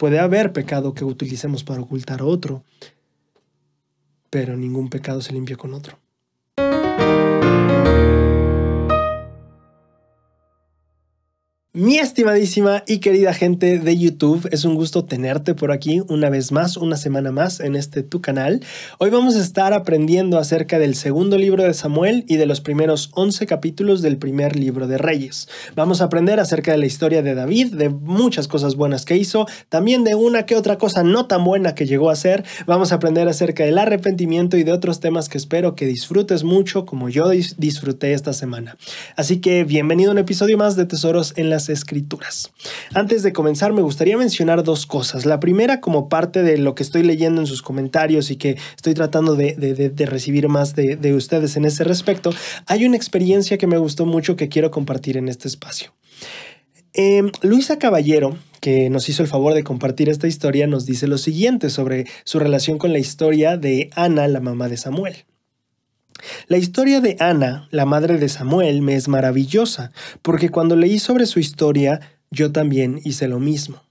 Puede haber pecado que utilicemos para ocultar otro, pero ningún pecado se limpia con otro. Mi estimadísima y querida gente de YouTube, es un gusto tenerte por aquí una vez más, una semana más en este tu canal. Hoy vamos a estar aprendiendo acerca del segundo libro de Samuel y de los primeros 11 capítulos del primer libro de Reyes. Vamos a aprender acerca de la historia de David, de muchas cosas buenas que hizo, también de una que otra cosa no tan buena que llegó a ser. Vamos a aprender acerca del arrepentimiento y de otros temas que espero que disfrutes mucho como yo disfruté esta semana. Así que bienvenido a un episodio más de Tesoros en la Escrituras. Antes de comenzar, me gustaría mencionar dos cosas. La primera, como parte de lo que estoy leyendo en sus comentarios y que estoy tratando de, recibir más de, ustedes en ese respecto, hay una experiencia que me gustó mucho que quiero compartir en este espacio. Em, Luisa Caballero, que nos hizo el favor de compartir esta historia, nos dice lo siguiente sobre su relación con la historia de Ana, la mamá de Samuel. La historia de Ana, la madre de Samuel, me es maravillosa, porque cuando leí sobre su historia, yo también hice lo mismo.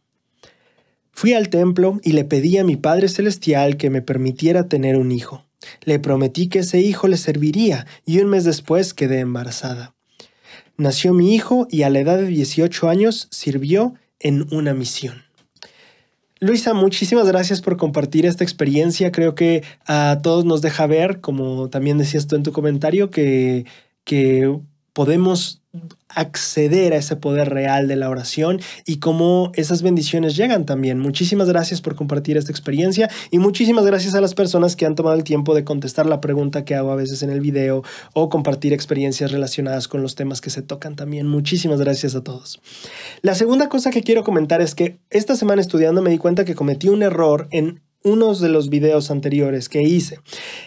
Fui al templo y le pedí a mi Padre Celestial que me permitiera tener un hijo. Le prometí que ese hijo le serviría y un mes después quedé embarazada. Nació mi hijo y a la edad de 18 años sirvió en una misión. Luisa, muchísimas gracias por compartir esta experiencia. Creo que a todos nos deja ver, como también decías tú en tu comentario, que, que podemos acceder a ese poder real de la oración y cómo esas bendiciones llegan también. Muchísimas gracias por compartir esta experiencia y muchísimas gracias a las personas que han tomado el tiempo de contestar la pregunta que hago a veces en el video o compartir experiencias relacionadas con los temas que se tocan también. Muchísimas gracias a todos. La segunda cosa que quiero comentar es que esta semana estudiando me di cuenta que cometí un error en unos de los videos anteriores que hice.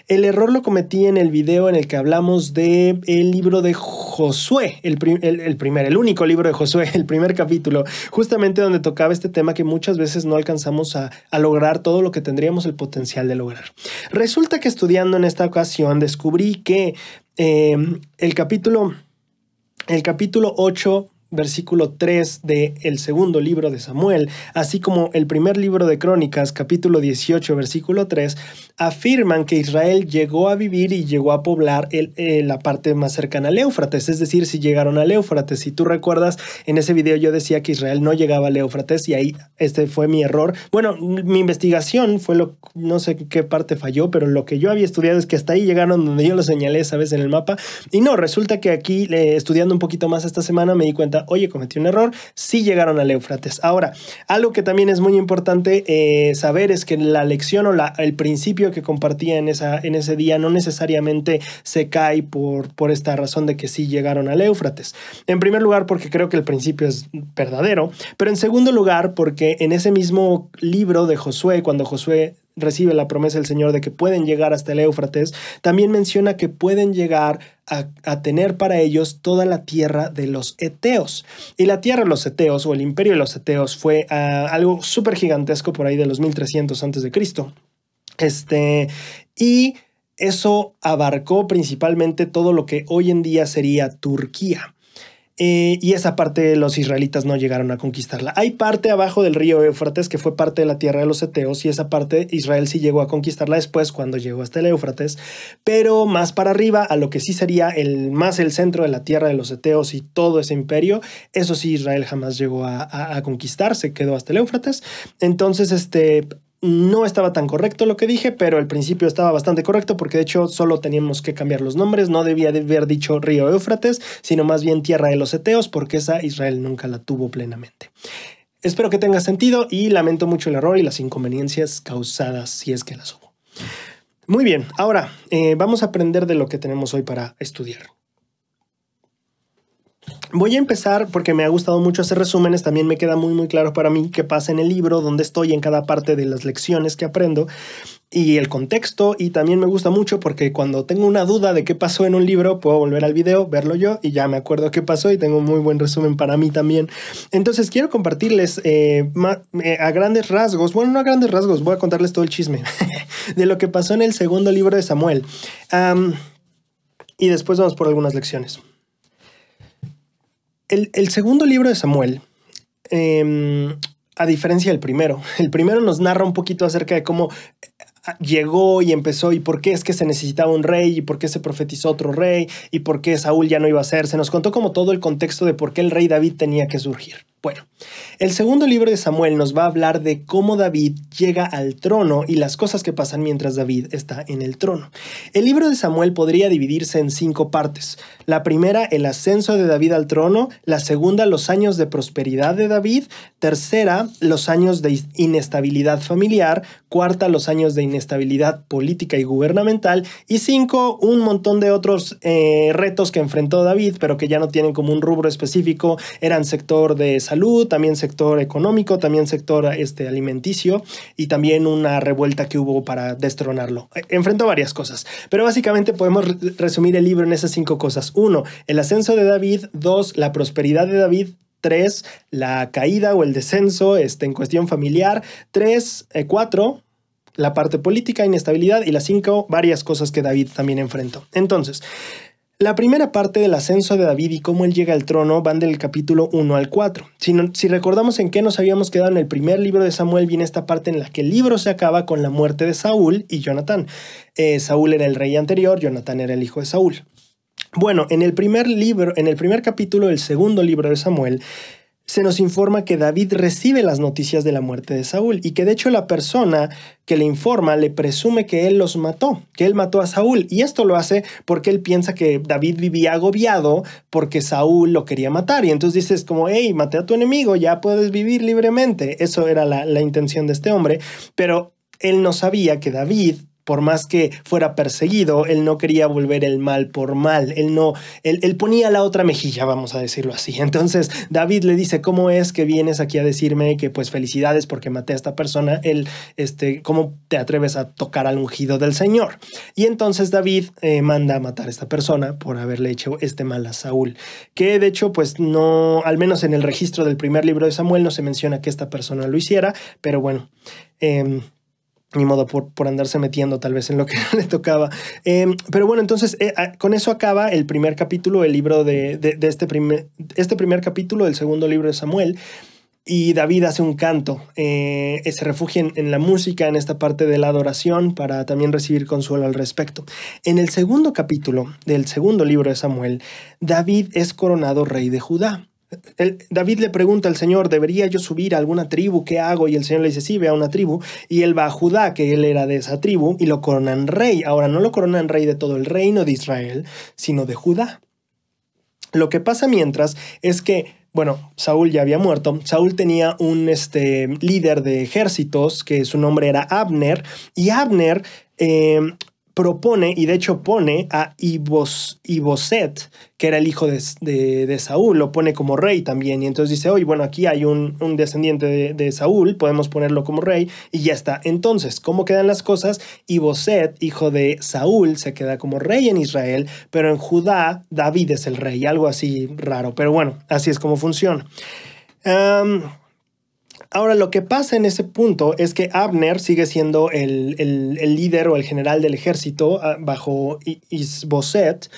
El error lo cometí en el video en el que hablamos de el libro de Josué, el, el, primer, el único libro de Josué, el primer capítulo, justamente donde tocaba este tema que muchas veces no alcanzamos a, lograr todo lo que tendríamos el potencial de lograr. Resulta que estudiando en esta ocasión descubrí que eh, el capítulo... El capítulo 8 versículo 3 de el segundo libro de Samuel, así como el primer libro de Crónicas, capítulo 18, versículo 3, afirman que Israel llegó a vivir y llegó a poblar el, eh, la parte más cercana al Éufrates, es decir, si llegaron al Éufrates. Si tú recuerdas, en ese video yo decía que Israel no llegaba al Éufrates y ahí este fue mi error. Bueno, mi investigación fue lo, no sé qué parte falló, pero lo que yo había estudiado es que hasta ahí llegaron donde yo lo señalé, ¿sabes? En el mapa. Y no, resulta que aquí, eh, estudiando un poquito más esta semana, me di cuenta, oye, cometí un error, sí llegaron al Éufrates. Ahora, algo que también es muy importante eh, saber es que la lección o el principio que compartía en, esa, en ese día no necesariamente se cae por, por esta razón de que sí llegaron al Éufrates. En primer lugar, porque creo que el principio es verdadero, pero en segundo lugar, porque en ese mismo libro de Josué, cuando Josué recibe la promesa del Señor de que pueden llegar hasta el Éufrates, también menciona que pueden llegar a, tener para ellos toda la tierra de los Eteos. Y la tierra de los Eteos o el imperio de los Eteos fue ah, algo súper gigantesco por ahí de los 1300 a.C. Este, y eso abarcó principalmente todo lo que hoy en día sería Turquía. Eh, y esa parte los israelitas no llegaron a conquistarla. Hay parte abajo del río Éufrates que fue parte de la tierra de los Eteos y esa parte Israel sí llegó a conquistarla después cuando llegó hasta el Éufrates, pero más para arriba a lo que sí sería el, más el centro de la tierra de los Eteos y todo ese imperio, eso sí Israel jamás llegó a, conquistar, se quedó hasta el Éufrates. Entonces, este, no estaba tan correcto lo que dije, pero al principio estaba bastante correcto porque de hecho solo teníamos que cambiar los nombres, no debía haber dicho río Éufrates, sino más bien tierra de los Eteos, porque esa Israel nunca la tuvo plenamente. Espero que tenga sentido y lamento mucho el error y las inconveniencias causadas si es que las hubo. Muy bien, ahora eh, vamos a aprender de lo que tenemos hoy para estudiar. Voy a empezar porque me ha gustado mucho hacer resúmenes, también me queda muy muy claro para mí qué pasa en el libro, dónde estoy en cada parte de las lecciones que aprendo y el contexto y también me gusta mucho porque cuando tengo una duda de qué pasó en un libro puedo volver al video, verlo yo y ya me acuerdo qué pasó y tengo un muy buen resumen para mí también. Entonces quiero compartirles eh, eh, a grandes rasgos, bueno no a grandes rasgos, voy a contarles todo el chisme de lo que pasó en el segundo libro de Samuel y después vamos por algunas lecciones. El, segundo libro de Samuel, em, a diferencia del primero, el primero nos narra un poquito acerca de cómo eh, llegó y empezó y por qué es que se necesitaba un rey y por qué se profetizó otro rey y por qué Saúl ya no iba a ser. Se nos contó como todo el contexto de por qué el rey David tenía que surgir. Bueno, el segundo libro de Samuel nos va a hablar de cómo David llega al trono y las cosas que pasan mientras David está en el trono. El libro de Samuel podría dividirse en cinco partes. La primera, el ascenso de David al trono. La segunda, los años de prosperidad de David. Tercera, los años de inestabilidad familiar. Cuarta, los años de inestabilidad política y gubernamental. Y cinco, un montón de otros eh, retos que enfrentó David, pero que ya no tienen como un rubro específico. Eran sector de salud, también sector económico, también sector este, alimenticio y también una revuelta que hubo para destronarlo. E, enfrentó varias cosas, pero básicamente podemos resumir el libro en esas cinco cosas. Uno, el ascenso de David. Dos, la prosperidad de David. tres La caída o el descenso este, en cuestión familiar. tres eh, cuatro la parte política, inestabilidad. Y las cinco Varias cosas que David también enfrentó. Entonces, la primera parte del ascenso de David y cómo él llega al trono van del capítulo 1 al 4. Si, recordamos en qué nos habíamos quedado en el primer libro de Samuel, viene esta parte en la que el libro se acaba con la muerte de Saúl y Jonatán. Eh, Saúl era el rey anterior, Jonatán era el hijo de Saúl. Bueno, en el primer libro, en el primer capítulo del segundo libro de Samuel, se nos informa que David recibe las noticias de la muerte de Saúl y que de hecho la persona que le informa le presume que él los mató, que él mató a Saúl. Y esto lo hace porque él piensa que David vivía agobiado porque Saúl lo quería matar. Y entonces dices como, hey, maté a tu enemigo, ya puedes vivir libremente. Eso era la, la intención de este hombre. Pero él no sabía que David por más que fuera perseguido, él no quería volver el mal por mal, él no, él, ponía la otra mejilla, vamos a decirlo así. Entonces David le dice, ¿cómo es que vienes aquí a decirme que pues felicidades porque maté a esta persona? Él, este, ¿cómo te atreves a tocar al ungido del Señor? Y entonces David eh, manda a matar a esta persona por haberle hecho este mal a Saúl, que de hecho pues no, al menos en el registro del primer libro de Samuel no se menciona que esta persona lo hiciera, pero bueno. Eh, ni modo por, andarse metiendo tal vez en lo que le tocaba. Em, pero bueno, entonces eh, ah, con eso acaba el primer capítulo, el libro de, este, primer, este primer capítulo, del segundo libro de Samuel. Y David hace un canto, eh, se refugia en, la música, en esta parte de la adoración, para también recibir consuelo al respecto. En el segundo capítulo del segundo libro de Samuel, David es coronado rey de Judá. David le pregunta al Señor, ¿debería yo subir a alguna tribu? ¿Qué hago? Y el Señor le dice, sí, ve a una tribu. Y él va a Judá, que él era de esa tribu, y lo coronan rey. Ahora no lo coronan rey de todo el reino de Israel, sino de Judá. Lo que pasa mientras es que bueno, Saúl ya había muerto. Saúl tenía un este, líder de ejércitos que su nombre era Abner, y Abner eh, propone y de hecho pone a Ibos, Iboset, que era el hijo de, Saúl, lo pone como rey también. Y entonces dice, oye, bueno, aquí hay un, descendiente de, Saúl, podemos ponerlo como rey y ya está. Entonces, ¿cómo quedan las cosas? Iboset, hijo de Saúl, se queda como rey en Israel, pero en Judá David es el rey, algo así raro. Pero bueno, así es como funciona. Ahora, lo que pasa en ese punto es que Abner sigue siendo el, líder o el general del ejército ah, bajo Isboset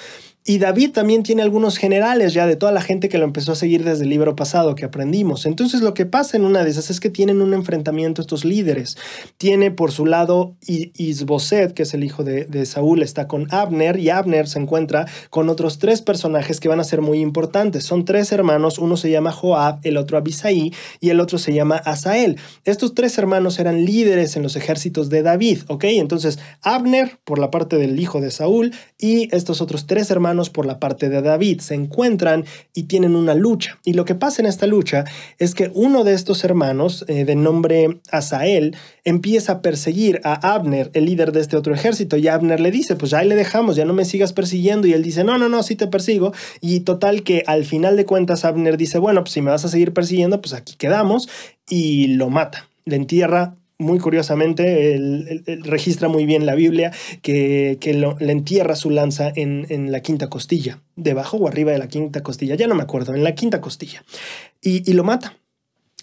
y David también tiene algunos generales ya de toda la gente que lo empezó a seguir desde el libro pasado que aprendimos. Entonces lo que pasa en una de esas es que tienen un enfrentamiento estos líderes. Tiene por su lado Isboset, que es el hijo de, Saúl, está con Abner y Abner se encuentra con otros tres personajes que van a ser muy importantes. Son tres hermanos, uno se llama Joab, el otro Abisaí y el otro se llama Asael. Estos tres hermanos eran líderes en los ejércitos de David, ¿ok? Entonces Abner por la parte del hijo de Saúl y estos otros tres hermanos por la parte de David. Se encuentran y tienen una lucha. Y lo que pasa en esta lucha es que uno de estos hermanos, eh, de nombre Asael, empieza a perseguir a Abner, el líder de este otro ejército. Y Abner le dice, pues ya le dejamos, ya no me sigas persiguiendo. Y él dice, no, no, no, sí te persigo. Y total que al final de cuentas Abner dice, bueno, pues si me vas a seguir persiguiendo, pues aquí quedamos. Y lo mata, le entierra muy curiosamente, él, registra muy bien la Biblia que, le entierra su lanza en, la quinta costilla, debajo o arriba de la quinta costilla, ya no me acuerdo, en la quinta costilla, y, lo mata.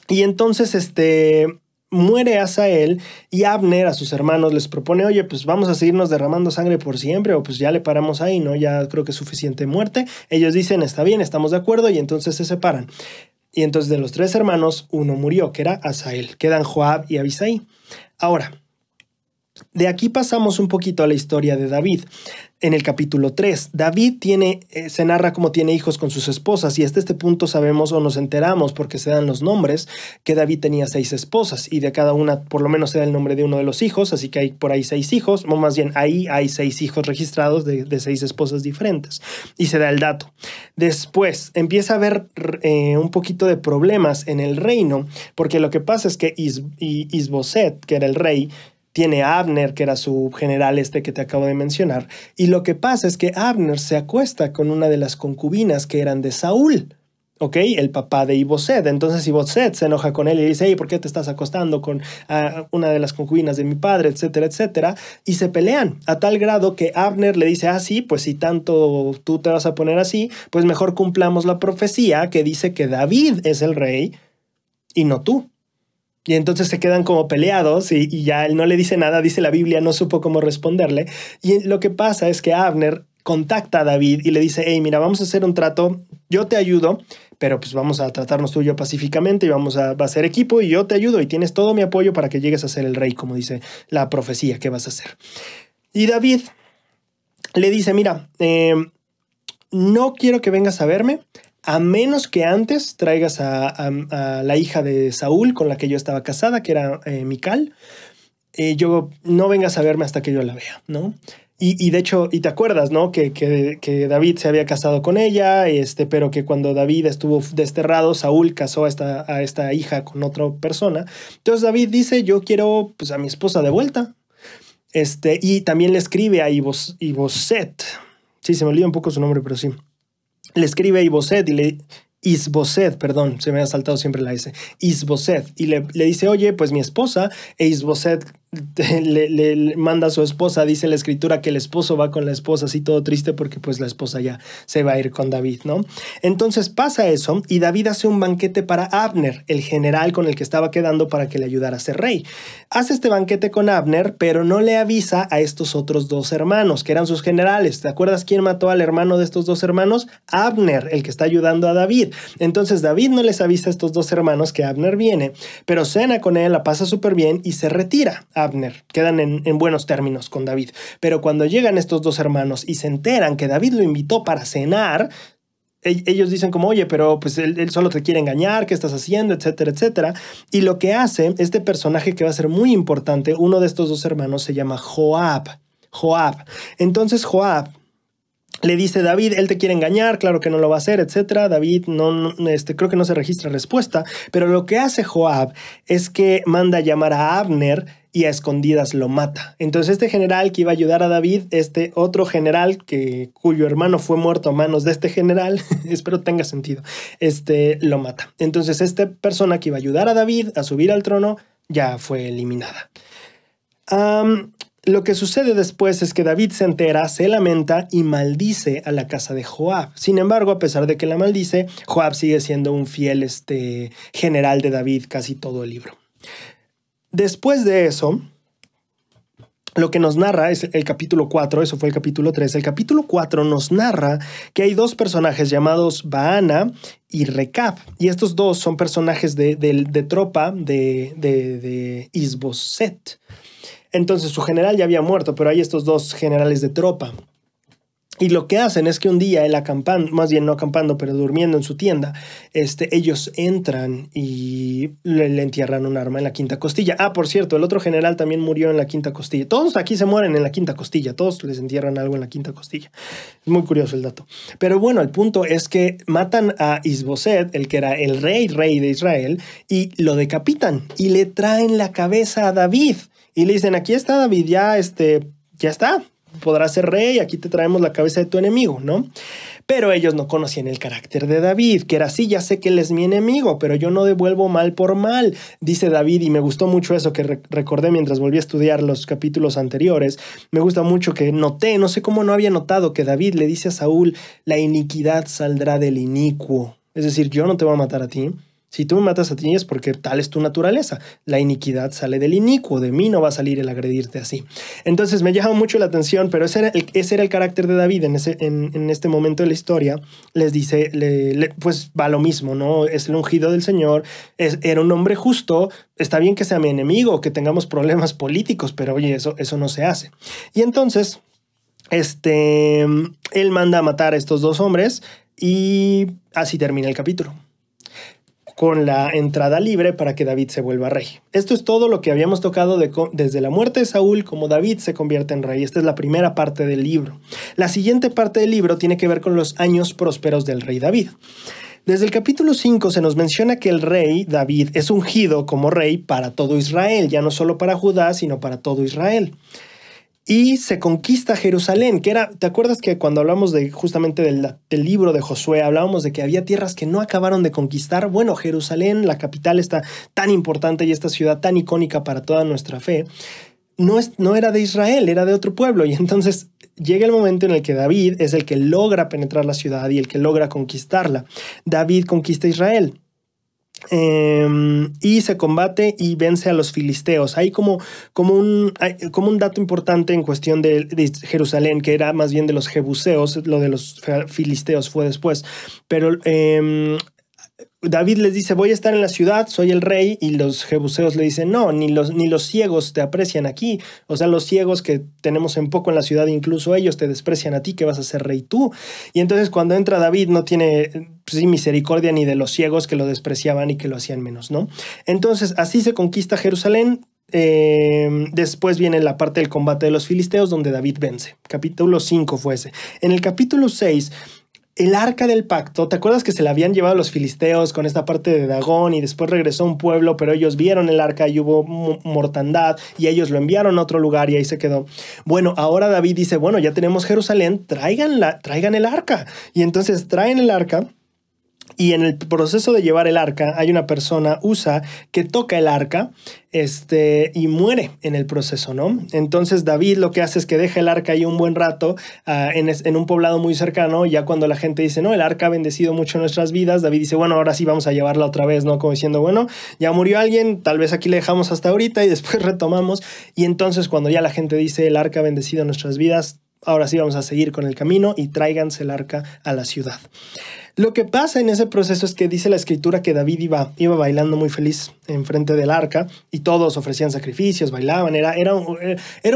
Y entonces, este, muere Asael y Abner a sus hermanos les propone, oye, pues vamos a seguirnos derramando sangre por siempre o pues ya le paramos ahí, ¿no? Ya creo que es suficiente muerte. Ellos dicen, está bien, estamos de acuerdo y entonces se separan. Y entonces de los tres hermanos, uno murió, que era Asael. Quedan Joab y Abisai. Ahora, de aquí pasamos un poquito a la historia de David. En el capítulo 3, David tiene, eh, se narra cómo tiene hijos con sus esposas y hasta este punto sabemos o nos enteramos porque se dan los nombres que David tenía seis esposas y de cada una por lo menos se da el nombre de uno de los hijos, así que hay por ahí seis hijos, o más bien ahí hay seis hijos registrados de, seis esposas diferentes y se da el dato. Después empieza a haber eh, un poquito de problemas en el reino porque lo que pasa es que Isboset, que era el rey, tiene Abner, que era su general este que te acabo de mencionar, y lo que pasa es que Abner se acuesta con una de las concubinas que eran de Saúl. ¿ok? El papá de Iboset. Entonces Iboset se enoja con él y dice, hey, ¿por qué te estás acostando con ah, una de las concubinas de mi padre, etcétera, etcétera? Y se pelean a tal grado que Abner le dice, ah, sí, pues si tanto tú te vas a poner así, pues mejor cumplamos la profecía que dice que David es el rey y no tú. Y entonces se quedan como peleados y, ya él no le dice nada, dice la Biblia, no supo cómo responderle. Y lo que pasa es que Abner contacta a David y le dice, hey, mira, vamos a hacer un trato, yo te ayudo, pero pues vamos a tratarnos tuyo pacíficamente y vamos a, ser equipo y yo te ayudo y tienes todo mi apoyo para que llegues a ser el rey, como dice la profecía que vas a hacer. Y David le dice, mira, eh, no quiero que vengas a verme a menos que antes traigas a, la hija de Saúl con la que yo estaba casada, que era eh, Mical, eh, yo no vengas a verme hasta que yo la vea, ¿no? Y, de hecho, y te acuerdas, ¿no? Que, David se había casado con ella, este, pero que cuando David estuvo desterrado, Saúl casó a esta, hija con otra persona. Entonces David dice, yo quiero pues, a mi esposa de vuelta. Este, y también le escribe a Ibos, Iboset. Sí, se me olvida un poco su nombre, pero sí le escribe Isboset y le, Isboset, perdón, se me ha saltado siempre la S, Isboset, y le, le, dice, oye, pues mi esposa, e Isboset le, manda a su esposa, dice la escritura que el esposo va con la esposa, así todo triste porque pues la esposa ya se va a ir con David, ¿no? Entonces pasa eso y David hace un banquete para Abner, el general con el que estaba quedando para que le ayudara a ser rey. Hace este banquete con Abner, pero no le avisa a estos otros dos hermanos, que eran sus generales. ¿Te acuerdas quién mató al hermano de estos dos hermanos? Abner, el que está ayudando a David. Entonces David no les avisa a estos dos hermanos que Abner viene, pero cena con él, la pasa súper bien y se retira. Abner. Quedan en, buenos términos con David. Pero cuando llegan estos dos hermanos y se enteran que David lo invitó para cenar, e-, ellos dicen como, oye, pero pues él, él, solo te quiere engañar, ¿qué estás haciendo? Etcétera, etcétera. Y lo que hace este personaje que va a ser muy importante, uno de estos dos hermanos se llama Joab. Joab. Entonces Joab le dice David, él te quiere engañar, claro que no lo va a hacer, etcétera. David no, este, creo que no se registra respuesta, pero lo que hace Joab es que manda a llamar a Abner y a escondidas lo mata. Entonces este general que iba a ayudar a David, este otro general que cuyo hermano fue muerto a manos de este general, espero tenga sentido, este lo mata. Entonces esta persona que iba a ayudar a David a subir al trono ya fue eliminada. Lo que sucede después es que David se entera, se lamenta y maldice a la casa de Joab. Sin embargo, a pesar de que la maldice, Joab sigue siendo un fiel este, general de David casi todo el libro. Después de eso, lo que nos narra es el capítulo 4, eso fue el capítulo 3. El capítulo 4 nos narra que hay dos personajes llamados Baana y Recap. Y estos dos son personajes de, tropa de, de Isboset entonces su general ya había muerto, pero hay estos dos generales de tropa. Y lo que hacen es que un día él acampando, más bien no acampando, pero durmiendo en su tienda, este, ellos entran y le, entierran un arma en la quinta costilla. Ah, por cierto, el otro general también murió en la quinta costilla. Todos aquí se mueren en la quinta costilla, todos les entierran algo en la quinta costilla. Es muy curioso el dato. Pero bueno, el punto es que matan a Isboset, el que era el rey, rey de Israel, y lo decapitan y le traen la cabeza a David. Y le dicen, aquí está David, ya, este, ya está, podrás ser rey, aquí te traemos la cabeza de tu enemigo, ¿no? Pero ellos no conocían el carácter de David, que era así, ya sé que él es mi enemigo, pero yo no devuelvo mal por mal, dice David, y me gustó mucho eso que recordé mientras volví a estudiar los capítulos anteriores, me gusta mucho que noté, no sé cómo no había notado que David le dice a Saúl, la iniquidad saldrá del inicuo, es decir, yo no te voy a matar a ti, si tú me matas a ti es porque tal es tu naturaleza. La iniquidad sale del inicuo, de mí no va a salir el agredirte así. Entonces me llamado mucho la atención, pero ese era el, carácter de David en, este momento de la historia. Les dice, pues va lo mismo, ¿no? Es el ungido del Señor, era un hombre justo, está bien que sea mi enemigo, que tengamos problemas políticos, pero oye, eso, eso no se hace. Y entonces, este, él manda a matar a estos dos hombres y así termina el capítulo con la entrada libre para que David se vuelva rey. Esto es todo lo que habíamos tocado desde la muerte de Saúl como David se convierte en rey. Esta es la primera parte del libro. La siguiente parte del libro tiene que ver con los años prósperos del rey David. Desde el capítulo 5 se nos menciona que el rey David es ungido como rey para todo Israel, ya no solo para Judá, sino para todo Israel y se conquista Jerusalén, que era, ¿te acuerdas que cuando hablamos de justamente del, libro de Josué, hablábamos de que había tierras que no acabaron de conquistar? Bueno, Jerusalén, la capital está tan importante y esta ciudad tan icónica para toda nuestra fe, no, es, no era de Israel, era de otro pueblo. Y entonces llega el momento en el que David es el que logra penetrar la ciudad y el que logra conquistarla. David conquista Israel. Em, y se combate y vence a los filisteos. Hay como, como, un, como un dato importante en cuestión de, Jerusalén, que era más bien de los jebuseos, lo de los filisteos fue después, pero em, David les dice, voy a estar en la ciudad, soy el rey, y los jebuseos le dicen, no, ni los, ni los ciegos te aprecian aquí, o sea, los ciegos que tenemos en poco en la ciudad, incluso ellos te desprecian a ti, que vas a ser rey tú. Y entonces cuando entra David no tiene misericordia ni de los ciegos que lo despreciaban y que lo hacían menos, ¿no? Entonces así se conquista Jerusalén, em, después viene la parte del combate de los filisteos donde David vence. Capítulo 5 fue ese. En el capítulo 6 el arca del pacto, ¿te acuerdas que se la habían llevado los filisteos con esta parte de Dagón y después regresó a un pueblo, pero ellos vieron el arca y hubo mortandad y ellos lo enviaron a otro lugar y ahí se quedó? Bueno, ahora David dice, bueno, ya tenemos Jerusalén, traigan, la, traigan el arca. Y entonces traen el arca y en el proceso de llevar el arca, hay una persona USA que toca el arca este, y muere en el proceso, ¿no? Entonces David lo que hace es que deja el arca ahí un buen rato ah, en, en, un poblado muy cercano, ya cuando la gente dice, no, el arca ha bendecido mucho nuestras vidas, David dice, bueno, ahora sí vamos a llevarla otra vez, ¿no? Como diciendo, bueno, ya murió alguien, tal vez aquí le dejamos hasta ahorita y después retomamos. Y entonces cuando ya la gente dice, el arca ha bendecido nuestras vidas, ahora sí vamos a seguir con el camino y tráiganse el arca a la ciudad. Lo que pasa en ese proceso es que dice la escritura que David iba, iba bailando muy feliz enfrente del arca y todos ofrecían sacrificios, bailaban, era, era, un,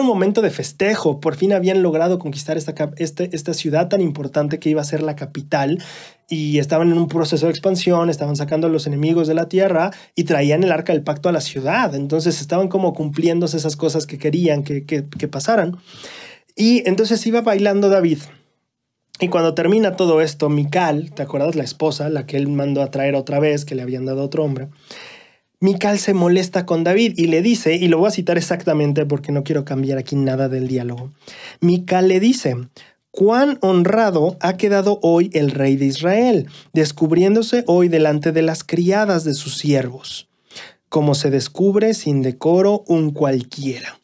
momento de festejo, por fin habían logrado conquistar esta, este, esta ciudad tan importante que iba a ser la capital y estaban en un proceso de expansión, estaban sacando a los enemigos de la tierra y traían el arca del pacto a la ciudad, entonces estaban como cumpliéndose esas cosas que querían que pasaran. Y entonces iba bailando David. Y cuando termina todo esto, Mical, ¿te acuerdas? La esposa, la que él mandó a traer otra vez, que le habían dado otro hombre. Mical se molesta con David y le dice, y lo voy a citar exactamente porque no quiero cambiar aquí nada del diálogo. Mical le dice, cuán honrado ha quedado hoy el rey de Israel, descubriéndose hoy delante de las criadas de sus siervos, como se descubre sin decoro un cualquiera.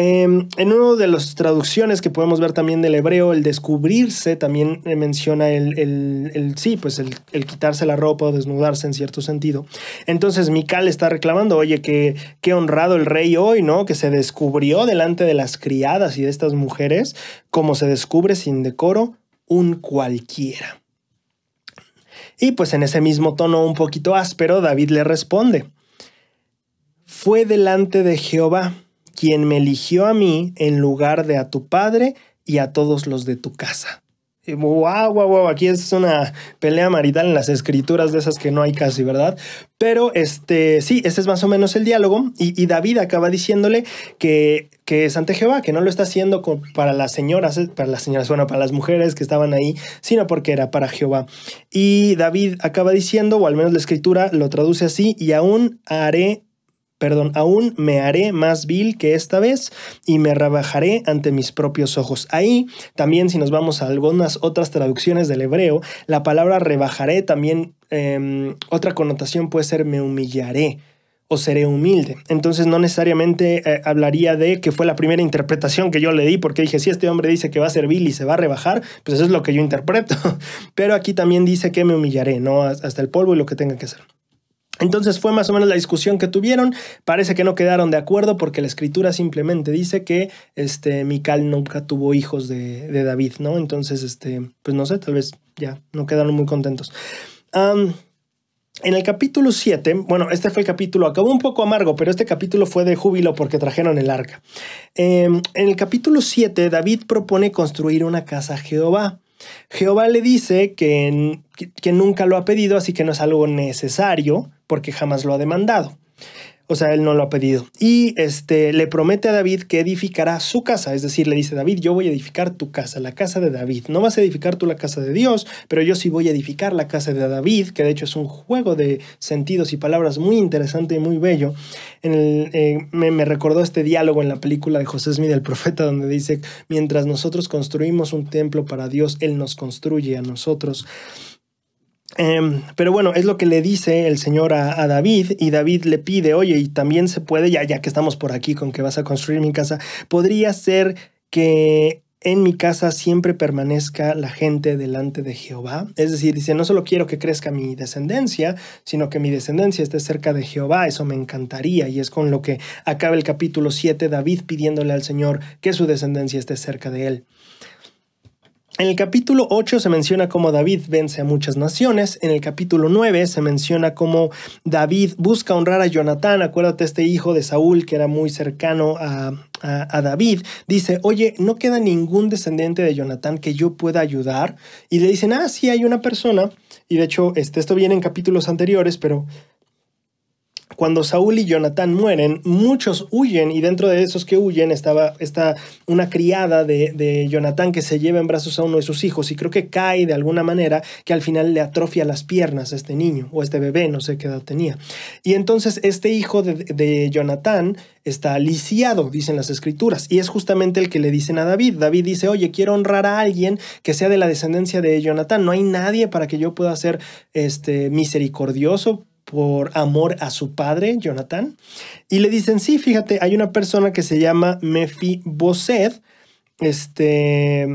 Em, en una de las traducciones que podemos ver también del hebreo, el descubrirse también eh, menciona el, sí, pues el, quitarse la ropa o desnudarse en cierto sentido. Entonces Mical está reclamando, oye, que qué honrado el rey hoy, ¿no? Que se descubrió delante de las criadas y de estas mujeres, como se descubre sin decoro un cualquiera. Y pues en ese mismo tono un poquito áspero, David le responde, fue delante de Jehová quien me eligió a mí en lugar de a tu padre y a todos los de tu casa. Wow, wow, wow, aquí es una pelea marital en las escrituras de esas que no hay casi, ¿verdad? Pero este, sí, este es más o menos el diálogo y, David acaba diciéndole que, que es ante Jehová, que no lo está haciendo para las señoras, eh, para las señoras, bueno, para las mujeres que estaban ahí, sino porque era para Jehová. Y David acaba diciendo, o al menos la escritura lo traduce así, y aún haré perdón, aún me haré más vil que esta vez y me rebajaré ante mis propios ojos. Ahí también si nos vamos a algunas otras traducciones del hebreo, la palabra rebajaré también, em, otra connotación puede ser me humillaré o seré humilde. Entonces no necesariamente eh, hablaría de que fue la primera interpretación que yo le di, porque dije, si este hombre dice que va a ser vil y se va a rebajar, pues eso es lo que yo interpreto. Pero aquí también dice que me humillaré, ¿no? Hasta el polvo y lo que tenga que hacer. Entonces fue más o menos la discusión que tuvieron. Parece que no quedaron de acuerdo porque la escritura simplemente dice que este Mical nunca tuvo hijos de, David, ¿no? Entonces, este, pues no sé, tal vez ya no quedaron muy contentos. en el capítulo 7, bueno, este fue el capítulo, acabó un poco amargo, pero este capítulo fue de júbilo porque trajeron el arca. Em, en el capítulo 7, David propone construir una casa a Jehová. Jehová le dice que, nunca lo ha pedido, así que no es algo necesario porque jamás lo ha demandado. O sea, él no lo ha pedido. Y este, le promete a David que edificará su casa. Es decir, le dice David, yo voy a edificar tu casa, la casa de David. No vas a edificar tú la casa de Dios, pero yo sí voy a edificar la casa de David, que de hecho es un juego de sentidos y palabras muy interesante y muy bello. Eh, me, me, recordó este diálogo en la película de José Smith, el profeta, donde dice, mientras nosotros construimos un templo para Dios, Él nos construye a nosotros. Em, pero bueno, es lo que le dice el Señor a, David y David le pide, oye, y también se puede, ya, ya que estamos por aquí con que vas a construir mi casa, podría ser que en mi casa siempre permanezca la gente delante de Jehová. Es decir, dice, no solo quiero que crezca mi descendencia, sino que mi descendencia esté cerca de Jehová. Eso me encantaría. Y es con lo que acaba el capítulo 7, David pidiéndole al Señor que su descendencia esté cerca de él. En el capítulo 8 se menciona cómo David vence a muchas naciones. En el capítulo 9 se menciona cómo David busca honrar a Jonatán. Acuérdate, este hijo de Saúl que era muy cercano a, David. Dice, oye, no queda ningún descendiente de Jonatán que yo pueda ayudar. Y le dicen, ah, sí, hay una persona. Y de hecho, este, esto viene en capítulos anteriores, pero cuando Saúl y Jonatán mueren, muchos huyen y dentro de esos que huyen estaba está una criada de, de Jonatán que se lleva en brazos a uno de sus hijos y creo que cae de alguna manera que al final le atrofia las piernas a este niño o este bebé, no sé qué edad tenía. Y entonces este hijo de, de Jonatán está lisiado, dicen las escrituras, y es justamente el que le dicen a David. David dice, oye, quiero honrar a alguien que sea de la descendencia de Jonatán, no hay nadie para que yo pueda ser este, misericordioso por amor a su padre, Jonathan, y le dicen, sí, fíjate, hay una persona que se llama Mefi Boset, este,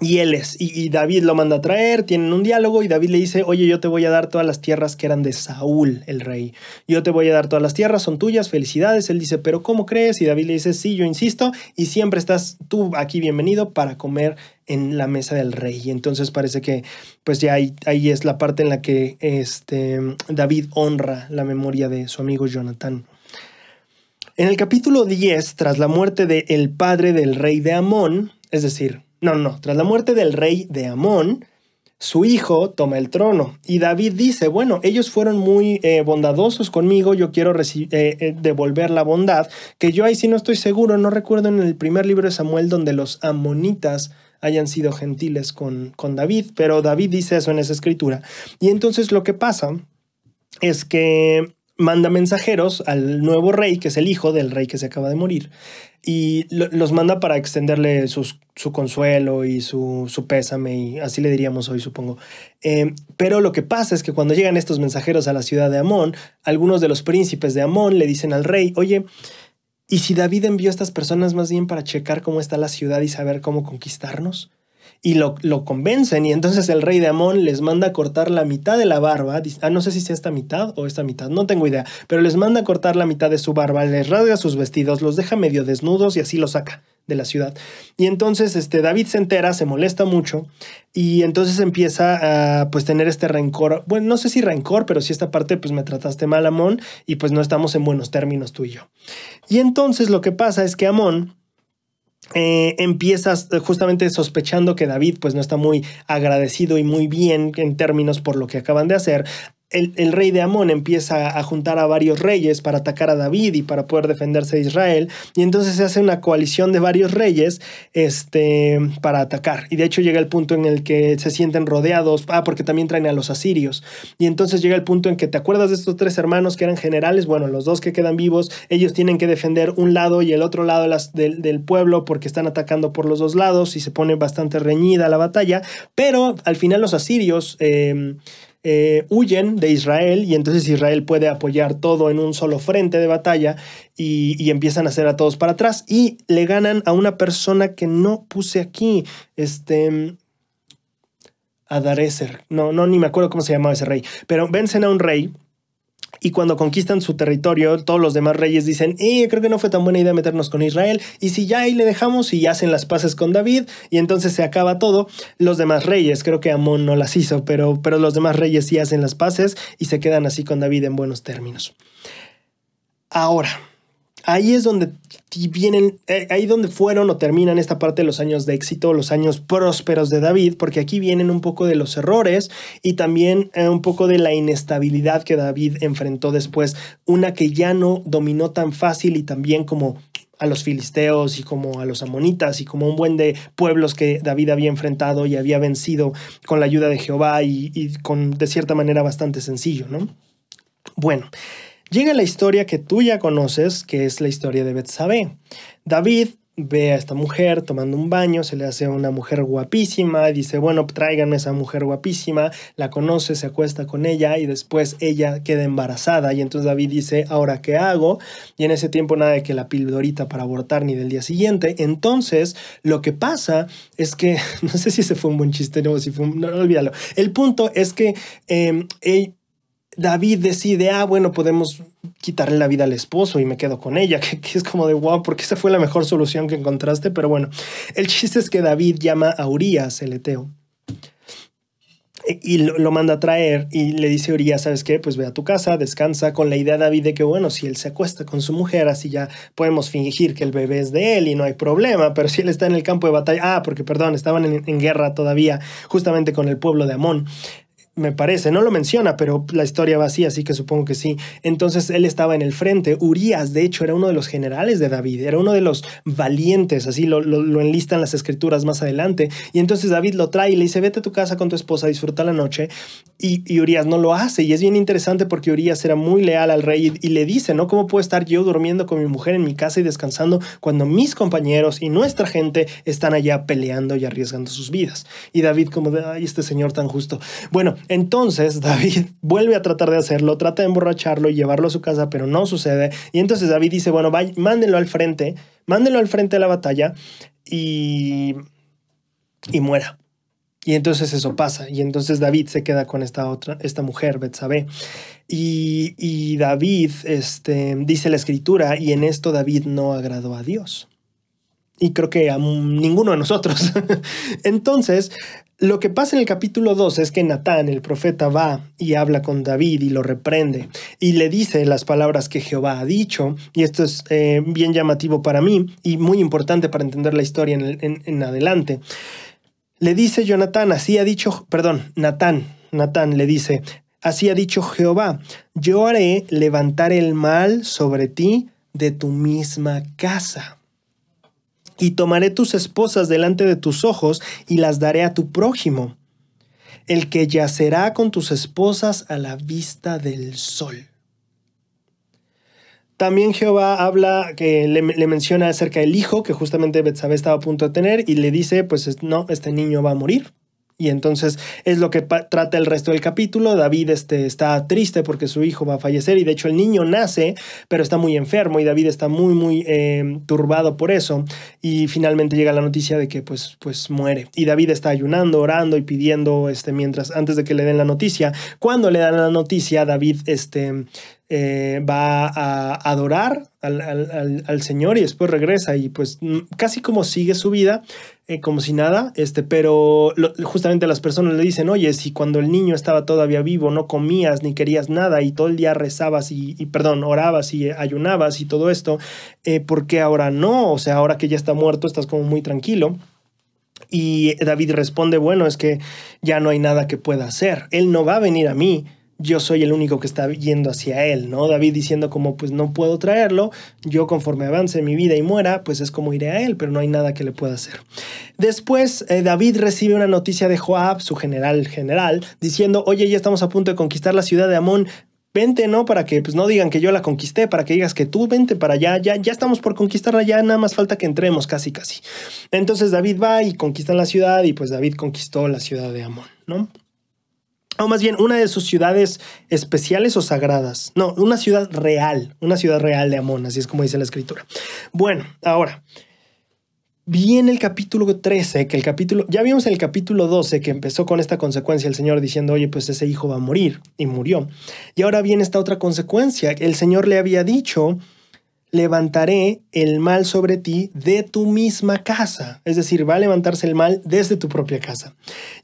y él es, y, David lo manda a traer, tienen un diálogo y David le dice, oye, yo te voy a dar todas las tierras que eran de Saúl, el rey. Yo te voy a dar todas las tierras, son tuyas, felicidades. Él dice, pero ¿cómo crees? Y David le dice, sí, yo insisto, y siempre estás tú aquí bienvenido para comer en la mesa del rey. Y entonces parece que, pues ya ahí, ahí es la parte en la que este, David honra la memoria de su amigo Jonathan. En el capítulo 10, tras la muerte del el padre del rey de Amón, es decir, no, no, tras la muerte del rey de Amón, su hijo toma el trono y David dice, bueno, ellos fueron muy eh, bondadosos conmigo, yo quiero eh, eh, devolver la bondad, que yo ahí sí no estoy seguro, no recuerdo en el primer libro de Samuel donde los amonitas hayan sido gentiles con, con David, pero David dice eso en esa escritura. Y entonces lo que pasa es que manda mensajeros al nuevo rey, que es el hijo del rey que se acaba de morir, y los manda para extenderle su consuelo y su, pésame, y así le diríamos hoy, supongo. Em, pero lo que pasa es que cuando llegan estos mensajeros a la ciudad de Amón, algunos de los príncipes de Amón le dicen al rey, oye, ¿y si David envió a estas personas más bien para checar cómo está la ciudad y saber cómo conquistarnos? y lo, lo, convencen y entonces el rey de Amón les manda a cortar la mitad de la barba, ah, no sé si sea esta mitad o esta mitad, no tengo idea, pero les manda a cortar la mitad de su barba, les rasga sus vestidos, los deja medio desnudos y así los saca de la ciudad. Y entonces este David se entera, se molesta mucho y entonces empieza a pues tener este rencor, bueno, no sé si rencor, pero si esta parte pues me trataste mal Amón y pues no estamos en buenos términos tú y yo. Y entonces lo que pasa es que Amón eh, empiezas eh, justamente sospechando que David pues no está muy agradecido y muy bien en términos por lo que acaban de hacer, el, rey de Amón empieza a juntar a varios reyes para atacar a David y para poder defenderse de Israel. Y entonces se hace una coalición de varios reyes este, para atacar. Y de hecho llega el punto en el que se sienten rodeados. Ah, porque también traen a los asirios. Y entonces llega el punto en que te acuerdas de estos tres hermanos que eran generales. Bueno, los dos que quedan vivos, ellos tienen que defender un lado y el otro lado del, pueblo porque están atacando por los dos lados y se pone bastante reñida la batalla. Pero al final los asirios... Eh, eh, huyen de Israel y entonces Israel puede apoyar todo en un solo frente de batalla y, y, empiezan a hacer a todos para atrás y le ganan a una persona que no puse aquí, este... Adarezer, no, no, ni me acuerdo cómo se llamaba ese rey, pero vencen a un rey y cuando conquistan su territorio, todos los demás reyes dicen, eh, creo que no fue tan buena idea meternos con Israel, y si ya ahí le dejamos y hacen las paces con David, y entonces se acaba todo, los demás reyes, creo que Amón no las hizo, pero, pero los demás reyes sí hacen las paces y se quedan así con David en buenos términos. Ahora, ahí es donde vienen, eh, ahí donde fueron o terminan esta parte de los años de éxito, los años prósperos de David, porque aquí vienen un poco de los errores y también eh, un poco de la inestabilidad que David enfrentó después, una que ya no dominó tan fácil y también como a los filisteos y como a los amonitas y como un buen de pueblos que David había enfrentado y había vencido con la ayuda de Jehová y, y con de cierta manera bastante sencillo, ¿no? Bueno, Llega la historia que tú ya conoces, que es la historia de Betsabé. David ve a esta mujer tomando un baño, se le hace una mujer guapísima, dice, bueno, tráiganme esa mujer guapísima, la conoce, se acuesta con ella y después ella queda embarazada y entonces David dice, ahora qué hago, y en ese tiempo nada de que la pildorita para abortar ni del día siguiente, entonces lo que pasa es que, no sé si se fue un buen chiste, o si fue un, no, olvídalo, el punto es que em, David decide, ah, bueno, podemos quitarle la vida al esposo y me quedo con ella, que, es como de wow, porque esa fue la mejor solución que encontraste, pero bueno, el chiste es que David llama a Urias, el Eteo, e, y lo, manda a traer y le dice a Urias, ¿sabes qué? Pues ve a tu casa, descansa, con la idea David de que, bueno, si él se acuesta con su mujer, así ya podemos fingir que el bebé es de él y no hay problema, pero si él está en el campo de batalla, ah, porque perdón, estaban en, en guerra todavía justamente con el pueblo de Amón, me parece, no lo menciona, pero la historia va así, así que supongo que sí. Entonces él estaba en el frente. Urias, de hecho, era uno de los generales de David, era uno de los valientes, así lo, lo, enlistan las escrituras más adelante. Y entonces David lo trae y le dice, vete a tu casa con tu esposa, disfruta la noche. Y, Urias no lo hace. Y es bien interesante porque Urias era muy leal al rey y, le dice, ¿no? ¿Cómo puedo estar yo durmiendo con mi mujer en mi casa y descansando cuando mis compañeros y nuestra gente están allá peleando y arriesgando sus vidas? Y David como de, este señor tan justo. Bueno, entonces David vuelve a tratar de hacerlo, trata de emborracharlo y llevarlo a su casa, pero no sucede. Y entonces David dice, bueno, vaya, mándenlo al frente, mándenlo al frente de la batalla y, y muera. Y entonces eso pasa. Y entonces David se queda con esta otra, esta mujer, Betsabé. Y, y David, este, dice la escritura, y en esto David no agradó a Dios. Y creo que a ninguno de nosotros. entonces, lo que pasa en el capítulo 2 es que Natán, el profeta, va y habla con David y lo reprende y le dice las palabras que Jehová ha dicho. Y esto es eh, bien llamativo para mí y muy importante para entender la historia en, adelante. Le dice Jonatán, así ha dicho, perdón, Natán, Natán le dice, así ha dicho Jehová, yo haré levantar el mal sobre ti de tu misma casa y tomaré tus esposas delante de tus ojos y las daré a tu prójimo, el que yacerá con tus esposas a la vista del sol. También Jehová habla, que le, menciona acerca del hijo que justamente Betsabé estaba a punto de tener y le dice, pues no, este niño va a morir. Y entonces es lo que trata el resto del capítulo. David este, está triste porque su hijo va a fallecer y de hecho el niño nace, pero está muy enfermo y David está muy, muy em, turbado por eso. Y finalmente llega la noticia de que pues, pues muere. Y David está ayunando, orando y pidiendo este, mientras, antes de que le den la noticia. Cuando le dan la noticia, David este, eh, va a adorar al, Señor y después regresa y pues mm, casi como sigue su vida, eh, como si nada, este, pero justamente las personas le dicen, oye, si cuando el niño estaba todavía vivo no comías ni querías nada y todo el día rezabas y, perdón, orabas y eh, ayunabas y todo esto, ¿por qué ahora no? O sea, ahora que ya está muerto estás como muy tranquilo. Y David responde, bueno, es que ya no hay nada que pueda hacer, él no va a venir a mí yo soy el único que está yendo hacia él, ¿no? David diciendo como, pues no puedo traerlo, yo conforme avance mi vida y muera, pues es como iré a él, pero no hay nada que le pueda hacer. Después, eh, David recibe una noticia de Joab, su general general, diciendo, oye, ya estamos a punto de conquistar la ciudad de Amón, vente, ¿no? Para que pues no digan que yo la conquisté, para que digas que tú vente para allá, ya, ya estamos por conquistarla, ya nada más falta que entremos casi, casi. Entonces David va y conquista la ciudad y pues David conquistó la ciudad de Amón, ¿no? o más bien una de sus ciudades especiales o sagradas. No, una ciudad real, una ciudad real de Amón, así es como dice la escritura. Bueno, ahora, viene el capítulo 13, que el capítulo, ya vimos el capítulo 12 que empezó con esta consecuencia, el Señor diciendo, oye, pues ese hijo va a morir, y murió. Y ahora viene esta otra consecuencia, el Señor le había dicho levantaré el mal sobre ti de tu misma casa. Es decir, va a levantarse el mal desde tu propia casa.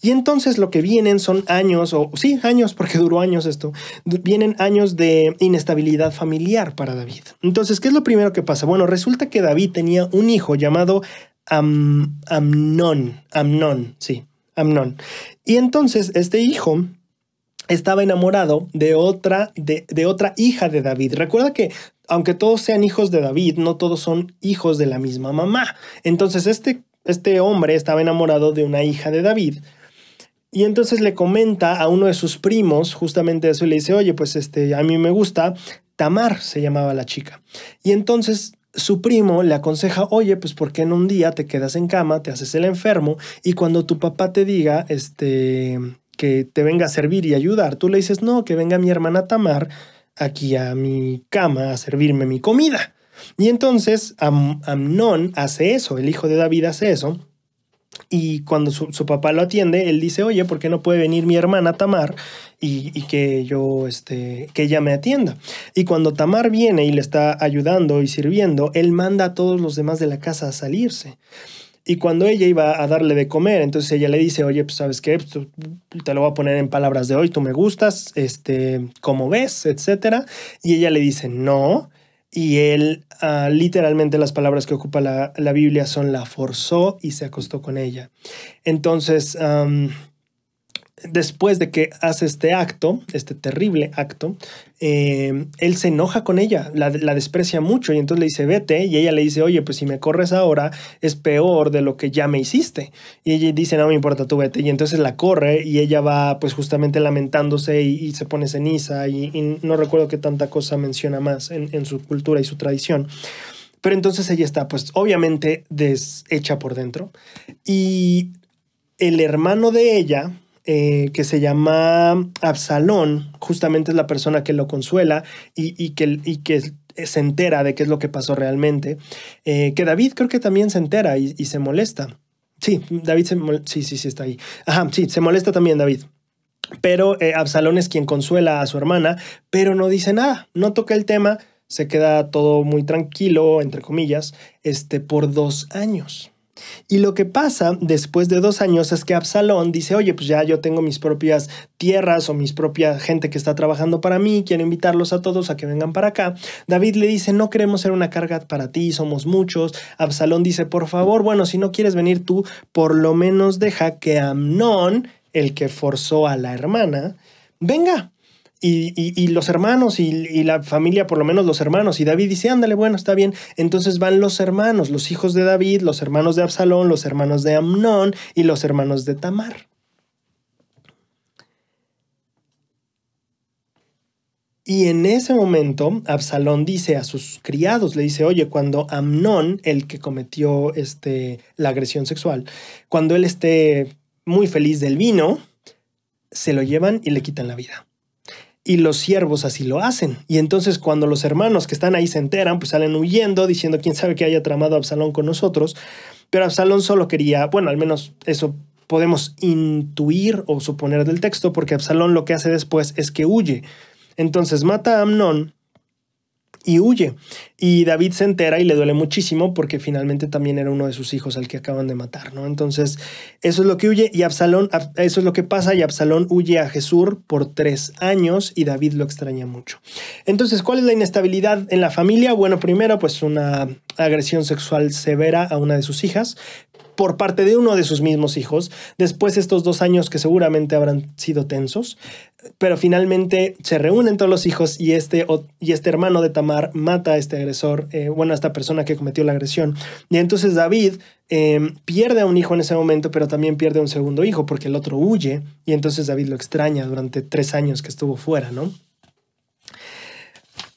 Y entonces lo que vienen son años, o sí, años, porque duró años esto, vienen años de inestabilidad familiar para David. Entonces, ¿qué es lo primero que pasa? Bueno, resulta que David tenía un hijo llamado Amnón, Amnón, sí, Amnón. Y entonces este hijo estaba enamorado de otra, de, otra hija de David. Recuerda que aunque todos sean hijos de David, no todos son hijos de la misma mamá. Entonces este, este hombre estaba enamorado de una hija de David. Y entonces le comenta a uno de sus primos justamente eso y le dice, oye, pues este, a mí me gusta, Tamar se llamaba la chica. Y entonces su primo le aconseja, oye, pues ¿por qué en un día te quedas en cama, te haces el enfermo y cuando tu papá te diga, este, que te venga a servir y ayudar. Tú le dices, no, que venga mi hermana Tamar aquí a mi cama a servirme mi comida. Y entonces Am Amnón hace eso, el hijo de David hace eso. Y cuando su, su, papá lo atiende, él dice, oye, ¿por qué no puede venir mi hermana Tamar y, y, que yo, este, que ella me atienda? Y cuando Tamar viene y le está ayudando y sirviendo, él manda a todos los demás de la casa a salirse. Y cuando ella iba a darle de comer, entonces ella le dice, oye, pues sabes qué, pues, te lo voy a poner en palabras de hoy, tú me gustas, este, cómo ves, etcétera. Y ella le dice, no. Y él, ah, literalmente las palabras que ocupa la, Biblia son la forzó y se acostó con ella. Entonces, después de que hace este acto, este terrible acto, eh, él se enoja con ella, la, desprecia mucho y entonces le dice, vete, y ella le dice, oye, pues si me corres ahora es peor de lo que ya me hiciste. Y ella dice, no me importa, tú vete, y entonces la corre y ella va pues justamente lamentándose y, se pone ceniza y, no recuerdo qué tanta cosa menciona más en, en su cultura y su tradición. Pero entonces ella está pues obviamente deshecha por dentro y el hermano de ella, eh, que se llama Absalón, justamente es la persona que lo consuela y, que, se entera de qué es lo que pasó realmente, eh, que David creo que también se entera y, se molesta. Sí, David se molesta. Sí, sí, sí, está ahí. Ajá, sí, se molesta también David. Pero eh, Absalón es quien consuela a su hermana, pero no dice nada, no toca el tema, se queda todo muy tranquilo, entre comillas, este, por dos años. Y lo que pasa después de dos años es que Absalón dice, oye, pues ya yo tengo mis propias tierras o mis propia gente que está trabajando para mí, quiero invitarlos a todos a que vengan para acá. David le dice, no queremos ser una carga para ti, somos muchos. Absalón dice, por favor, bueno, si no quieres venir tú, por lo menos deja que Amnón, el que forzó a la hermana, venga. Y, los hermanos y, la familia, por lo menos los hermanos. Y David dice, ándale, bueno, está bien. Entonces van los hermanos, los hijos de David, los hermanos de Absalón, los hermanos de Amnón y los hermanos de Tamar. Y en ese momento, Absalón dice a sus criados, le dice, oye, cuando Amnón, el que cometió este, la agresión sexual, cuando él esté muy feliz del vino, se lo llevan y le quitan la vida y los siervos así lo hacen. Y entonces cuando los hermanos que están ahí se enteran, pues salen huyendo diciendo quién sabe que haya tramado Absalón con nosotros. Pero Absalón solo quería, bueno, al menos eso podemos intuir o suponer del texto, porque Absalón lo que hace después es que huye. Entonces mata a Amnón y huye. Y David se entera y le duele muchísimo porque finalmente también era uno de sus hijos al que acaban de matar, ¿no? Entonces, eso es lo que huye y Absalón, eso es lo que pasa y Absalón huye a Jesús por tres años y David lo extraña mucho. Entonces, ¿cuál es la inestabilidad en la familia? Bueno, primero, pues una agresión sexual severa a una de sus hijas por parte de uno de sus mismos hijos, después estos dos años que seguramente habrán sido tensos, pero finalmente se reúnen todos los hijos y este, y este hermano de Tamar mata a este agresor, eh, bueno, a esta persona que cometió la agresión. Y entonces David em, pierde a un hijo en ese momento, pero también pierde a un segundo hijo porque el otro huye y entonces David lo extraña durante tres años que estuvo fuera, ¿no?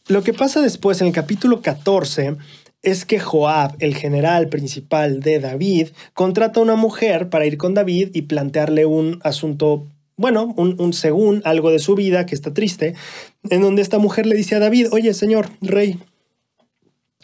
Lo que pasa después en el capítulo 14 es que Joab, el general principal de David, contrata a una mujer para ir con David y plantearle un asunto bueno, un, según, algo de su vida que está triste, en donde esta mujer le dice a David, oye, señor, rey,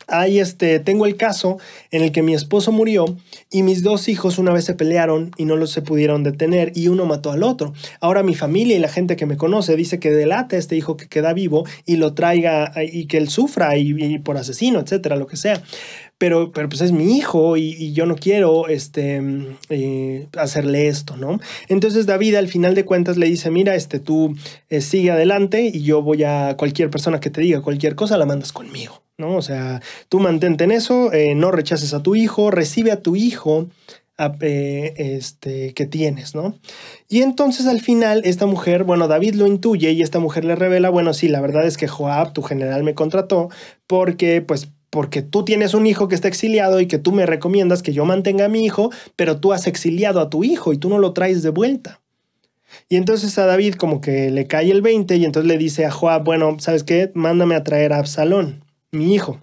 ahí este, tengo el caso en el que mi esposo murió y mis dos hijos una vez se pelearon y no los se pudieron detener y uno mató al otro. Ahora mi familia y la gente que me conoce dice que delate a este hijo que queda vivo y lo traiga y que él sufra y por asesino, etcétera, lo que sea pero, pues es mi hijo y, yo no quiero este, eh, hacerle esto, ¿no? Entonces David al final de cuentas le dice, mira, este, tú eh, sigue adelante y yo voy a cualquier persona que te diga cualquier cosa, la mandas conmigo, ¿no? O sea, tú mantente en eso, eh, no rechaces a tu hijo, recibe a tu hijo. este, que tienes, ¿no? Y entonces al final esta mujer, bueno, David lo intuye y esta mujer le revela, bueno, sí, la verdad es que Joab, tu general, me contrató porque pues porque tú tienes un hijo que está exiliado y que tú me recomiendas que yo mantenga a mi hijo, pero tú has exiliado a tu hijo y tú no lo traes de vuelta. Y entonces a David como que le cae el 20 y entonces le dice a Joab, bueno, ¿sabes qué? Mándame a traer a Absalón, mi hijo.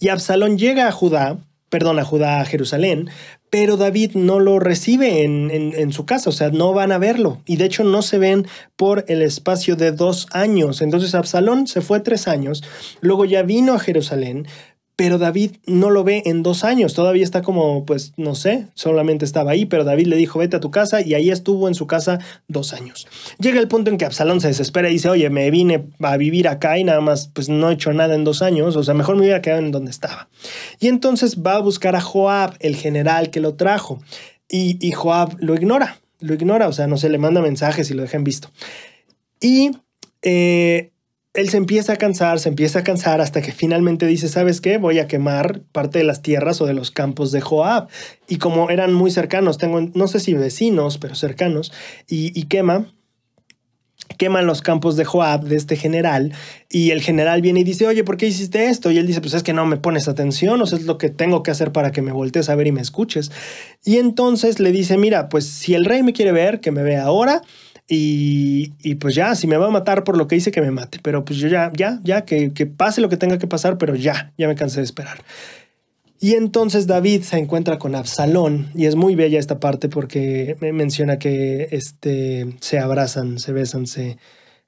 Y Absalón llega a Judá, perdón, a Judá, a Jerusalén, pero David no lo recibe en, su casa, o sea, no van a verlo. Y de hecho no se ven por el espacio de dos años. Entonces Absalón se fue tres años, luego ya vino a Jerusalén, pero David no lo ve en dos años, todavía está como, pues no sé, solamente estaba ahí, pero David le dijo, vete a tu casa y ahí estuvo en su casa dos años. Llega el punto en que Absalón se desespera y dice, oye, me vine a vivir acá y nada más, pues no he hecho nada en dos años, o sea, mejor me hubiera quedado en donde estaba. Y entonces va a buscar a Joab, el general que lo trajo, y, Joab lo ignora, lo ignora, o sea, no se le manda mensajes y lo dejan visto. Y... Eh, él se empieza a cansar, se empieza a cansar hasta que finalmente dice, ¿sabes qué? Voy a quemar parte de las tierras o de los campos de Joab. Y como eran muy cercanos, tengo, no sé si vecinos, pero cercanos, y, y quema, queman los campos de Joab, de este general, y el general viene y dice, oye, ¿por qué hiciste esto? Y él dice, pues es que no me pones atención, o sea, es lo que tengo que hacer para que me voltees a ver y me escuches. Y entonces le dice, mira, pues si el rey me quiere ver, que me vea ahora, y, pues ya, si me va a matar por lo que hice, que me mate. Pero pues yo ya, ya, ya, que, pase lo que tenga que pasar, pero ya, ya me cansé de esperar. Y entonces David se encuentra con Absalón y es muy bella esta parte porque menciona que este, se abrazan, se besan, se,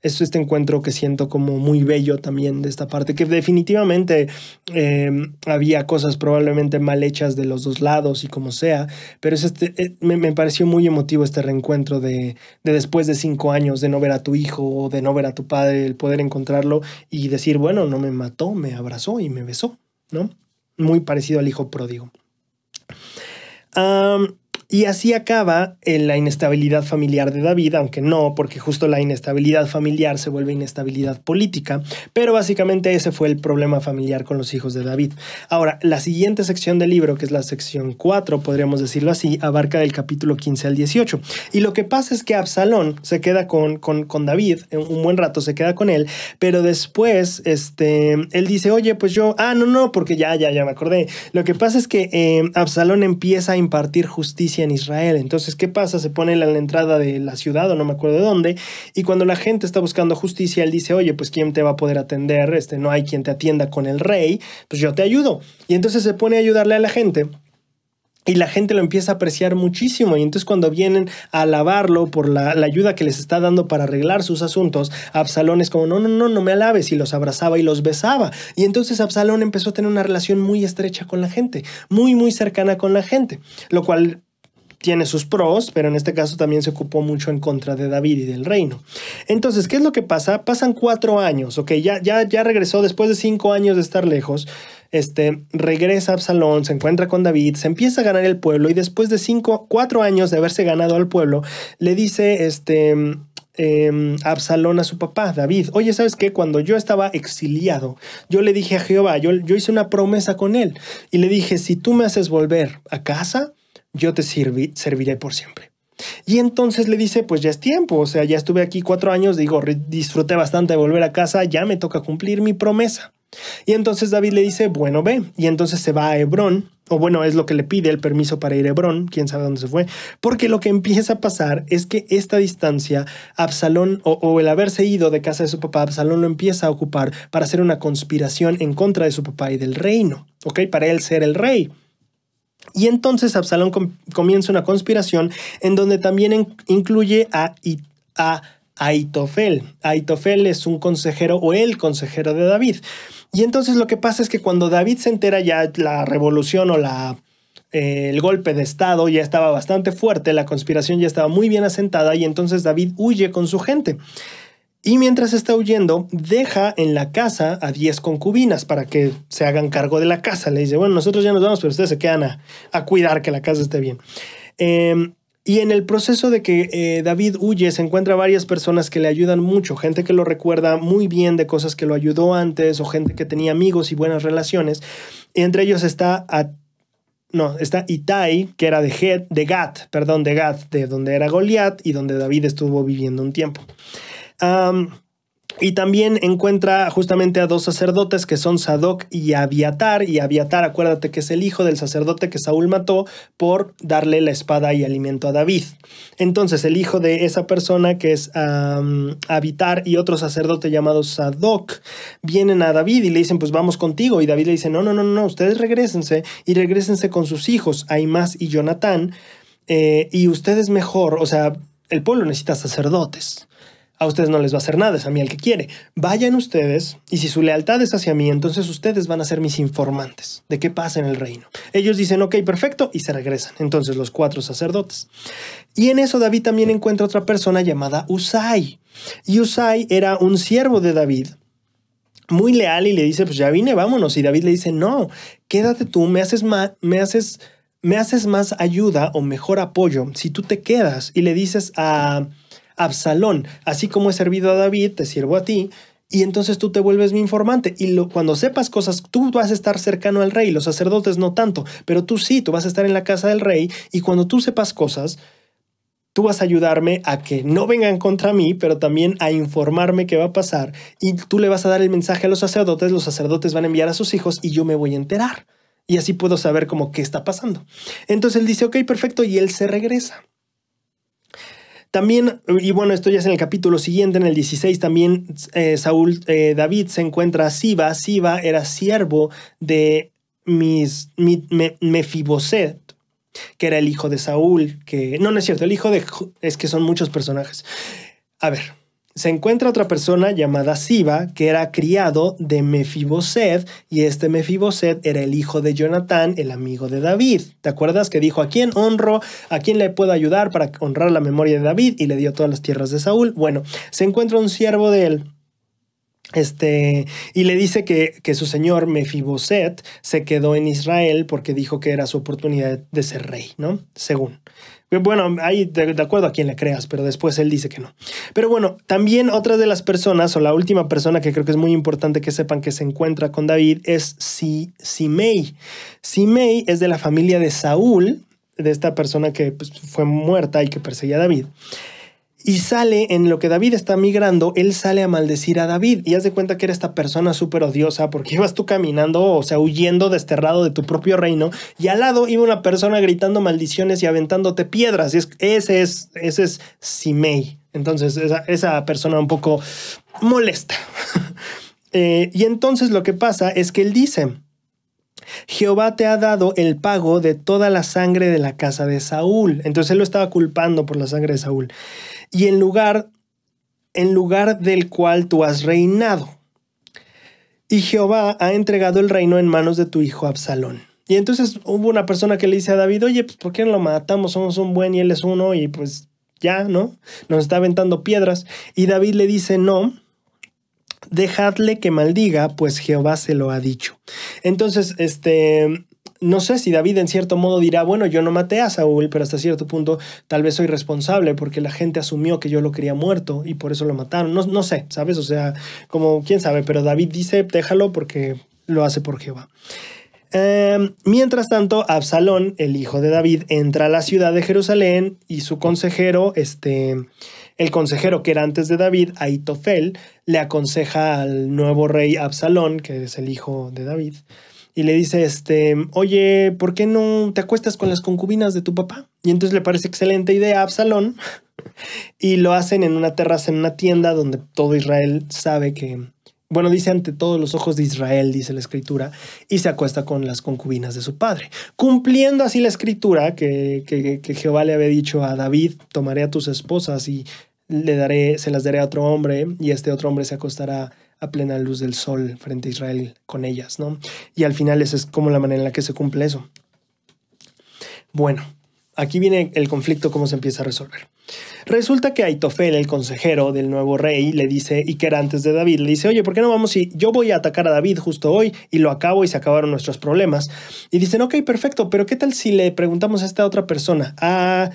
es este encuentro que siento como muy bello también de esta parte, que definitivamente eh, había cosas probablemente mal hechas de los dos lados y como sea, pero es este, eh, me, pareció muy emotivo este reencuentro de, después de cinco años de no ver a tu hijo o de no ver a tu padre, el poder encontrarlo y decir, bueno, no me mató, me abrazó y me besó, ¿no? Muy parecido al hijo pródigo. Ah... Y así acaba en la inestabilidad familiar de David, aunque no, porque justo la inestabilidad familiar se vuelve inestabilidad política, pero básicamente ese fue el problema familiar con los hijos de David. Ahora, la siguiente sección del libro, que es la sección 4, podríamos decirlo así, abarca del capítulo 15 al 18. Y lo que pasa es que Absalón se queda con, con, con David, eh, un buen rato se queda con él, pero después, este, él dice, oye, pues yo, ah, no, no, porque ya, ya, ya me acordé. Lo que pasa es que eh, Absalón empieza a impartir justicia en Israel. Entonces, ¿qué pasa? Se pone en la entrada de la ciudad o no me acuerdo de dónde, y cuando la gente está buscando justicia, él dice, oye, pues ¿quién te va a poder atender? Este, no hay quien te atienda con el rey, pues yo te ayudo. Y entonces se pone a ayudarle a la gente. Y la gente lo empieza a apreciar muchísimo. Y entonces cuando vienen a alabarlo por la, la, ayuda que les está dando para arreglar sus asuntos, Absalón es como, no, no, no, no me alabes. Y los abrazaba y los besaba. Y entonces Absalón empezó a tener una relación muy estrecha con la gente, muy, muy cercana con la gente. Lo cual tiene sus pros, pero en este caso también se ocupó mucho en contra de David y del reino. Entonces, ¿qué es lo que pasa? Pasan cuatro años, ok, ya, ya, ya regresó después de cinco años de estar lejos. Este, regresa Absalón, se encuentra con David, se empieza a ganar el pueblo y después de cinco, cuatro años de haberse ganado al pueblo, le dice, este, em, Absalón a su papá, David, oye, ¿sabes qué? Cuando yo estaba exiliado, yo le dije a Jehová, yo, yo hice una promesa con él y le dije, si tú me haces volver a casa, yo te serviré por siempre. Y entonces le dice, pues ya es tiempo, o sea, ya estuve aquí cuatro años, digo, disfruté bastante de volver a casa, ya me toca cumplir mi promesa. Y entonces David le dice, bueno, ve, y entonces se va a Hebrón, o bueno, es lo que le pide el permiso para ir a Hebrón, quién sabe dónde se fue, porque lo que empieza a pasar es que esta distancia, Absalón, o, o el haberse ido de casa de su papá, Absalón lo empieza a ocupar para hacer una conspiración en contra de su papá y del reino, ¿ok? Para él ser el rey. Y entonces Absalón comienza una conspiración en donde también incluye a, Aitofel. Aitofel es un consejero o el consejero de David. Y entonces lo que pasa es que cuando David se entera ya la revolución o la eh, el golpe de Estado ya estaba bastante fuerte, la conspiración ya estaba muy bien asentada y entonces David huye con su gente. Y mientras está huyendo, deja en la casa a 10 concubinas para que se hagan cargo de la casa. Le dice, bueno, nosotros ya nos vamos, pero ustedes se quedan a, cuidar que la casa esté bien. Em, y en el proceso de que eh, David huye, se encuentra varias personas que le ayudan mucho, gente que lo recuerda muy bien de cosas que lo ayudó antes o gente que tenía amigos y buenas relaciones. entre ellos está a, no, está Itai, que era de, Gad, perdón, de Gat, de donde era Goliat y donde David estuvo viviendo un tiempo y también encuentra justamente a dos sacerdotes que son Sadoc y Abiatar. Y Abiatar, acuérdate que es el hijo del sacerdote que Saúl mató por darle la espada y alimento a David. Entonces, el hijo de esa persona que es Abiatar y otro sacerdote llamado Sadoc vienen a David y le dicen: Pues vamos contigo. Y David le dice: No, no, no, no, ustedes regresense y regresense con sus hijos, Aimás y Jonatán. Eh, y ustedes mejor, o sea, el pueblo necesita sacerdotes a ustedes no les va a hacer nada, es a mí el que quiere. Vayan ustedes, y si su lealtad es hacia mí, entonces ustedes van a ser mis informantes de qué pasa en el reino. Ellos dicen, ok, perfecto, y se regresan. Entonces los cuatro sacerdotes. Y en eso David también encuentra otra persona llamada Usai. Y Usai era un siervo de David, muy leal, y le dice, pues ya vine, vámonos. Y David le dice, no, quédate tú, me haces más, me haces, me haces más ayuda o mejor apoyo si tú te quedas. Y le dices a... Absalón, así como he servido a David, te sirvo a ti, y entonces tú te vuelves mi informante. Y cuando sepas cosas, tú vas a estar cercano al rey, los sacerdotes no tanto, pero tú sí, tú vas a estar en la casa del rey, y cuando tú sepas cosas, tú vas a ayudarme a que no vengan contra mí, pero también a informarme qué va a pasar, y tú le vas a dar el mensaje a los sacerdotes, los sacerdotes van a enviar a sus hijos y yo me voy a enterar. Y así puedo saber cómo qué está pasando. Entonces él dice, ok, perfecto, y él se regresa. También, y bueno, esto ya es en el capítulo siguiente, en el 16, también eh, Saúl eh, David se encuentra a Siba. Siba era siervo de mis, Mefiboset, que era el hijo de Saúl, que... No, no es cierto, el hijo de... Es que son muchos personajes. A ver, se encuentra otra persona llamada Siba, que era criado de Mefiboset, y este Mefiboset era el hijo de Jonatán, el amigo de David. ¿Te acuerdas que dijo a quién honro, a quién le puedo ayudar para honrar la memoria de David? Y le dio todas las tierras de Saúl. Bueno, se encuentra un siervo de él, este, y le dice que, que, su señor Mefiboset se quedó en Israel porque dijo que era su oportunidad de ser rey, ¿no? Según. Eh, bueno, ahí de, acuerdo a quien le creas, pero después él dice que no. Pero bueno, también otra de las personas, o la última persona que creo que es muy importante que sepan que se encuentra con David, es Simei. Simei es de la familia de Saúl, de esta persona que pues, fue muerta y que perseguía a David y sale en lo que David está migrando, él sale a maldecir a David y haz de cuenta que era esta persona súper odiosa porque ibas tú caminando, o sea, huyendo desterrado de tu propio reino y al lado iba una persona gritando maldiciones y aventándote piedras. Y es, ese es, ese Simei. Entonces, esa, persona un poco molesta. Eh, y entonces lo que pasa es que él dice, Jehová te ha dado el pago de toda la sangre de la casa de Saúl. Entonces él lo estaba culpando por la sangre de Saúl y en lugar, en lugar del cual tú has reinado. Y Jehová ha entregado el reino en manos de tu hijo Absalón. Y entonces hubo una persona que le dice a David, oye, pues ¿por qué no lo matamos? Somos un buen y él es uno y pues ya, ¿no? Nos está aventando piedras. Y David le dice, no, dejadle que maldiga, pues Jehová se lo ha dicho. Entonces, este, no sé si David en cierto modo dirá, bueno, yo no maté a Saúl, pero hasta cierto punto tal vez soy responsable porque la gente asumió que yo lo quería muerto y por eso lo mataron. No, sé, ¿sabes? O sea, como quién sabe, pero David dice, déjalo porque lo hace por Jehová. Em, mientras tanto, Absalón, el hijo de David, entra a la ciudad de Jerusalén y su consejero, este, el consejero que era antes de David, Aitofel, le aconseja al nuevo rey Absalón, que es el hijo de David, y le dice, este, oye, ¿por qué no te acuestas con las concubinas de tu papá? Y entonces le parece excelente idea a Absalón y lo hacen en una terraza, en una tienda donde todo Israel sabe que, bueno, dice ante todos los ojos de Israel, dice la escritura, y se acuesta con las concubinas de su padre, cumpliendo así la escritura que, Jehová le había dicho a David, tomaré a tus esposas y le daré, se las daré a otro hombre y este otro hombre se acostará a plena luz del sol frente a Israel con ellas, ¿no? Y al final esa es como la manera en la que se cumple eso. Bueno, aquí viene el conflicto, cómo se empieza a resolver. Resulta que Aitofel, el consejero del nuevo rey, le dice, y que era antes de David, le dice, oye, ¿por qué no vamos y yo voy a atacar a David justo hoy y lo acabo y se acabaron nuestros problemas? Y dicen, ok, perfecto, pero ¿qué tal si le preguntamos a esta otra persona? A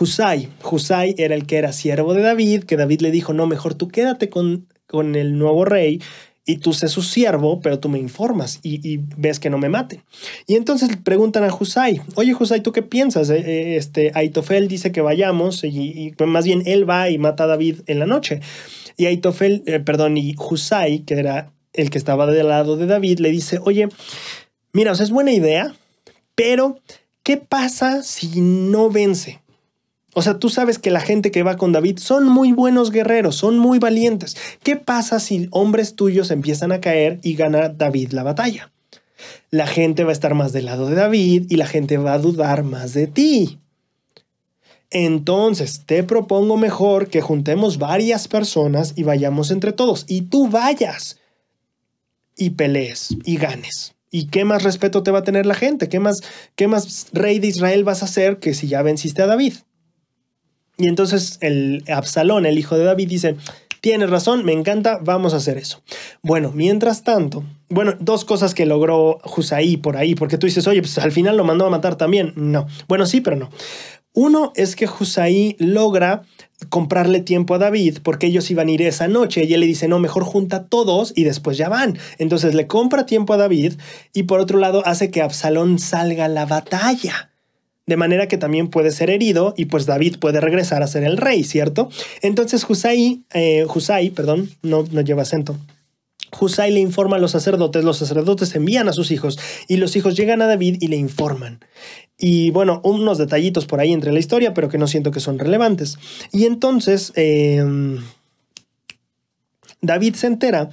Husay. Husay era el que era siervo de David, que David le dijo, no, mejor tú quédate con con el nuevo rey y tú sé su siervo, pero tú me informas y, ves que no me maten. Y entonces preguntan a Husay, oye Husay, ¿tú qué piensas? Eh, eh, este, Aitofel dice que vayamos y, más bien él va y mata a David en la noche. Y Aitofel, eh, perdón, y Husay, que era el que estaba del lado de David, le dice, oye, mira, o sea, es buena idea, pero ¿qué pasa si no vence? O sea, tú sabes que la gente que va con David son muy buenos guerreros, son muy valientes. ¿Qué pasa si hombres tuyos empiezan a caer y gana David la batalla? La gente va a estar más del lado de David y la gente va a dudar más de ti. Entonces, te propongo mejor que juntemos varias personas y vayamos entre todos. Y tú vayas y pelees y ganes. ¿Y qué más respeto te va a tener la gente? ¿Qué más, qué más rey de Israel vas a ser que si ya venciste a David? Y entonces el Absalón, el hijo de David, dice, tienes razón, me encanta, vamos a hacer eso. Bueno, mientras tanto, bueno, dos cosas que logró Husaí por ahí, porque tú dices, oye, pues al final lo mandó a matar también. No, bueno, sí, pero no. Uno es que Husaí logra comprarle tiempo a David porque ellos iban a ir esa noche y él le dice, no, mejor junta todos y después ya van. Entonces le compra tiempo a David y por otro lado hace que Absalón salga a la batalla. De manera que también puede ser herido y pues David puede regresar a ser el rey, ¿cierto? Entonces Husay, eh, perdón, no, lleva acento. Husay le informa a los sacerdotes, los sacerdotes envían a sus hijos y los hijos llegan a David y le informan. Y bueno, unos detallitos por ahí entre la historia, pero que no siento que son relevantes. Y entonces em, David se entera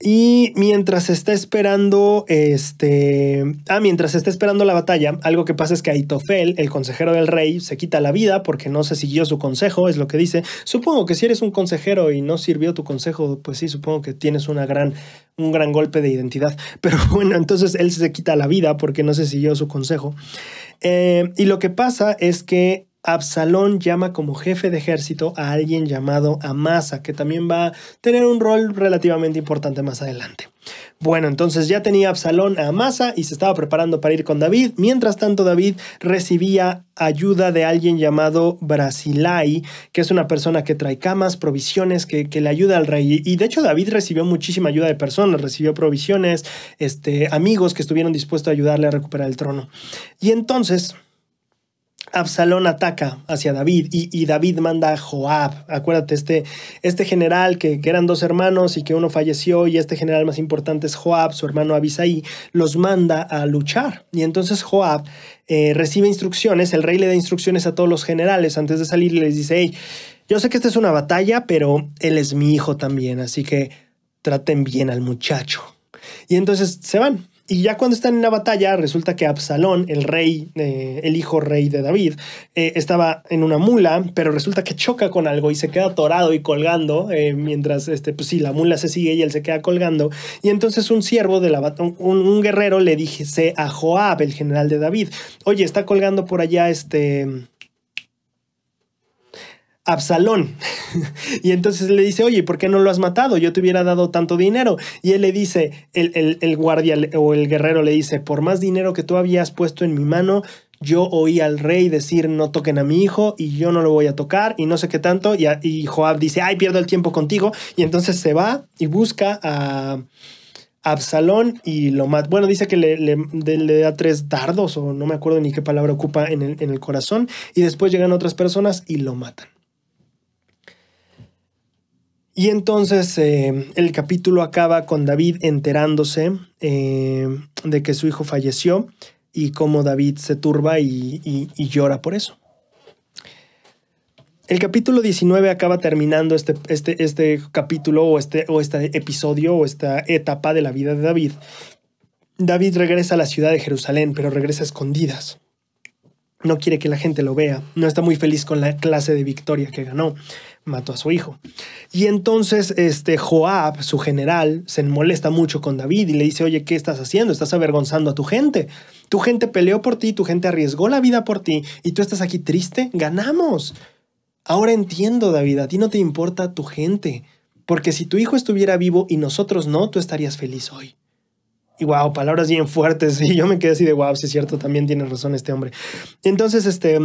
y mientras está esperando, este, ah, mientras está esperando la batalla, algo que pasa es que Aitofel, el consejero del rey, se quita la vida porque no se siguió su consejo, es lo que dice. Supongo que si eres un consejero y no sirvió tu consejo, pues sí, supongo que tienes gran, un gran golpe de identidad. Pero bueno, entonces él se quita la vida porque no se siguió su consejo. Eh, y lo que pasa es que Absalón llama como jefe de ejército a alguien llamado Amasa, que también va a tener un rol relativamente importante más adelante. Bueno, entonces ya tenía Absalón a Amasa y se estaba preparando para ir con David. Mientras tanto, David recibía ayuda de alguien llamado Brasilai, que es una persona que trae camas, provisiones, que, que, le ayuda al rey. Y de hecho, David recibió muchísima ayuda de personas, recibió provisiones, este, amigos que estuvieron dispuestos a ayudarle a recuperar el trono. Y entonces Absalón ataca hacia David y, David manda a Joab. Acuérdate, este, este general que, eran dos hermanos y que uno falleció y este general más importante es Joab, su hermano Abisai, los manda a luchar. Y entonces Joab eh, recibe instrucciones, el rey le da instrucciones a todos los generales antes de salir les dice, yo sé que esta es una batalla, pero él es mi hijo también, así que traten bien al muchacho. Y entonces se van, y ya cuando están en la batalla, resulta que Absalón, el rey, eh, el hijo rey de David, eh, estaba en una mula, pero resulta que choca con algo y se queda atorado y colgando, eh, mientras, este, pues sí, la mula se sigue y él se queda colgando. Y entonces un siervo de la un, un guerrero le dice a Joab, el general de David, oye, está colgando por allá este Absalón. y entonces le dice, oye, ¿por qué no lo has matado? Yo te hubiera dado tanto dinero. Y él le dice, el, guardia o el guerrero le dice, por más dinero que tú habías puesto en mi mano, yo oí al rey decir, no toquen a mi hijo y yo no lo voy a tocar y no sé qué tanto. Y, Joab dice, ay, pierdo el tiempo contigo. Y entonces se va y busca a... Absalón y lo mata. Bueno, dice que le, le, da tres dardos o no me acuerdo ni qué palabra ocupa en el, en el corazón y después llegan otras personas y lo matan. Y entonces eh, el capítulo acaba con David enterándose eh, de que su hijo falleció y cómo David se turba y, llora por eso. El capítulo 19 acaba terminando este, este, este capítulo o este, o este episodio o esta etapa de la vida de David. David regresa a la ciudad de Jerusalén, pero regresa escondidas. No quiere que la gente lo vea, no está muy feliz con la clase de victoria que ganó mató a su hijo. Y entonces este Joab, su general, se molesta mucho con David y le dice, oye, ¿qué estás haciendo? Estás avergonzando a tu gente. Tu gente peleó por ti, tu gente arriesgó la vida por ti y tú estás aquí triste. Ganamos. Ahora entiendo, David, a ti no te importa tu gente, porque si tu hijo estuviera vivo y nosotros no, tú estarías feliz hoy. Y wow, palabras bien fuertes. Y yo me quedé así de wow, si es cierto, también tiene razón este hombre. Entonces, este...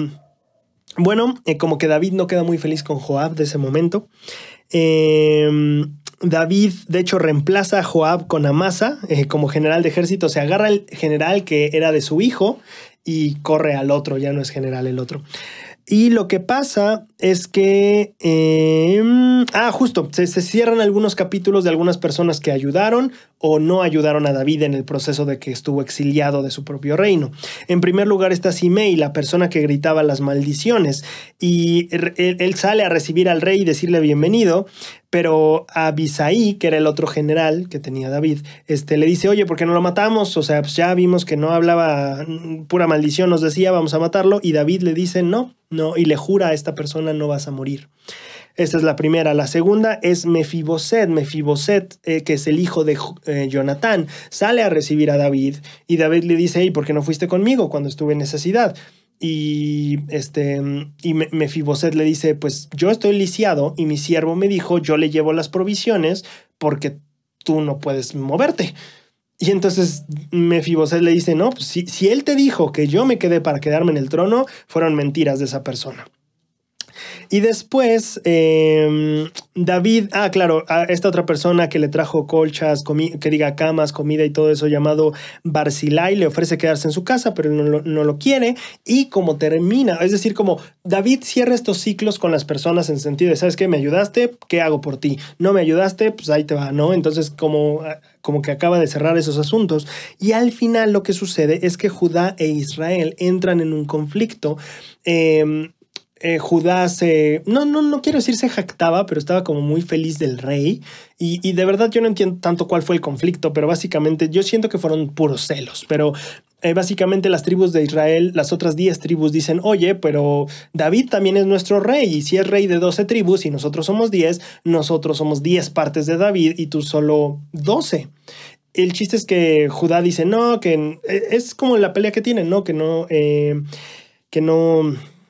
Bueno, eh, como que David no queda muy feliz con Joab de ese momento. Em, David, de hecho, reemplaza a Joab con Amasa eh, como general de ejército. Se agarra el general que era de su hijo y corre al otro, ya no es general el otro. Y lo que pasa es que... Eh, mm, ah, justo, se, cierran algunos capítulos de algunas personas que ayudaron o no ayudaron a David en el proceso de que estuvo exiliado de su propio reino. En primer lugar está Simei, la persona que gritaba las maldiciones, y él sale a recibir al rey y decirle bienvenido, pero a que era el otro general que tenía David, este, le dice, oye, ¿por qué no lo matamos? O sea, pues ya vimos que no hablaba mm, pura maldición, nos decía, vamos a matarlo. Y David le dice, no, no, y le jura a esta persona, no vas a morir. Esta es la primera. La segunda es Mefiboset. Mefiboset, eh, que es el hijo de Jonathan, eh, Jonatán, sale a recibir a David y David le dice, y ¿por qué no fuiste conmigo cuando estuve en necesidad? Y este y Mefiboset le dice, pues yo estoy lisiado y mi siervo me dijo, yo le llevo las provisiones porque tú no puedes moverte. Y entonces Mefiboset le dice, no, pues, si él te dijo que yo me quedé para quedarme en el trono, fueron mentiras de esa persona. Y después, em, David, ah, claro, a esta otra persona que le trajo colchas, que diga camas, comida y todo eso, llamado Barcilai, le ofrece quedarse en su casa, pero no lo, no lo quiere. Y como termina, es decir, como David cierra estos ciclos con las personas en sentido de, ¿sabes qué? ¿Me ayudaste? ¿Qué hago por ti? ¿No me ayudaste? Pues ahí te va, ¿no? Entonces, como ah, como que acaba de cerrar esos asuntos. Y al final lo que sucede es que Judá e Israel entran en un conflicto eh, eh, Judá se, no, no, no quiero decir se jactaba, pero estaba como muy feliz del rey. Y, de verdad yo no entiendo tanto cuál fue el conflicto, pero básicamente yo siento que fueron puros celos, pero... Eh, básicamente las tribus de Israel, las otras 10 tribus dicen, oye, pero David también es nuestro rey, y si es rey de 12 tribus y nosotros somos 10, nosotros somos 10 partes de David y tú solo 12 el chiste es que Judá dice, no, que eh, es como la pelea que tienen, ¿no? Que no, que no,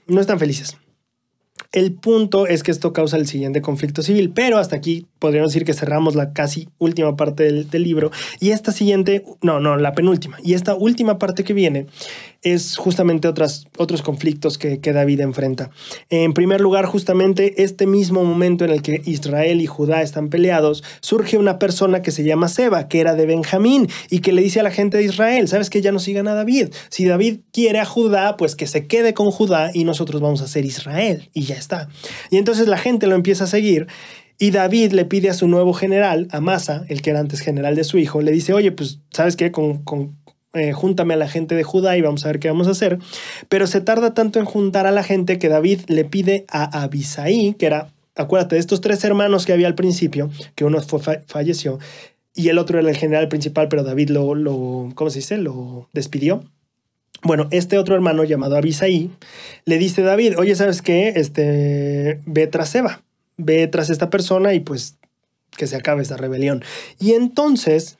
no están felices. El punto es que esto causa el siguiente conflicto civil, pero hasta aquí podríamos decir que cerramos la casi última parte del, libro. Y esta siguiente, no, no, la penúltima. Y esta última parte que viene es justamente otras, otros conflictos que, que David enfrenta. En primer lugar, justamente este mismo momento en el que Israel y Judá están peleados, surge una persona que se llama Seba, que era de Benjamín, y que le dice a la gente de Israel, sabes que ya no sigan a David. Si David quiere a Judá, pues que se quede con Judá y nosotros vamos a ser Israel. Y ya está. Y entonces la gente lo empieza a seguir y David le pide a su nuevo general, a Masa, el que era antes general de su hijo, le dice, oye, pues, ¿sabes qué? Con, eh, júntame a la gente de Judá y vamos a ver qué vamos a hacer. Pero se tarda tanto en juntar a la gente que David le pide a Abisaí, que era, acuérdate, de estos tres hermanos que había al principio, que uno falleció, y el otro era el general principal, pero David lo, ¿cómo se dice? Lo despidió. Bueno, este otro hermano llamado Abisaí le dice a David, oye, ¿sabes qué? Este, ve tras Eva ve tras esta persona y pues que se acabe esta rebelión. Y entonces,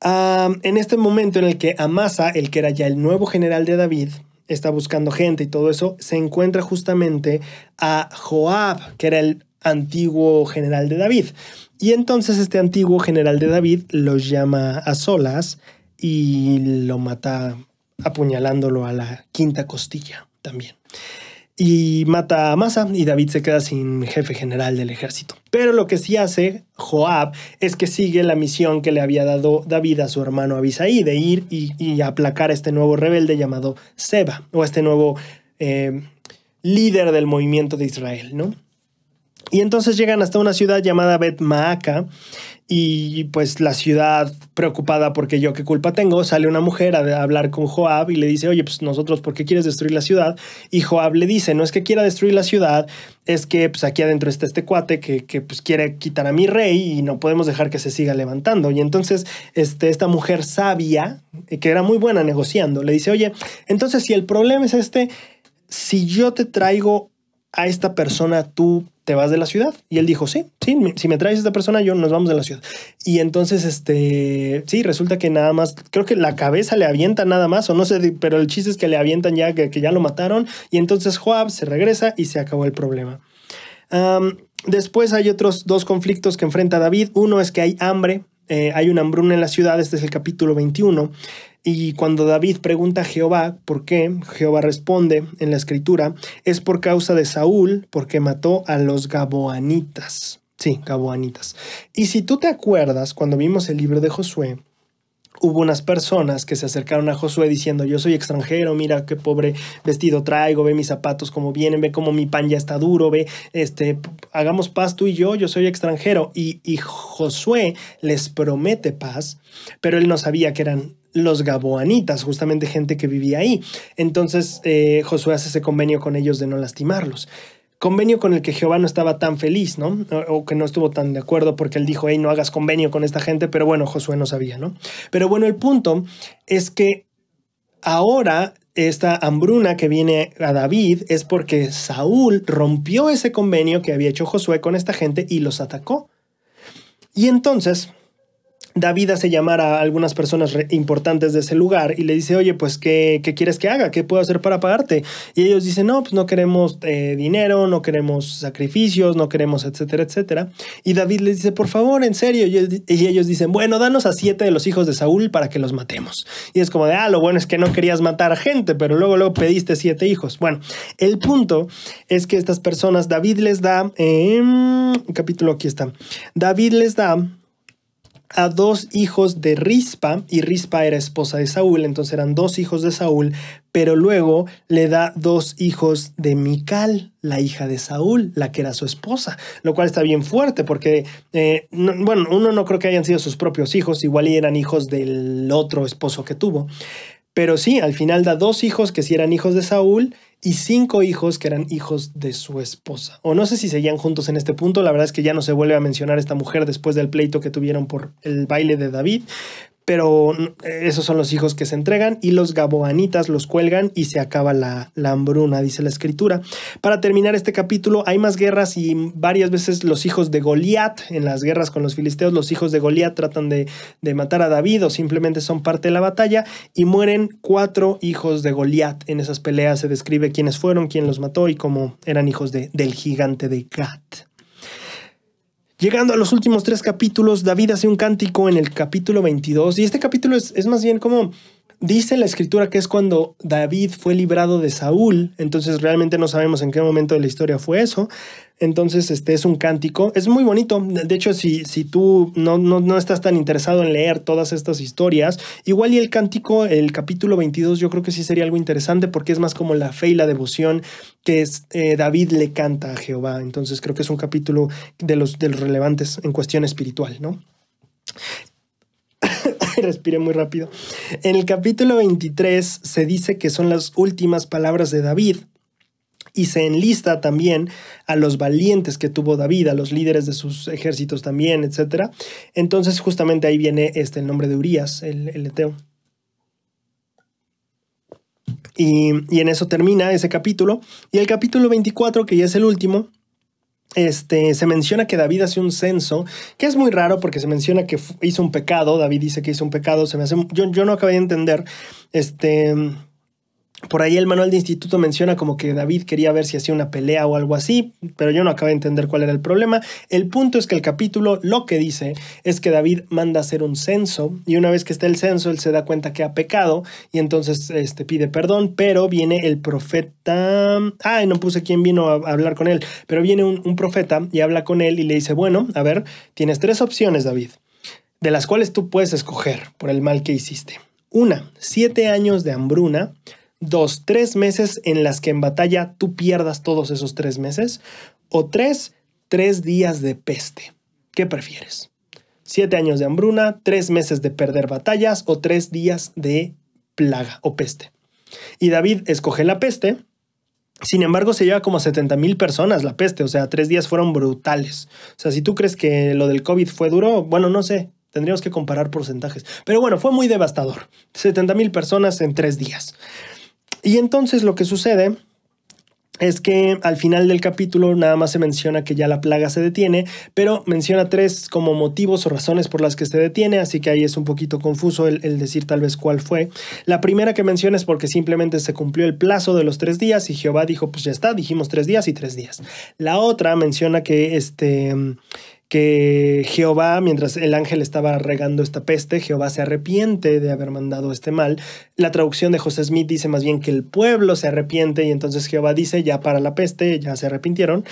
en este momento en el que Amasa, el que era ya el nuevo general de David, está buscando gente y todo eso, se encuentra justamente a Joab, que era el antiguo general de David. Y entonces este antiguo general de David los llama a solas y lo mata apuñalándolo a la quinta costilla también y mata a Masa y David se queda sin jefe general del ejército. Pero lo que sí hace Joab es que sigue la misión que le había dado David a su hermano Abisaí de ir y, y aplacar a este nuevo rebelde llamado Seba o este nuevo eh, líder del movimiento de Israel, ¿no? Y entonces llegan hasta una ciudad llamada Bet Maaca y pues la ciudad preocupada porque yo qué culpa tengo, sale una mujer a hablar con Joab y le dice, oye, pues nosotros, ¿por qué quieres destruir la ciudad? Y Joab le dice, no es que quiera destruir la ciudad, es que pues aquí adentro está este cuate que, pues quiere quitar a mi rey y no podemos dejar que se siga levantando. Y entonces este, esta mujer sabia, eh, que era muy buena negociando, le dice, oye, entonces si el problema es este, si yo te traigo a esta persona, tú ¿te vas de la ciudad? Y él dijo, sí, sí, si me traes a esta persona, yo nos vamos de la ciudad. Y entonces, este, sí, resulta que nada más, creo que la cabeza le avienta nada más, o no sé, pero el chiste es que le avientan ya, que, ya lo mataron, y entonces Joab se regresa y se acabó el problema. después hay otros dos conflictos que enfrenta David. Uno es que hay hambre, eh, hay un hambruna en la ciudad, este es el capítulo 21. Y cuando David pregunta a Jehová por qué, Jehová responde en la escritura, es por causa de Saúl, porque mató a los Gaboanitas. Sí, Gaboanitas. Y si tú te acuerdas, cuando vimos el libro de Josué, hubo unas personas que se acercaron a Josué diciendo, yo soy extranjero, mira qué pobre vestido traigo, ve mis zapatos como vienen, ve como mi pan ya está duro, ve, este, hagamos paz tú y yo, yo soy extranjero. Y, Josué les promete paz, pero él no sabía que eran los gaboanitas, justamente gente que vivía ahí. Entonces eh, Josué hace ese convenio con ellos de no lastimarlos convenio con el que Jehová no estaba tan feliz, ¿no? O, que no estuvo tan de acuerdo porque él dijo, hey, no hagas convenio con esta gente, pero bueno, Josué no sabía, ¿no? Pero bueno, el punto es que ahora esta hambruna que viene a David es porque Saúl rompió ese convenio que había hecho Josué con esta gente y los atacó. Y entonces David hace llamar a algunas personas importantes de ese lugar y le dice, oye, pues, ¿qué, ¿qué, quieres que haga? ¿Qué puedo hacer para pagarte? Y ellos dicen, no, pues no queremos eh, dinero, no queremos sacrificios, no queremos, etcétera, etcétera. Y David les dice, por favor, en serio. Y, ellos dicen, bueno, danos a siete de los hijos de Saúl para que los matemos. Y es como de, ah, lo bueno es que no querías matar a gente, pero luego, luego pediste siete hijos. Bueno, el punto es que estas personas, David les da, em, capítulo aquí está, David les da a dos hijos de Rispa, y Rispa era esposa de Saúl, entonces eran dos hijos de Saúl, pero luego le da dos hijos de Mical, la hija de Saúl, la que era su esposa, lo cual está bien fuerte porque, eh, bueno, uno no creo que hayan sido sus propios hijos, igual y eran hijos del otro esposo que tuvo. Pero sí, al final da dos hijos que sí eran hijos de Saúl y cinco hijos que eran hijos de su esposa. O no sé si seguían juntos en este punto, la verdad es que ya no se vuelve a mencionar esta mujer después del pleito que tuvieron por el baile de David, pero esos son los hijos que se entregan y los gaboanitas los cuelgan y se acaba la, hambruna, dice la escritura. Para terminar este capítulo, hay más guerras y varias veces los hijos de Goliat, en las guerras con los filisteos, los hijos de Goliat tratan de, matar a David o simplemente son parte de la batalla y mueren cuatro hijos de Goliat. En esas peleas se describe quiénes fueron, quién los mató y cómo eran hijos del gigante de Gat. Llegando a los últimos tres capítulos, David hace un cántico en el capítulo 22 y este capítulo es, es más bien como Dice la escritura que es cuando David fue librado de Saúl, entonces realmente no sabemos en qué momento de la historia fue eso. Entonces, este es un cántico, es muy bonito. De hecho, si, si tú no, estás tan interesado en leer todas estas historias, igual y el cántico, el capítulo 22, yo creo que sí sería algo interesante porque es más como la fe y la devoción que es, eh, David le canta a Jehová. Entonces, creo que es un capítulo de los, de los relevantes en cuestión espiritual, ¿no? respire muy rápido. En el capítulo 23 se dice que son las últimas palabras de David y se enlista también a los valientes que tuvo David, a los líderes de sus ejércitos también, etc. Entonces justamente ahí viene este, el nombre de Urias, el, Eteo. Y, y en eso termina ese capítulo. Y el capítulo 24, que ya es el último, este, se menciona que David hace un censo, que es muy raro porque se menciona que hizo un pecado, David dice que hizo un pecado, se me hace, yo, no acabé de entender, este, por ahí el manual de instituto menciona como que David quería ver si hacía una pelea o algo así, pero yo no acabo de entender cuál era el problema. El punto es que el capítulo lo que dice es que David manda hacer un censo y una vez que está el censo él se da cuenta que ha pecado y entonces este, pide perdón, pero viene el profeta... Ay, no puse quién vino a hablar con él, pero viene un, un profeta y habla con él y le dice, bueno, a ver, tienes tres opciones David, de las cuales tú puedes escoger por el mal que hiciste. Una, siete años de hambruna Dos, tres meses en las que en batalla tú pierdas todos esos tres meses. O tres, tres días de peste. ¿Qué prefieres? Siete años de hambruna, tres meses de perder batallas o tres días de plaga o peste. Y David escoge la peste. Sin embargo, se lleva como a 70 mil personas la peste, o sea, tres días fueron brutales. O sea, si tú crees que lo del COVID fue duro, bueno, no sé, tendríamos que comparar porcentajes. Pero bueno, fue muy devastador. 70 mil personas en tres días. Y entonces lo que sucede es que al final del capítulo nada más se menciona que ya la plaga se detiene, pero menciona tres como motivos o razones por las que se detiene, así que ahí es un poquito confuso el, decir tal vez cuál fue. La primera que menciona es porque simplemente se cumplió el plazo de los tres días y Jehová dijo, pues ya está, dijimos tres días y tres días. La otra menciona que este que Jehová, mientras el ángel estaba regando esta peste, Jehová se arrepiente de haber mandado este mal. La traducción de José Smith dice más bien que el pueblo se arrepiente y entonces Jehová dice, ya para la peste, ya se arrepintieron.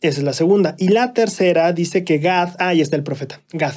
Esa es la segunda. Y la tercera dice que Gad, ah, ahí está el profeta, Gad.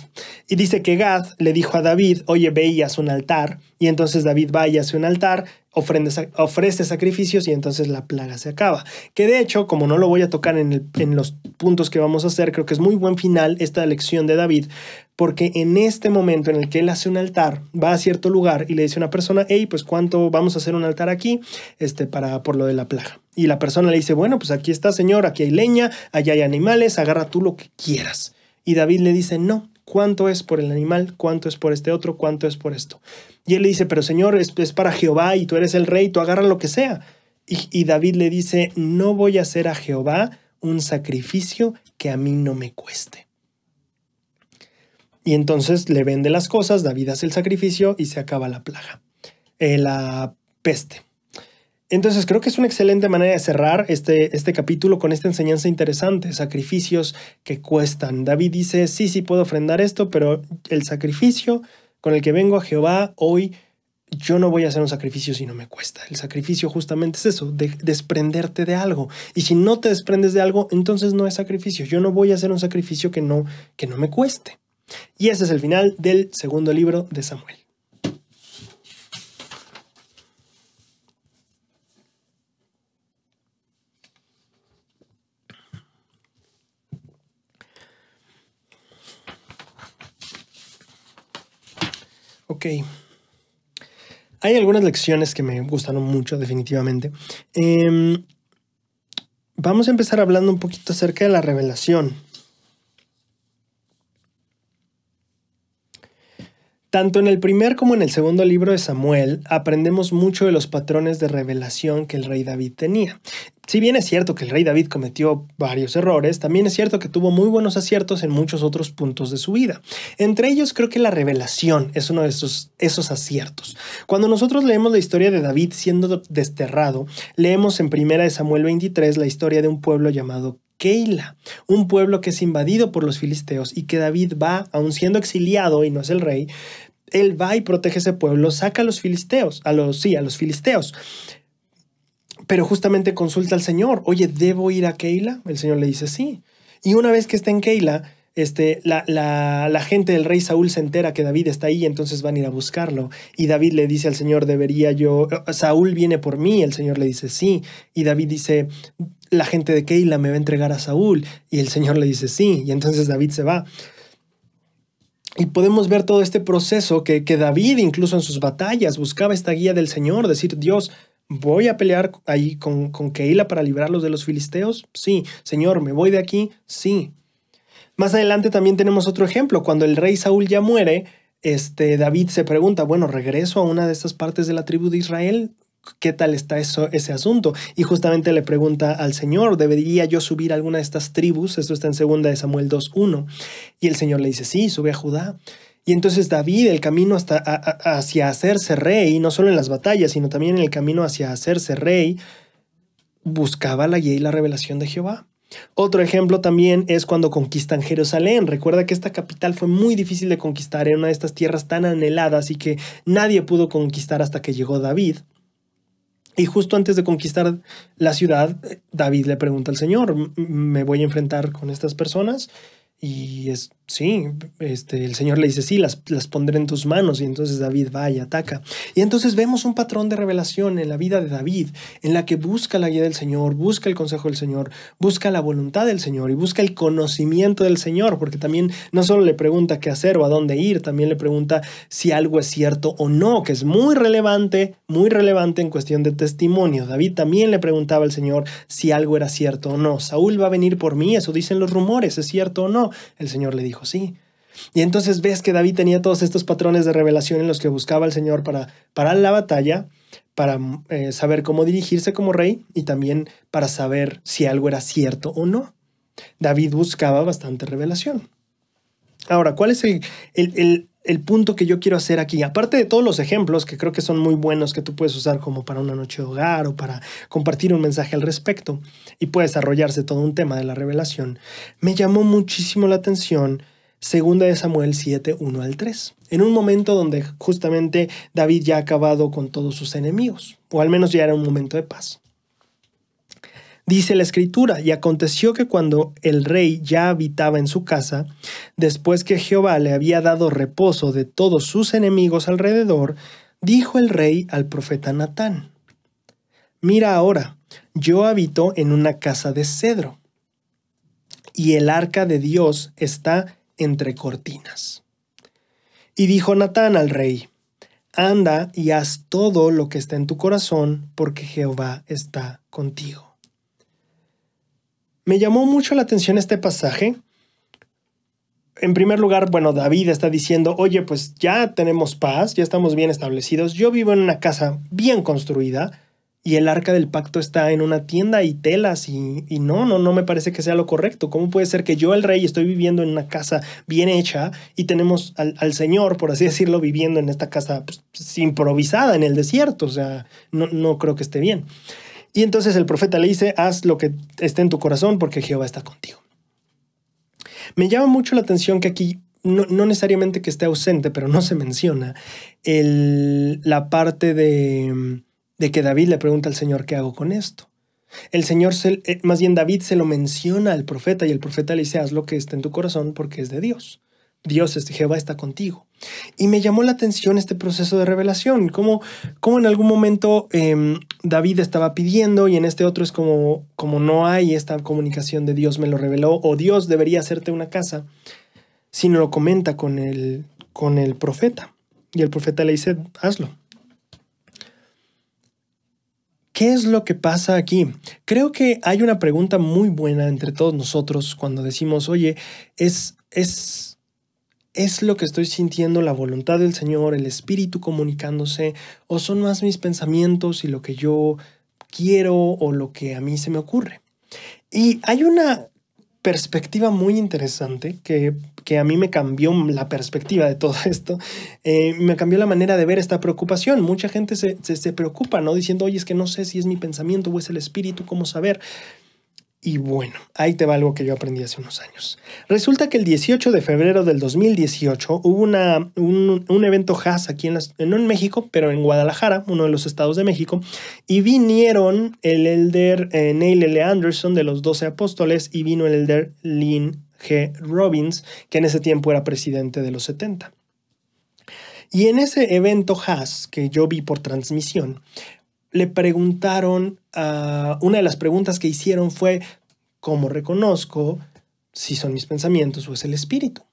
Y dice que Gad le dijo a David, oye, ve y un altar. Y entonces David va y hace un altar, ofrece sacrificios y entonces la plaga se acaba. Que de hecho, como no lo voy a tocar en, en los puntos que vamos a hacer, creo que es muy buen final esta lección de David, porque en este momento en el que él hace un altar, va a cierto lugar y le dice a una persona, hey, pues cuánto vamos a hacer un altar aquí este, para, por lo de la plaga. Y la persona le dice, bueno, pues aquí está, señor, aquí hay leña, allá hay animales, agarra tú lo que quieras. Y David le dice, no, ¿cuánto es por el animal? ¿Cuánto es por este otro? ¿Cuánto es por esto? Y él le dice, pero señor, es, para Jehová y tú eres el rey, tú agarra lo que sea. Y, David le dice, no voy a hacer a Jehová un sacrificio que a mí no me cueste. Y entonces le vende las cosas, David hace el sacrificio y se acaba la plaga, eh, la peste. Entonces creo que es una excelente manera de cerrar este, este capítulo con esta enseñanza interesante, sacrificios que cuestan. David dice, sí, sí puedo ofrendar esto, pero el sacrificio con el que vengo a Jehová hoy, yo no voy a hacer un sacrificio si no me cuesta. El sacrificio justamente es eso, desprenderte de algo. Y si no te desprendes de algo, entonces no es sacrificio. Yo no voy a hacer un sacrificio que no, que no me cueste. Y ese es el final del segundo libro de Samuel. Ok. Hay algunas lecciones que me gustaron mucho, definitivamente. Em, vamos a empezar hablando un poquito acerca de la revelación. Tanto en el primer como en el segundo libro de Samuel aprendemos mucho de los patrones de revelación que el rey David tenía. Si bien es cierto que el rey David cometió varios errores, también es cierto que tuvo muy buenos aciertos en muchos otros puntos de su vida. Entre ellos creo que la revelación es uno de esos, esos aciertos. Cuando nosotros leemos la historia de David siendo desterrado, leemos en primera de Samuel 23 la historia de un pueblo llamado Keila, un pueblo que es invadido por los filisteos y que David va, aún siendo exiliado y no es el rey, él va y protege ese pueblo, saca a los filisteos, a los, sí, a los filisteos. Pero justamente consulta al Señor, oye, ¿debo ir a Keila? El Señor le dice sí. Y una vez que está en Keila, este, la, la, la, gente del rey Saúl se entera que David está ahí, y entonces van a ir a buscarlo. Y David le dice al Señor, debería yo, eh, Saúl viene por mí, el Señor le dice sí. Y David dice, la gente de Keila me va a entregar a Saúl. Y el Señor le dice sí. Y entonces David se va. Y podemos ver todo este proceso que, David incluso en sus batallas buscaba esta guía del Señor, decir, Dios, ¿Voy a pelear ahí con, con Keila para librarlos de los filisteos? Sí. Señor, ¿me voy de aquí? Sí. Más adelante también tenemos otro ejemplo. Cuando el rey Saúl ya muere, este, David se pregunta, bueno, ¿regreso a una de estas partes de la tribu de Israel? qué tal está eso, ese asunto. Y justamente le pregunta al Señor, ¿debería yo subir a alguna de estas tribus? Esto está en 2 de Samuel 2.1. Y el Señor le dice, sí, sube a Judá. Y entonces David, el camino hasta, hacia hacerse rey, no solo en las batallas, sino también en el camino hacia hacerse rey, buscaba la guía y la revelación de Jehová. Otro ejemplo también es cuando conquistan Jerusalén. Recuerda que esta capital fue muy difícil de conquistar, en una de estas tierras tan anheladas y que nadie pudo conquistar hasta que llegó David. Y justo antes de conquistar la ciudad, David le pregunta al Señor, me voy a enfrentar con estas personas y es sí, este, el Señor le dice, sí, las, las pondré en tus manos. Y entonces David va y ataca. Y entonces vemos un patrón de revelación en la vida de David, en la que busca la guía del Señor, busca el consejo del Señor, busca la voluntad del Señor y busca el conocimiento del Señor, porque también no solo le pregunta qué hacer o a dónde ir, también le pregunta si algo es cierto o no, que es muy relevante, muy relevante en cuestión de testimonio. David también le preguntaba al Señor si algo era cierto o no. Saúl va a venir por mí, eso dicen los rumores, ¿es cierto o no? El Señor le dijo, sí. Y entonces ves que David tenía todos estos patrones de revelación en los que buscaba al Señor para, para la batalla, para eh, saber cómo dirigirse como rey y también para saber si algo era cierto o no. David buscaba bastante revelación. Ahora, ¿cuál es el, el punto que yo quiero hacer aquí, aparte de todos los ejemplos que creo que son muy buenos que tú puedes usar como para una noche de hogar o para compartir un mensaje al respecto y puede desarrollarse todo un tema de la revelación, me llamó muchísimo la atención Segunda de Samuel 7, 1 al 3, en un momento donde justamente David ya ha acabado con todos sus enemigos, o al menos ya era un momento de paz. Dice la escritura, y aconteció que cuando el rey ya habitaba en su casa, después que Jehová le había dado reposo de todos sus enemigos alrededor, dijo el rey al profeta Natán, Mira ahora, yo habito en una casa de cedro, y el arca de Dios está entre cortinas. Y dijo Natán al rey, Anda y haz todo lo que está en tu corazón, porque Jehová está contigo. Me llamó mucho la atención este pasaje. En primer lugar, bueno, David está diciendo, oye, pues ya tenemos paz, ya estamos bien establecidos, yo vivo en una casa bien construida y el arca del pacto está en una tienda y telas y, no, no, no me parece que sea lo correcto. ¿Cómo puede ser que yo, el rey, estoy viviendo en una casa bien hecha y tenemos al, Señor, por así decirlo, viviendo en esta casa pues, improvisada en el desierto? O sea, no, no creo que esté bien. Y entonces el profeta le dice, haz lo que esté en tu corazón porque Jehová está contigo. Me llama mucho la atención que aquí, no, necesariamente que esté ausente, pero no se menciona la parte de, que David le pregunta al Señor, ¿qué hago con esto? El Señor, eh, más bien David se lo menciona al profeta y el profeta le dice, haz lo que esté en tu corazón porque es de Dios. Dios, es, Jehová está contigo. Y me llamó la atención este proceso de revelación, como, en algún momento em, David estaba pidiendo y en este otro es como, como no hay esta comunicación de Dios me lo reveló o Dios debería hacerte una casa, si no lo comenta con el, con el profeta. Y el profeta le dice, hazlo. ¿Qué es lo que pasa aquí? Creo que hay una pregunta muy buena entre todos nosotros cuando decimos, oye, es, es ¿Es lo que estoy sintiendo la voluntad del Señor, el Espíritu comunicándose? ¿O son más mis pensamientos y lo que yo quiero o lo que a mí se me ocurre? Y hay una perspectiva muy interesante que, a mí me cambió la perspectiva de todo esto, eh, me cambió la manera de ver esta preocupación. Mucha gente se, se, se preocupa, ¿no? Diciendo, oye, es que no sé si es mi pensamiento o es el espíritu, ¿cómo saber? Y bueno, ahí te va algo que yo aprendí hace unos años. Resulta que el 18 de febrero del 2018 hubo una, un, evento has aquí en, las, no en México, pero en Guadalajara, uno de los estados de México, y vinieron el elder eh, Neil L. Anderson de los 12 apóstoles y vino el elder Lynn G. Robbins, que en ese tiempo era presidente de los 70. Y en ese evento has que yo vi por transmisión, le preguntaron, a ah, una de las preguntas que hicieron fue, ¿cómo reconozco si son mis pensamientos o es el espíritu?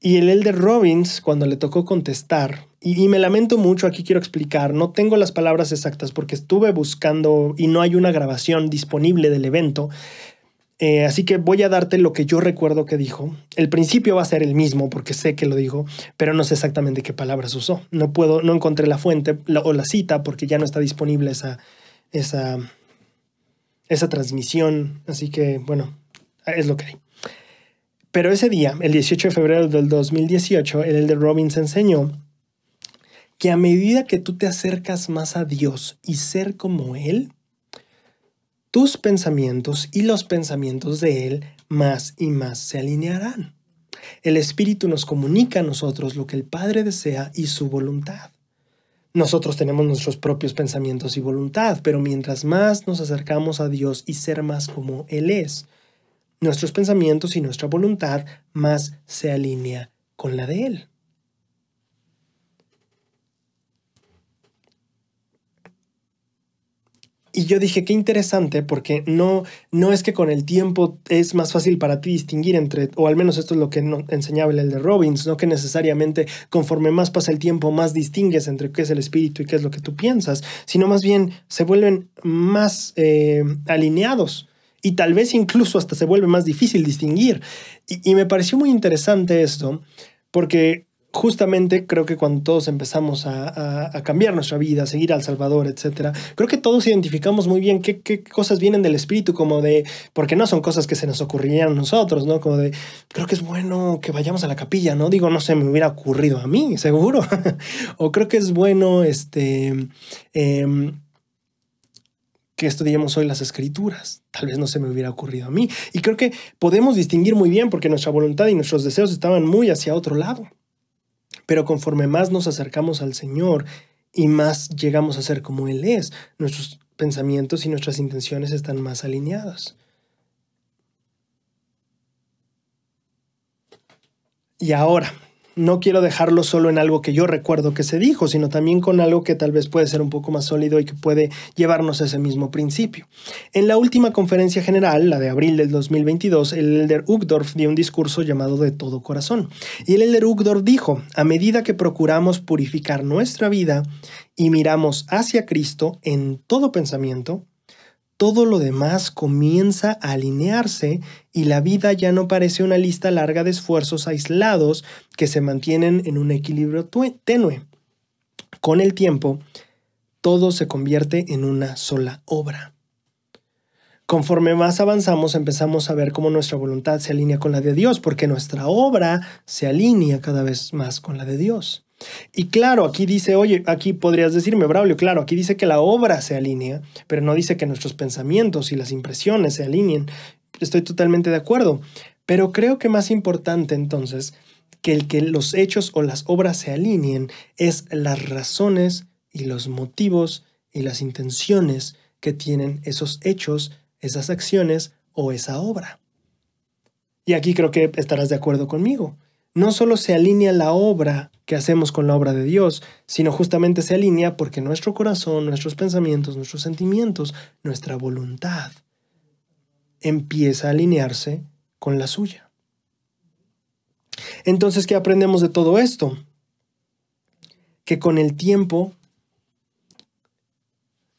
Y el Elder Robbins, cuando le tocó contestar, y, y, me lamento mucho, aquí quiero explicar, no tengo las palabras exactas porque estuve buscando y no hay una grabación disponible del evento, eh, así que voy a darte lo que yo recuerdo que dijo. El principio va a ser el mismo porque sé que lo dijo, pero no sé exactamente qué palabras usó. No puedo, no encontré la fuente o la cita porque ya no está disponible esa, esa, esa transmisión. Así que, bueno, es lo que hay. Pero ese día, el 18 de febrero del 2018, el de Robbins enseñó que a medida que tú te acercas más a Dios y ser como Él, tus pensamientos y los pensamientos de Él más y más se alinearán. El Espíritu nos comunica a nosotros lo que el Padre desea y su voluntad. Nosotros tenemos nuestros propios pensamientos y voluntad, pero mientras más nos acercamos a Dios y ser más como Él es, nuestros pensamientos y nuestra voluntad más se alinea con la de Él. Y yo dije, qué interesante, porque no, no es que con el tiempo es más fácil para ti distinguir entre, o al menos esto es lo que enseñaba el de Robbins, no que necesariamente conforme más pasa el tiempo, más distingues entre qué es el espíritu y qué es lo que tú piensas, sino más bien se vuelven más eh, alineados y tal vez incluso hasta se vuelve más difícil distinguir. y me pareció muy interesante esto, porque justamente creo que cuando todos empezamos a, cambiar nuestra vida, a seguir al Salvador, etcétera, creo que todos identificamos muy bien qué, cosas vienen del espíritu, como de, porque no son cosas que se nos ocurrirían a nosotros, ¿no? Como de, creo que es bueno que vayamos a la capilla, ¿no? Digo, no se me hubiera ocurrido a mí, seguro. o creo que es bueno, este. Em, que estudiemos hoy las escrituras. Tal vez no se me hubiera ocurrido a mí. Y creo que podemos distinguir muy bien porque nuestra voluntad y nuestros deseos estaban muy hacia otro lado. Pero conforme más nos acercamos al Señor y más llegamos a ser como Él es, nuestros pensamientos y nuestras intenciones están más alineadas. Y ahora, no quiero dejarlo solo en algo que yo recuerdo que se dijo, sino también con algo que tal vez puede ser un poco más sólido y que puede llevarnos a ese mismo principio. En la última conferencia general, la de abril del 2022, el Elder Uchtdorf dio un discurso llamado De todo corazón. Y el Elder Uchtdorf dijo, a medida que procuramos purificar nuestra vida y miramos hacia Cristo en todo pensamiento, todo lo demás comienza a alinearse y la vida ya no parece una lista larga de esfuerzos aislados que se mantienen en un equilibrio tenue. Con el tiempo, todo se convierte en una sola obra. Conforme más avanzamos, empezamos a ver cómo nuestra voluntad se alinea con la de Dios, porque nuestra obra se alinea cada vez más con la de Dios. Y claro, aquí dice, oye, aquí podrías decirme, Braulio, claro, aquí dice que la obra se alinea, pero no dice que nuestros pensamientos y las impresiones se alineen. Estoy totalmente de acuerdo, pero creo que más importante entonces que el que los hechos o las obras se alineen es las razones y los motivos y las intenciones que tienen esos hechos, esas acciones o esa obra. Y aquí creo que estarás de acuerdo conmigo no solo se alinea la obra que hacemos con la obra de Dios, sino justamente se alinea porque nuestro corazón, nuestros pensamientos, nuestros sentimientos, nuestra voluntad empieza a alinearse con la suya. Entonces, ¿qué aprendemos de todo esto? Que con el tiempo,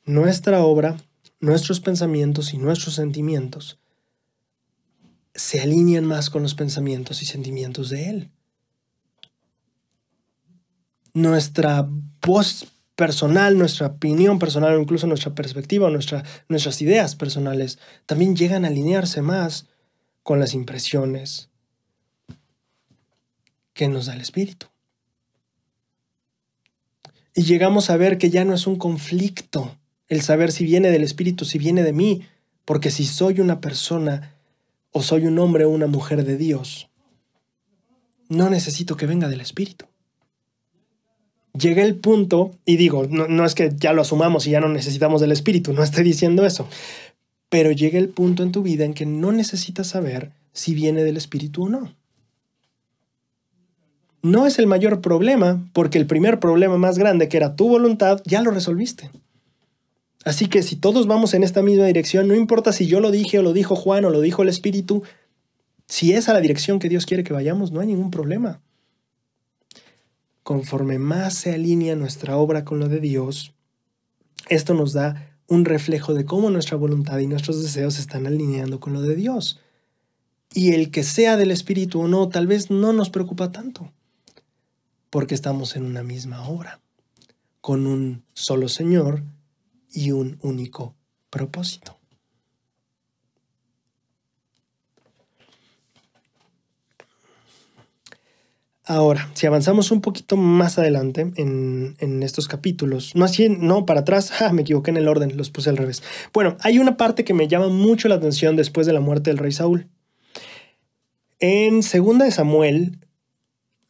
nuestra obra, nuestros pensamientos y nuestros sentimientos se alinean más con los pensamientos y sentimientos de Él. Nuestra voz personal, nuestra opinión personal o incluso nuestra perspectiva, nuestras ideas personales también llegan a alinearse más con las impresiones que nos da el Espíritu. Y llegamos a ver que ya no es un conflicto el saber si viene del Espíritu, si viene de mí, porque si soy una persona o soy un hombre o una mujer de Dios, no necesito que venga del Espíritu. Llega el punto, y digo, no, no es que ya lo asumamos y ya no necesitamos del Espíritu, no estoy diciendo eso, pero llega el punto en tu vida en que no necesitas saber si viene del Espíritu o no. No es el mayor problema, porque el primer problema más grande, que era tu voluntad, ya lo resolviste. Así que si todos vamos en esta misma dirección, no importa si yo lo dije o lo dijo Juan o lo dijo el Espíritu, si es a la dirección que Dios quiere que vayamos, no hay ningún problema. Conforme más se alinea nuestra obra con la de Dios, esto nos da un reflejo de cómo nuestra voluntad y nuestros deseos están alineando con lo de Dios. Y el que sea del Espíritu o no, tal vez no nos preocupa tanto, porque estamos en una misma obra, con un solo Señor y un único propósito. Ahora, si avanzamos un poquito más adelante en, estos capítulos, no así, no, para atrás, ah, me equivoqué en el orden, los puse al revés. Bueno, hay una parte que me llama mucho la atención después de la muerte del rey Saúl. En Segunda de Samuel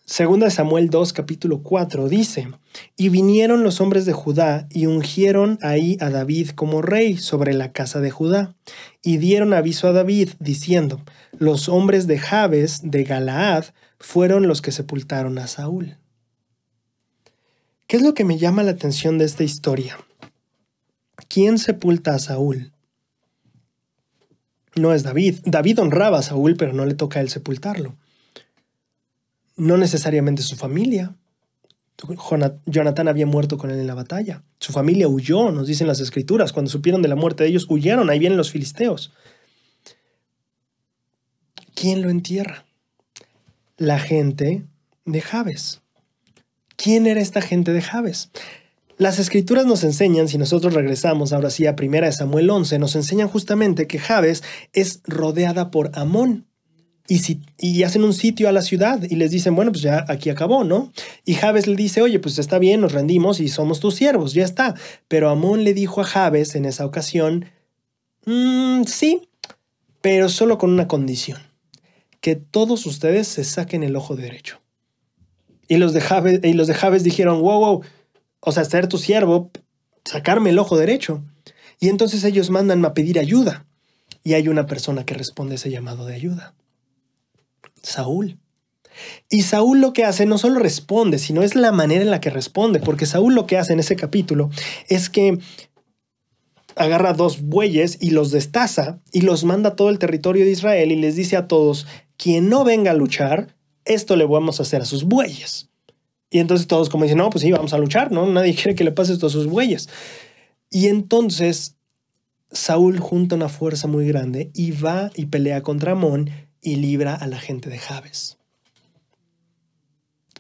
Segunda Samuel 2, capítulo 4 dice, Y vinieron los hombres de Judá y ungieron ahí a David como rey sobre la casa de Judá, y dieron aviso a David, diciendo, Los hombres de Jabes de Galaad fueron los que sepultaron a Saúl. ¿Qué es lo que me llama la atención de esta historia? ¿Quién sepulta a Saúl? No es David. David honraba a Saúl, pero no le toca a él sepultarlo no necesariamente su familia. Jonathan había muerto con él en la batalla. Su familia huyó, nos dicen las escrituras. Cuando supieron de la muerte de ellos, huyeron. Ahí vienen los filisteos. ¿Quién lo entierra? La gente de Jabes. ¿Quién era esta gente de Jabes? Las escrituras nos enseñan, si nosotros regresamos ahora sí a primera de Samuel 11, nos enseñan justamente que Jabes es rodeada por Amón y, hacen un sitio a la ciudad y les dicen, bueno, pues ya aquí acabó, ¿no? Y Javes le dice, oye, pues está bien, nos rendimos y somos tus siervos, ya está. Pero Amón le dijo a Javes en esa ocasión, mm, sí, pero solo con una condición, que todos ustedes se saquen el ojo derecho. Y los de Javes y los dijeron, wow, wow, o sea, ser tu siervo, sacarme el ojo derecho. Y entonces ellos mandan a pedir ayuda. Y hay una persona que responde ese llamado de ayuda. Saúl. Y Saúl lo que hace no solo responde, sino es la manera en la que responde, porque Saúl lo que hace en ese capítulo es que agarra dos bueyes y los destaza y los manda a todo el territorio de Israel y les dice a todos, quien no venga a luchar, esto le vamos a hacer a sus bueyes. Y entonces todos como dicen, no, pues sí, vamos a luchar, ¿no? Nadie quiere que le pase esto a sus bueyes. Y entonces Saúl junta una fuerza muy grande y va y pelea contra Amón y libra a la gente de Jabes.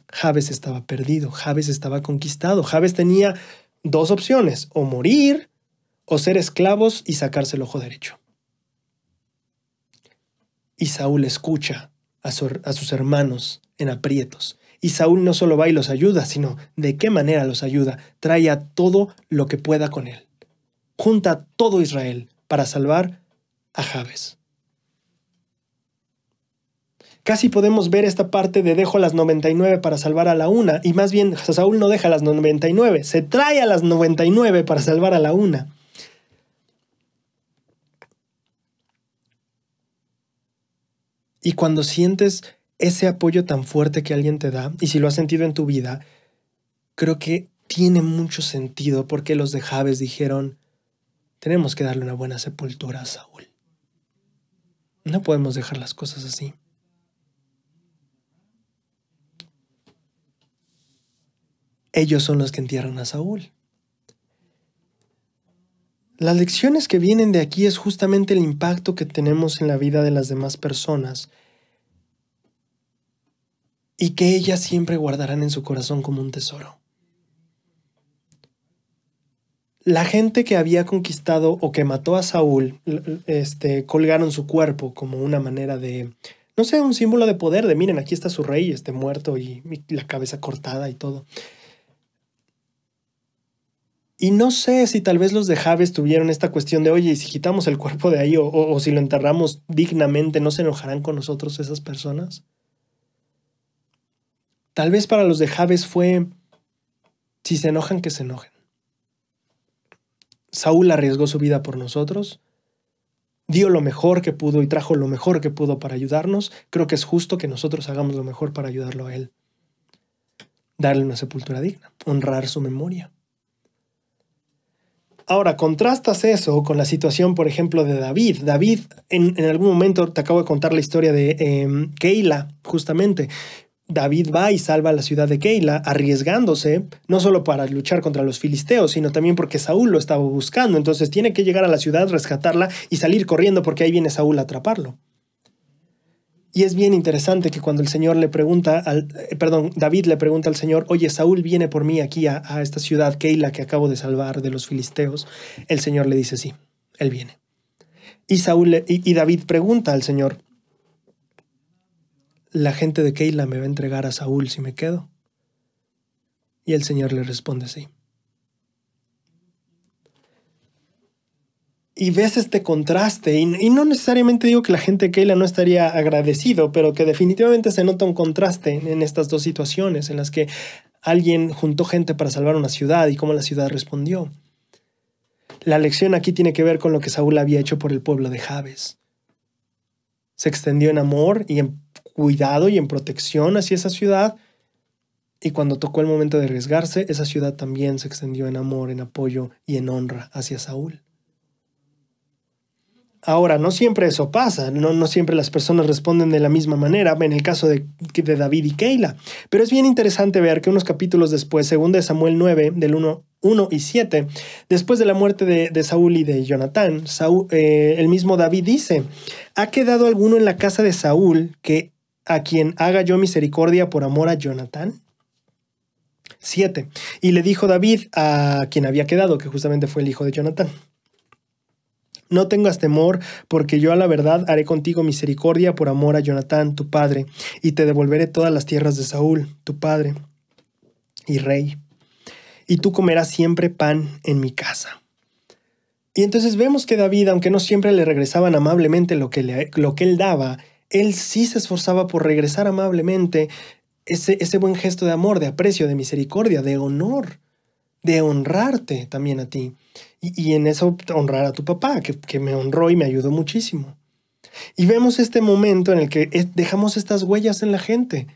Jabes estaba perdido, Jabes estaba conquistado, Jabes tenía dos opciones, o morir o ser esclavos y sacarse el ojo derecho. Y Saúl escucha a, sus hermanos en aprietos. Y Saúl no solo va y los ayuda, sino de qué manera los ayuda. Trae a todo lo que pueda con él. Junta a todo Israel para salvar a Jabes casi podemos ver esta parte de dejo las 99 para salvar a la una, y más bien Saúl no deja las 99, se trae a las 99 para salvar a la una. Y cuando sientes ese apoyo tan fuerte que alguien te da, y si lo has sentido en tu vida, creo que tiene mucho sentido porque los de Javes dijeron, tenemos que darle una buena sepultura a Saúl. No podemos dejar las cosas así. Ellos son los que entierran a Saúl. Las lecciones que vienen de aquí es justamente el impacto que tenemos en la vida de las demás personas y que ellas siempre guardarán en su corazón como un tesoro. La gente que había conquistado o que mató a Saúl, este, colgaron su cuerpo como una manera de, no sé, un símbolo de poder, de miren, aquí está su rey, este muerto y, y la cabeza cortada y todo. Y no sé si tal vez los de Javes tuvieron esta cuestión de, oye, ¿y si quitamos el cuerpo de ahí o, o, si lo enterramos dignamente, ¿no se enojarán con nosotros esas personas? Tal vez para los de Javes fue, si se enojan, que se enojen. Saúl arriesgó su vida por nosotros, dio lo mejor que pudo y trajo lo mejor que pudo para ayudarnos. Creo que es justo que nosotros hagamos lo mejor para ayudarlo a él. Darle una sepultura digna, honrar su memoria. Ahora, contrastas eso con la situación, por ejemplo, de David. David, en, algún momento te acabo de contar la historia de em, Keila, justamente. David va y salva a la ciudad de Keila, arriesgándose, no solo para luchar contra los filisteos, sino también porque Saúl lo estaba buscando. Entonces tiene que llegar a la ciudad, rescatarla y salir corriendo porque ahí viene Saúl a atraparlo. Y es bien interesante que cuando el Señor le pregunta al, eh, perdón, David le pregunta al Señor, oye, Saúl viene por mí aquí a, esta ciudad, Keila, que acabo de salvar de los filisteos, el Señor le dice, sí, él viene. Y, Saúl y David pregunta al Señor, la gente de Keila me va a entregar a Saúl si me quedo. Y el Señor le responde, sí. y ves este contraste. Y, no necesariamente digo que la gente de Keila no estaría agradecido, pero que definitivamente se nota un contraste en, en, estas dos situaciones en las que alguien juntó gente para salvar una ciudad y cómo la ciudad respondió. La lección aquí tiene que ver con lo que Saúl había hecho por el pueblo de Jabes. Se extendió en amor y en cuidado y en protección hacia esa ciudad. Y cuando tocó el momento de arriesgarse, esa ciudad también se extendió en amor, en apoyo y en honra hacia Saúl. Ahora, no siempre eso pasa, no, no, siempre las personas responden de la misma manera, en el caso de, David y Keila, pero es bien interesante ver que unos capítulos después, según de Samuel 9, del 1, y 7, después de la muerte de, Saúl y de Jonatán, eh, el mismo David dice, ¿ha quedado alguno en la casa de Saúl que a quien haga yo misericordia por amor a Jonatán? 7. Y le dijo David a quien había quedado, que justamente fue el hijo de Jonatán. No tengas temor, porque yo a la verdad haré contigo misericordia por amor a Jonatán, tu padre, y te devolveré todas las tierras de Saúl, tu padre y rey. Y tú comerás siempre pan en mi casa. Y entonces vemos que David, aunque no siempre le regresaban amablemente lo que, lo que él daba, él sí se esforzaba por regresar amablemente ese, ese buen gesto de amor, de aprecio, de misericordia, de honor, de honrarte también a ti. Y, en eso honrar a tu papá, que, me honró y me ayudó muchísimo. Y vemos este momento en el que dejamos estas huellas en la gente.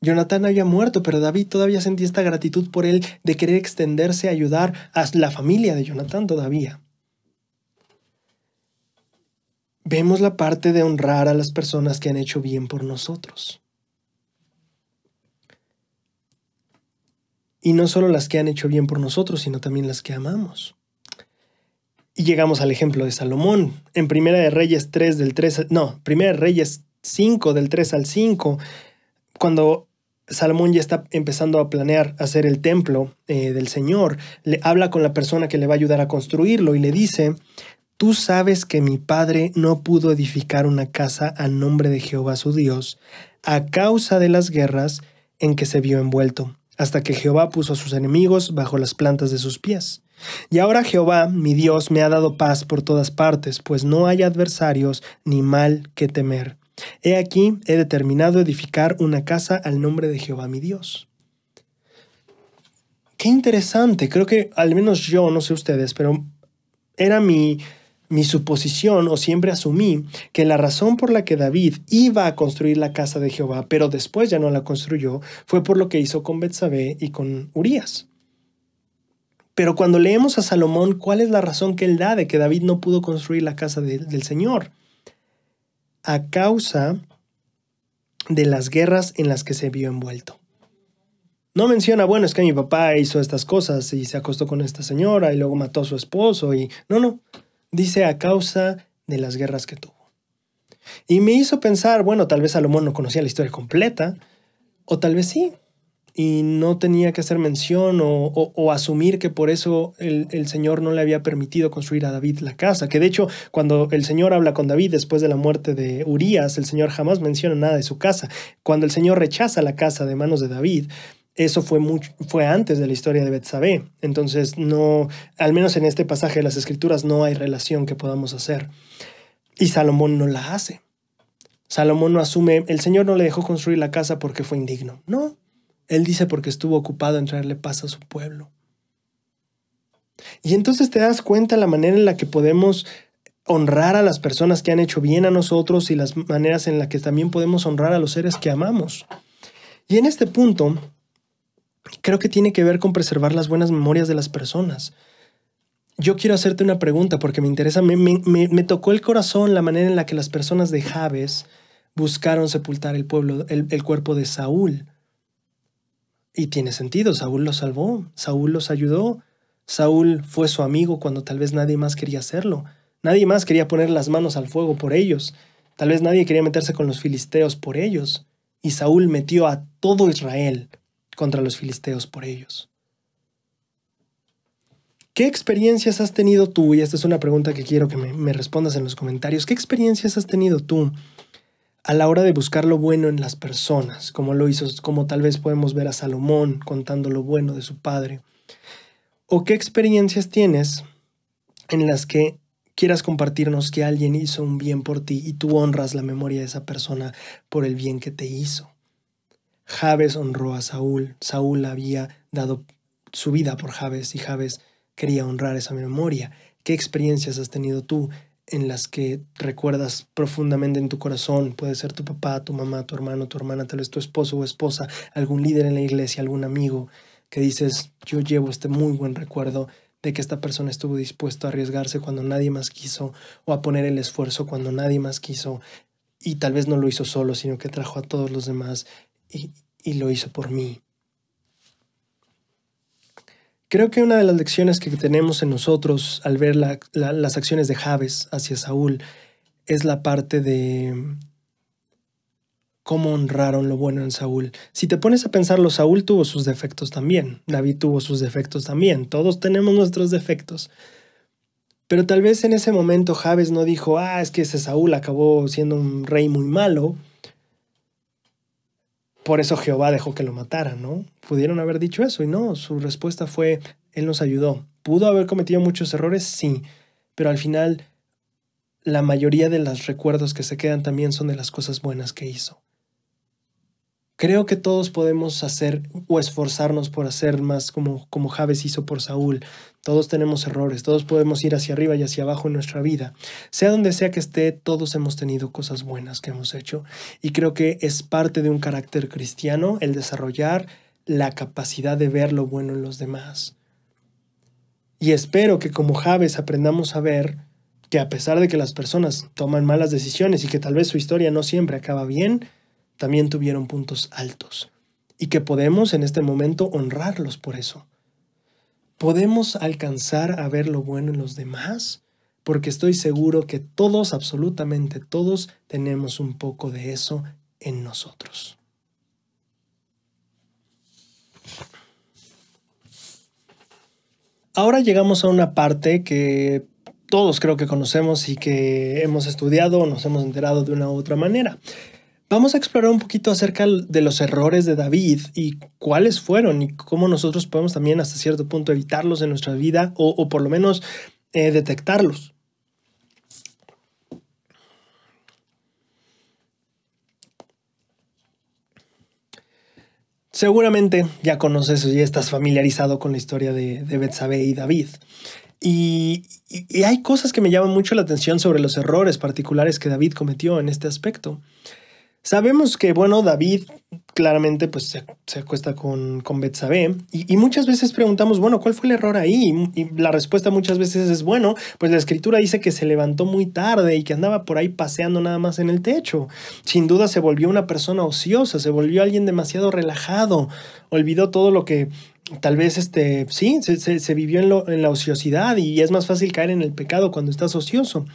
Jonathan había muerto, pero David todavía sentía esta gratitud por él de querer extenderse a ayudar a la familia de Jonathan todavía. Vemos la parte de honrar a las personas que han hecho bien por nosotros. Y no solo las que han hecho bien por nosotros, sino también las que amamos. Y llegamos al ejemplo de Salomón. En Primera de Reyes 3 del 3, no, Primera de Reyes 5 del 3 al 5, cuando Salomón ya está empezando a planear hacer el templo eh, del Señor, le habla con la persona que le va a ayudar a construirlo y le dice, tú sabes que mi padre no pudo edificar una casa a nombre de Jehová su Dios a causa de las guerras en que se vio envuelto, hasta que Jehová puso a sus enemigos bajo las plantas de sus pies. Y ahora Jehová, mi Dios, me ha dado paz por todas partes, pues no hay adversarios ni mal que temer. He aquí, he determinado edificar una casa al nombre de Jehová, mi Dios. Qué interesante, creo que al menos yo, no sé ustedes, pero era mi, suposición o siempre asumí que la razón por la que David iba a construir la casa de Jehová, pero después ya no la construyó, fue por lo que hizo con Betsabé y con Urías. Pero cuando leemos a Salomón, ¿cuál es la razón que él da de que David no pudo construir la casa del Señor? A causa de las guerras en las que se vio envuelto. No menciona, bueno, es que mi papá hizo estas cosas y se acostó con esta señora y luego mató a su esposo y... No, no. Dice a causa de las guerras que tuvo. Y me hizo pensar, bueno, tal vez Salomón no conocía la historia completa, o tal vez sí, y no tenía que hacer mención o, asumir que por eso el, Señor no le había permitido construir a David la casa. Que de hecho, cuando el Señor habla con David después de la muerte de Urias, el Señor jamás menciona nada de su casa. Cuando el Señor rechaza la casa de manos de David, eso fue, mucho, fue antes de la historia de Betsabé. Entonces, no, al menos en este pasaje de las Escrituras, no hay relación que podamos hacer. Y Salomón no la hace. Salomón no asume, el Señor no le dejó construir la casa porque fue indigno. No, él dice porque estuvo ocupado en traerle paz a su pueblo. Y entonces te das cuenta la manera en la que podemos honrar a las personas que han hecho bien a nosotros y las maneras en las que también podemos honrar a los seres que amamos. Y en este punto, creo que tiene que ver con preservar las buenas memorias de las personas. Yo quiero hacerte una pregunta porque me interesa, me, tocó el corazón la manera en la que las personas de Javes buscaron sepultar el, pueblo, el cuerpo de Saúl. Y tiene sentido, Saúl los salvó, Saúl los ayudó, Saúl fue su amigo cuando tal vez nadie más quería hacerlo, nadie más quería poner las manos al fuego por ellos, tal vez nadie quería meterse con los filisteos por ellos, y Saúl metió a todo Israel contra los filisteos por ellos. ¿Qué experiencias has tenido tú? Y esta es una pregunta que quiero que me, me respondas en los comentarios. ¿Qué experiencias has tenido tú? a la hora de buscar lo bueno en las personas, como lo hizo, como tal vez podemos ver a Salomón contando lo bueno de su padre. ¿O qué experiencias tienes en las que quieras compartirnos que alguien hizo un bien por ti y tú honras la memoria de esa persona por el bien que te hizo? Jabes honró a Saúl, Saúl había dado su vida por Jabes y Jabes quería honrar esa memoria. ¿Qué experiencias has tenido tú en las que recuerdas profundamente en tu corazón. Puede ser tu papá, tu mamá, tu hermano, tu hermana, tal vez tu esposo o esposa, algún líder en la iglesia, algún amigo, que dices, yo llevo este muy buen recuerdo de que esta persona estuvo dispuesto a arriesgarse cuando nadie más quiso o a poner el esfuerzo cuando nadie más quiso y tal vez no lo hizo solo, sino que trajo a todos los demás y lo hizo por mí. Creo que una de las lecciones que tenemos en nosotros al ver las acciones de Javes hacia Saúl es la parte de cómo honraron lo bueno en Saúl. Si te pones a pensarlo, Saúl tuvo sus defectos también, David tuvo sus defectos también, todos tenemos nuestros defectos. Pero tal vez en ese momento Javes no dijo, ah, es que ese Saúl acabó siendo un rey muy malo, por eso Jehová dejó que lo matara, ¿no? Pudieron haber dicho eso y no, su respuesta fue, Él nos ayudó. ¿Pudo haber cometido muchos errores? Sí, pero al final la mayoría de los recuerdos que se quedan también son de las cosas buenas que hizo. Creo que todos podemos hacer o esforzarnos por hacer más como, como Javes hizo por Saúl. Todos tenemos errores, todos podemos ir hacia arriba y hacia abajo en nuestra vida. Sea donde sea que esté, todos hemos tenido cosas buenas que hemos hecho. Y creo que es parte de un carácter cristiano el desarrollar la capacidad de ver lo bueno en los demás. Y espero que como Javes aprendamos a ver que a pesar de que las personas toman malas decisiones y que tal vez su historia no siempre acaba bien, también tuvieron puntos altos y que podemos en este momento honrarlos por eso. Podemos alcanzar a ver lo bueno en los demás porque estoy seguro que todos, absolutamente todos, tenemos un poco de eso en nosotros. Ahora llegamos a una parte que todos creo que conocemos y que hemos estudiado o nos hemos enterado de una u otra manera, Vamos a explorar un poquito acerca de los errores de David y cuáles fueron y cómo nosotros podemos también hasta cierto punto evitarlos en nuestra vida o, por lo menos eh, detectarlos. Seguramente ya conoces o ya estás familiarizado con la historia de, de y David. Y, y hay cosas que me llaman mucho la atención sobre los errores particulares que David cometió en este aspecto. Sabemos que, bueno, David claramente pues se, acuesta con, con Betsabé y, muchas veces preguntamos, bueno, ¿cuál fue el error ahí? Y, la respuesta muchas veces es, bueno, pues la escritura dice que se levantó muy tarde y que andaba por ahí paseando nada más en el techo. Sin duda se volvió una persona ociosa, se volvió alguien demasiado relajado, olvidó todo lo que tal vez este, sí, se, vivió en la ociosidad y es más fácil caer en el pecado cuando estás ocioso.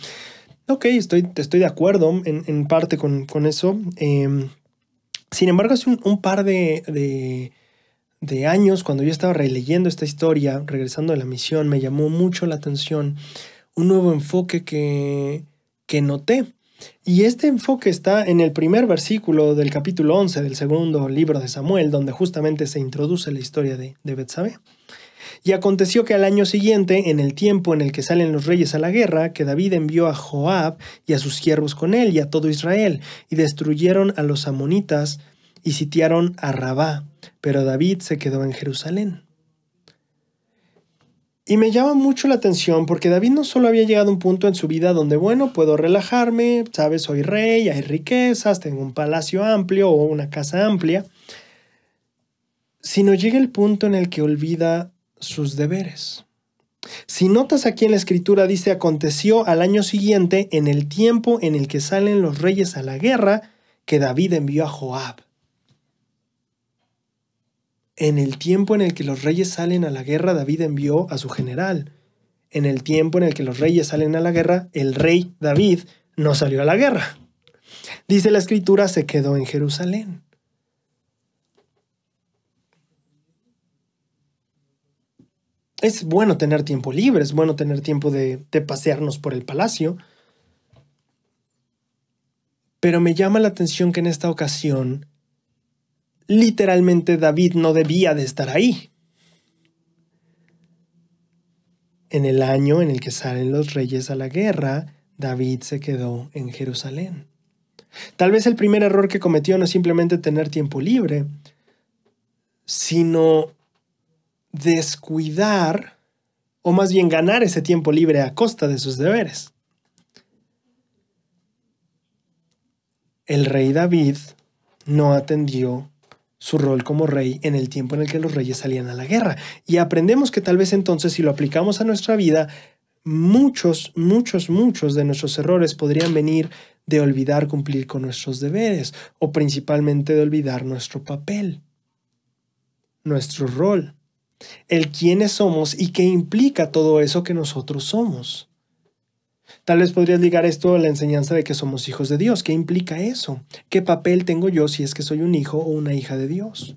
Ok, estoy, estoy de acuerdo en, parte con, eso. Em, sin embargo, hace un, par de, años, cuando yo estaba releyendo esta historia, regresando de la misión, me llamó mucho la atención un nuevo enfoque que, que noté. Y este enfoque está en el primer versículo del capítulo 11 del segundo libro de Samuel, donde justamente se introduce la historia de, de y aconteció que al año siguiente, en el tiempo en el que salen los reyes a la guerra, que David envió a Joab y a sus siervos con él y a todo Israel, y destruyeron a los amonitas y sitiaron a Rabá, pero David se quedó en Jerusalén. Y me llama mucho la atención porque David no solo había llegado a un punto en su vida donde, bueno, puedo relajarme, sabes, soy rey, hay riquezas, tengo un palacio amplio o una casa amplia, sino llega el punto en el que olvida sus deberes. Si notas aquí en la escritura dice aconteció al año siguiente, en el tiempo en el que salen los reyes a la guerra, que David envió a Joab. En el tiempo en el que los reyes salen a la guerra, David envió a su general. En el tiempo en el que los reyes salen a la guerra, el rey David no salió a la guerra. Dice la escritura, se quedó en Jerusalén. es bueno tener tiempo libre, es bueno tener tiempo de, pasearnos por el palacio. Pero me llama la atención que en esta ocasión, literalmente David no debía de estar ahí. En el año en el que salen los reyes a la guerra, David se quedó en Jerusalén. Tal vez el primer error que cometió no es simplemente tener tiempo libre, sino descuidar o más bien ganar ese tiempo libre a costa de sus deberes. El rey David no atendió su rol como rey en el tiempo en el que los reyes salían a la guerra. Y aprendemos que tal vez entonces si lo aplicamos a nuestra vida, muchos, muchos, muchos de nuestros errores podrían venir de olvidar cumplir con nuestros deberes o principalmente de olvidar nuestro papel, nuestro rol el quiénes somos y qué implica todo eso que nosotros somos. Tal vez podrías ligar esto a la enseñanza de que somos hijos de Dios. ¿Qué implica eso? ¿Qué papel tengo yo si es que soy un hijo o una hija de Dios?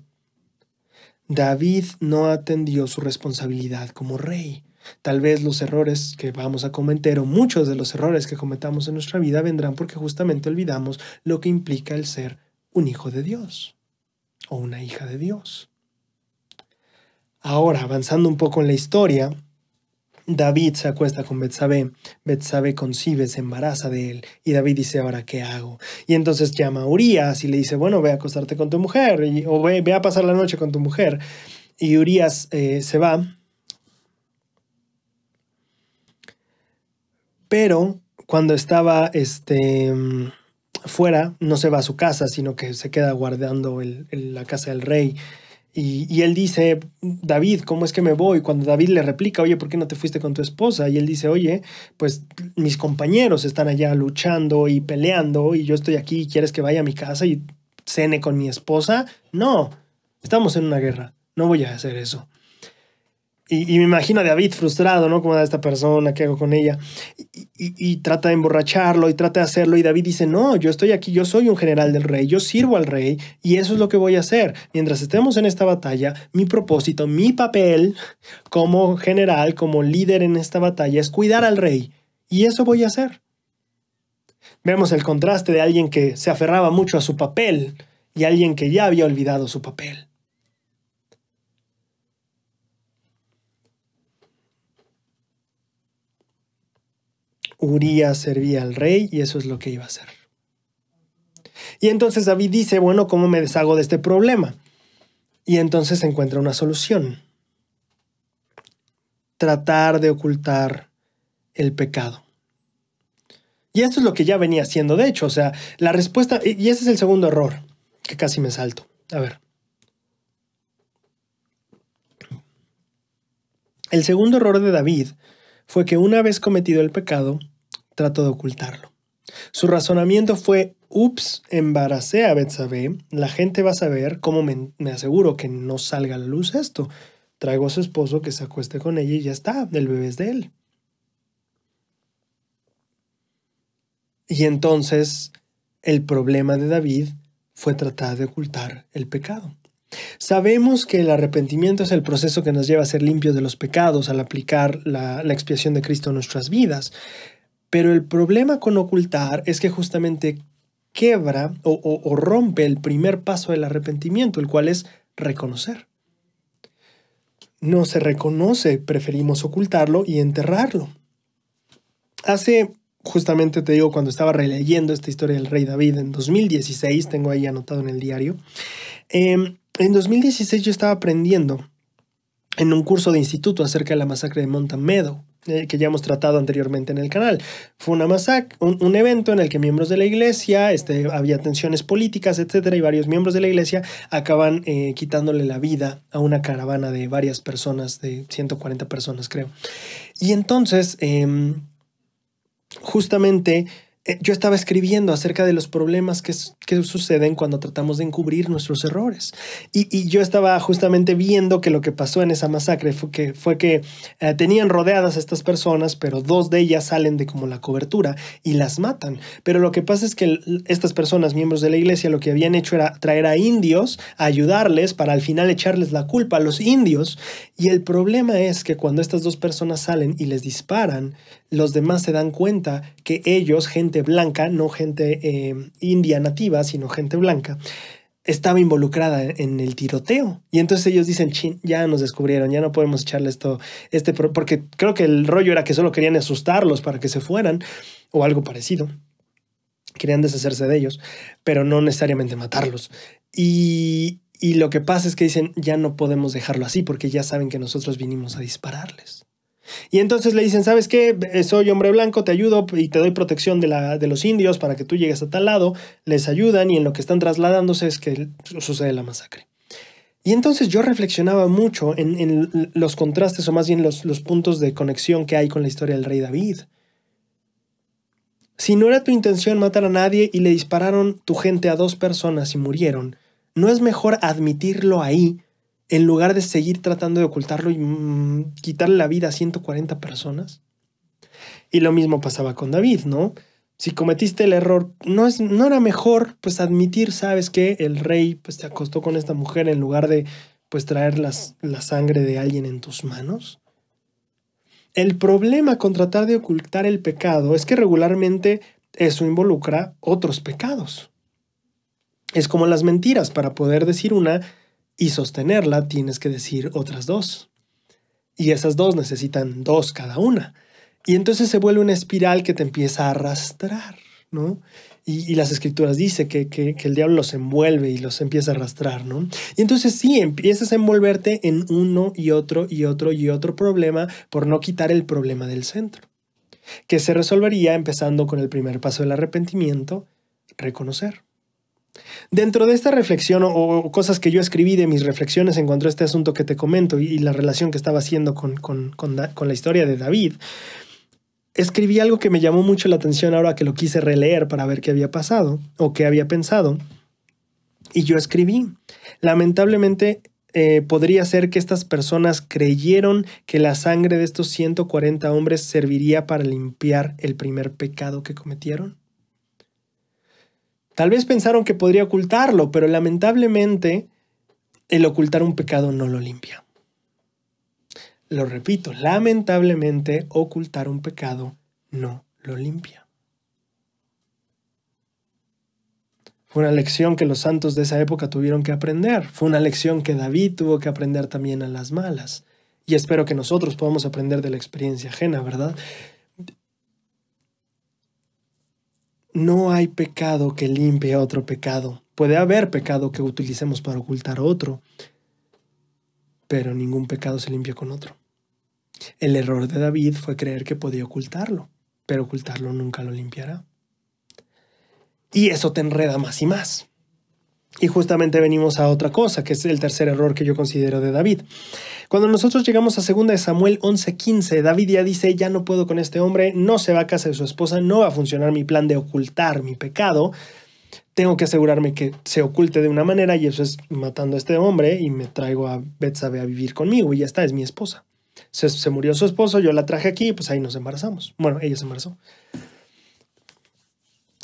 David no atendió su responsabilidad como rey. Tal vez los errores que vamos a cometer o muchos de los errores que cometamos en nuestra vida vendrán porque justamente olvidamos lo que implica el ser un hijo de Dios o una hija de Dios. Ahora, avanzando un poco en la historia, David se acuesta con Betsabé, Betsabé concibe, se embaraza de él, y David dice, ¿ahora qué hago? Y entonces llama a Urias y le dice, bueno, ve a acostarte con tu mujer, o ve, a pasar la noche con tu mujer. Y Urias eh, se va. Pero cuando estaba este, fuera, no se va a su casa, sino que se queda guardando en la casa del rey y, él dice, David, ¿cómo es que me voy? Cuando David le replica, oye, ¿por qué no te fuiste con tu esposa? Y él dice, oye, pues mis compañeros están allá luchando y peleando y yo estoy aquí y quieres que vaya a mi casa y cene con mi esposa. No, estamos en una guerra, no voy a hacer eso. Y, me imagino a David frustrado, ¿no? Como da esta persona, ¿qué hago con ella? Y, y, trata de emborracharlo y trata de hacerlo. Y David dice, no, yo estoy aquí, yo soy un general del rey, yo sirvo al rey y eso es lo que voy a hacer. Mientras estemos en esta batalla, mi propósito, mi papel como general, como líder en esta batalla es cuidar al rey. Y eso voy a hacer. Vemos el contraste de alguien que se aferraba mucho a su papel y alguien que ya había olvidado su papel. Uría servía al rey y eso es lo que iba a hacer. Y entonces David dice, bueno, ¿cómo me deshago de este problema? Y entonces encuentra una solución. Tratar de ocultar el pecado. Y esto es lo que ya venía haciendo, de hecho, o sea, la respuesta, y ese es el segundo error, que casi me salto. A ver. El segundo error de David fue que una vez cometido el pecado, trató de ocultarlo. Su razonamiento fue, ups, embaracé a Betsabé, la gente va a saber cómo me, me, aseguro que no salga a la luz esto. Traigo a su esposo que se acueste con ella y ya está, el bebé es de él. Y entonces el problema de David fue tratar de ocultar el pecado. Sabemos que el arrepentimiento es el proceso que nos lleva a ser limpios de los pecados al aplicar la, expiación de Cristo en nuestras vidas, pero el problema con ocultar es que justamente quebra o, rompe el primer paso del arrepentimiento, el cual es reconocer. No se reconoce, preferimos ocultarlo y enterrarlo. Hace justamente te digo, cuando estaba releyendo esta historia del rey David en 2016, tengo ahí anotado en el diario, em, en 2016 yo estaba aprendiendo en un curso de instituto acerca de la masacre de montamedo eh, que ya hemos tratado anteriormente en el canal. Fue una masacre, un, evento en el que miembros de la iglesia, este, había tensiones políticas, etcétera, y varios miembros de la iglesia acaban eh, quitándole la vida a una caravana de varias personas, de 140 personas creo. Y entonces, em, justamente eh, yo estaba escribiendo acerca de los problemas que, suceden cuando tratamos de encubrir nuestros errores. Y, yo estaba justamente viendo que lo que pasó en esa masacre fue que, eh, tenían rodeadas a estas personas, pero dos de ellas salen de como la cobertura y las matan. Pero lo que pasa es que estas personas, miembros de la iglesia, lo que habían hecho era traer a indios, ayudarles para al final echarles la culpa a los indios. Y el problema es que cuando estas dos personas salen y les disparan, los demás se dan cuenta que ellos, gente blanca, no gente eh, india nativa, sino gente blanca, estaba involucrada en el tiroteo. Y entonces ellos dicen, ya nos descubrieron, ya no podemos echarle esto, este, porque creo que el rollo era que solo querían asustarlos para que se fueran o algo parecido. Querían deshacerse de ellos, pero no necesariamente matarlos. y lo que pasa es que dicen, ya no podemos dejarlo así porque ya saben que nosotros vinimos a dispararles. Y entonces le dicen, ¿sabes qué? Soy hombre blanco, te ayudo y te doy protección de, la, de los indios para que tú llegues a tal lado. Les ayudan y en lo que están trasladándose es que sucede la masacre. Y entonces yo reflexionaba mucho en, los contrastes o más bien los, los puntos de conexión que hay con la historia del rey David. Si no era tu intención matar a nadie y le dispararon tu gente a dos personas y murieron, ¿no es mejor admitirlo ahí en lugar de seguir tratando de ocultarlo y mm, quitarle la vida a 140 personas. Y lo mismo pasaba con David, ¿no? Si cometiste el error, no, es, no era mejor pues admitir, sabes que el rey pues te acostó con esta mujer en lugar de pues traer la sangre de alguien en tus manos. El problema con tratar de ocultar el pecado es que regularmente eso involucra otros pecados. Es como las mentiras, para poder decir una, y sostenerla tienes que decir otras dos. Y esas dos necesitan dos cada una. Y entonces se vuelve una espiral que te empieza a arrastrar, ¿no? Y, las escrituras dicen que, que, el diablo los envuelve y los empieza a arrastrar, ¿no? Y entonces sí, empiezas a envolverte en uno y otro y otro y otro problema por no quitar el problema del centro, que se resolvería empezando con el primer paso del arrepentimiento, reconocer. Dentro de esta reflexión o, cosas que yo escribí de mis reflexiones en cuanto a este asunto que te comento y, la relación que estaba haciendo con, la historia de David, escribí algo que me llamó mucho la atención ahora que lo quise releer para ver qué había pasado o qué había pensado. Y yo escribí, lamentablemente eh, podría ser que estas personas creyeron que la sangre de estos 140 hombres serviría para limpiar el primer pecado que cometieron. Tal vez pensaron que podría ocultarlo, pero lamentablemente el ocultar un pecado no lo limpia. Lo repito, lamentablemente ocultar un pecado no lo limpia. Fue una lección que los santos de esa época tuvieron que aprender. Fue una lección que David tuvo que aprender también a las malas. Y espero que nosotros podamos aprender de la experiencia ajena, ¿verdad? No hay pecado que limpie otro pecado. Puede haber pecado que utilicemos para ocultar otro, pero ningún pecado se limpia con otro. El error de David fue creer que podía ocultarlo, pero ocultarlo nunca lo limpiará. Y eso te enreda más y más. Y justamente venimos a otra cosa, que es el tercer error que yo considero de David. Cuando nosotros llegamos a 2 Samuel 11:15, David ya dice, ya no puedo con este hombre, no se va a casar de su esposa, no va a funcionar mi plan de ocultar mi pecado, tengo que asegurarme que se oculte de una manera y eso es matando a este hombre y me traigo a Betsabe a vivir conmigo y ya está, es mi esposa. Se, murió su esposo, yo la traje aquí, pues ahí nos embarazamos. Bueno, ella se embarazó.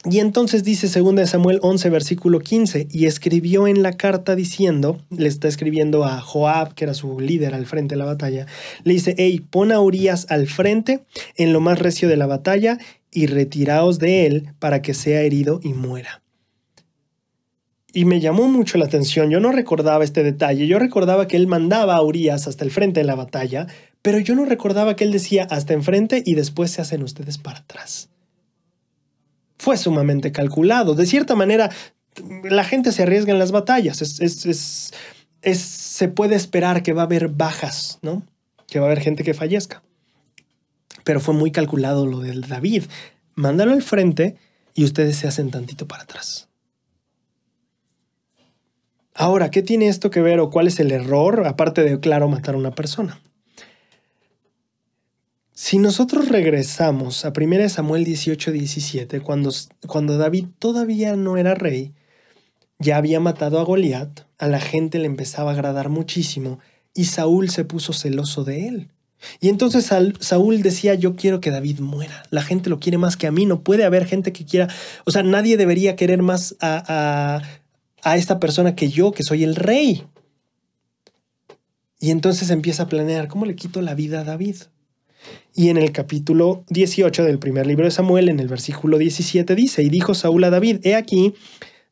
Y entonces dice 2 Samuel 11, versículo 15, y escribió en la carta diciendo, le está escribiendo a Joab, que era su líder al frente de la batalla, le dice, hey, pon a Urias al frente en lo más recio de la batalla y retiraos de él para que sea herido y muera. Y me llamó mucho la atención, yo no recordaba este detalle, yo recordaba que él mandaba a Urias hasta el frente de la batalla, pero yo no recordaba que él decía hasta enfrente y después se hacen ustedes para atrás fue sumamente calculado. De cierta manera, la gente se arriesga en las batallas. se puede esperar que va a haber bajas, ¿no? Que va a haber gente que fallezca. Pero fue muy calculado lo del David. Mándalo al frente y ustedes se hacen tantito para atrás. Ahora, ¿qué tiene esto que ver o cuál es el error, aparte de, claro, matar a una persona? Si nosotros regresamos a 1 Samuel 18, 17, cuando, cuando David todavía no era rey, ya había matado a Goliat, a la gente le empezaba a agradar muchísimo y Saúl se puso celoso de él. Y entonces Saúl decía, yo quiero que David muera, la gente lo quiere más que a mí, no puede haber gente que quiera, o sea, nadie debería querer más a, a, a esta persona que yo, que soy el rey. Y entonces empieza a planear, ¿cómo le quito la vida a David? Y en el capítulo 18 del primer libro de Samuel, en el versículo 17 dice, y dijo Saúl a David, he aquí,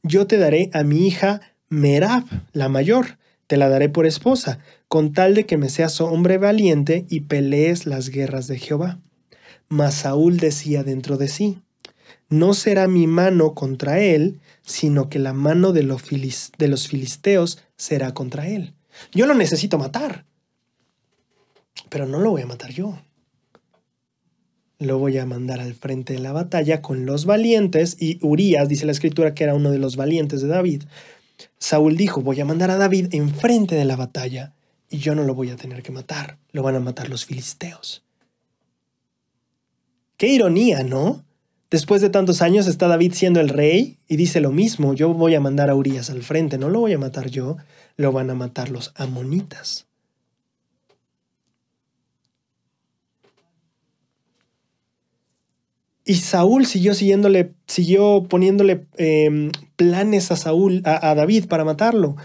yo te daré a mi hija Merab, la mayor, te la daré por esposa, con tal de que me seas hombre valiente y pelees las guerras de Jehová. Mas Saúl decía dentro de sí, no será mi mano contra él, sino que la mano de los, de los filisteos será contra él. Yo lo necesito matar, pero no lo voy a matar yo lo voy a mandar al frente de la batalla con los valientes y Urias, dice la escritura, que era uno de los valientes de David. Saúl dijo, voy a mandar a David enfrente de la batalla y yo no lo voy a tener que matar, lo van a matar los filisteos. Qué ironía, ¿no? Después de tantos años está David siendo el rey y dice lo mismo, yo voy a mandar a Urias al frente, no lo voy a matar yo, lo van a matar los amonitas. Y Saúl siguió siguiéndole, siguió poniéndole em, planes a Saúl, a, David para matarlo.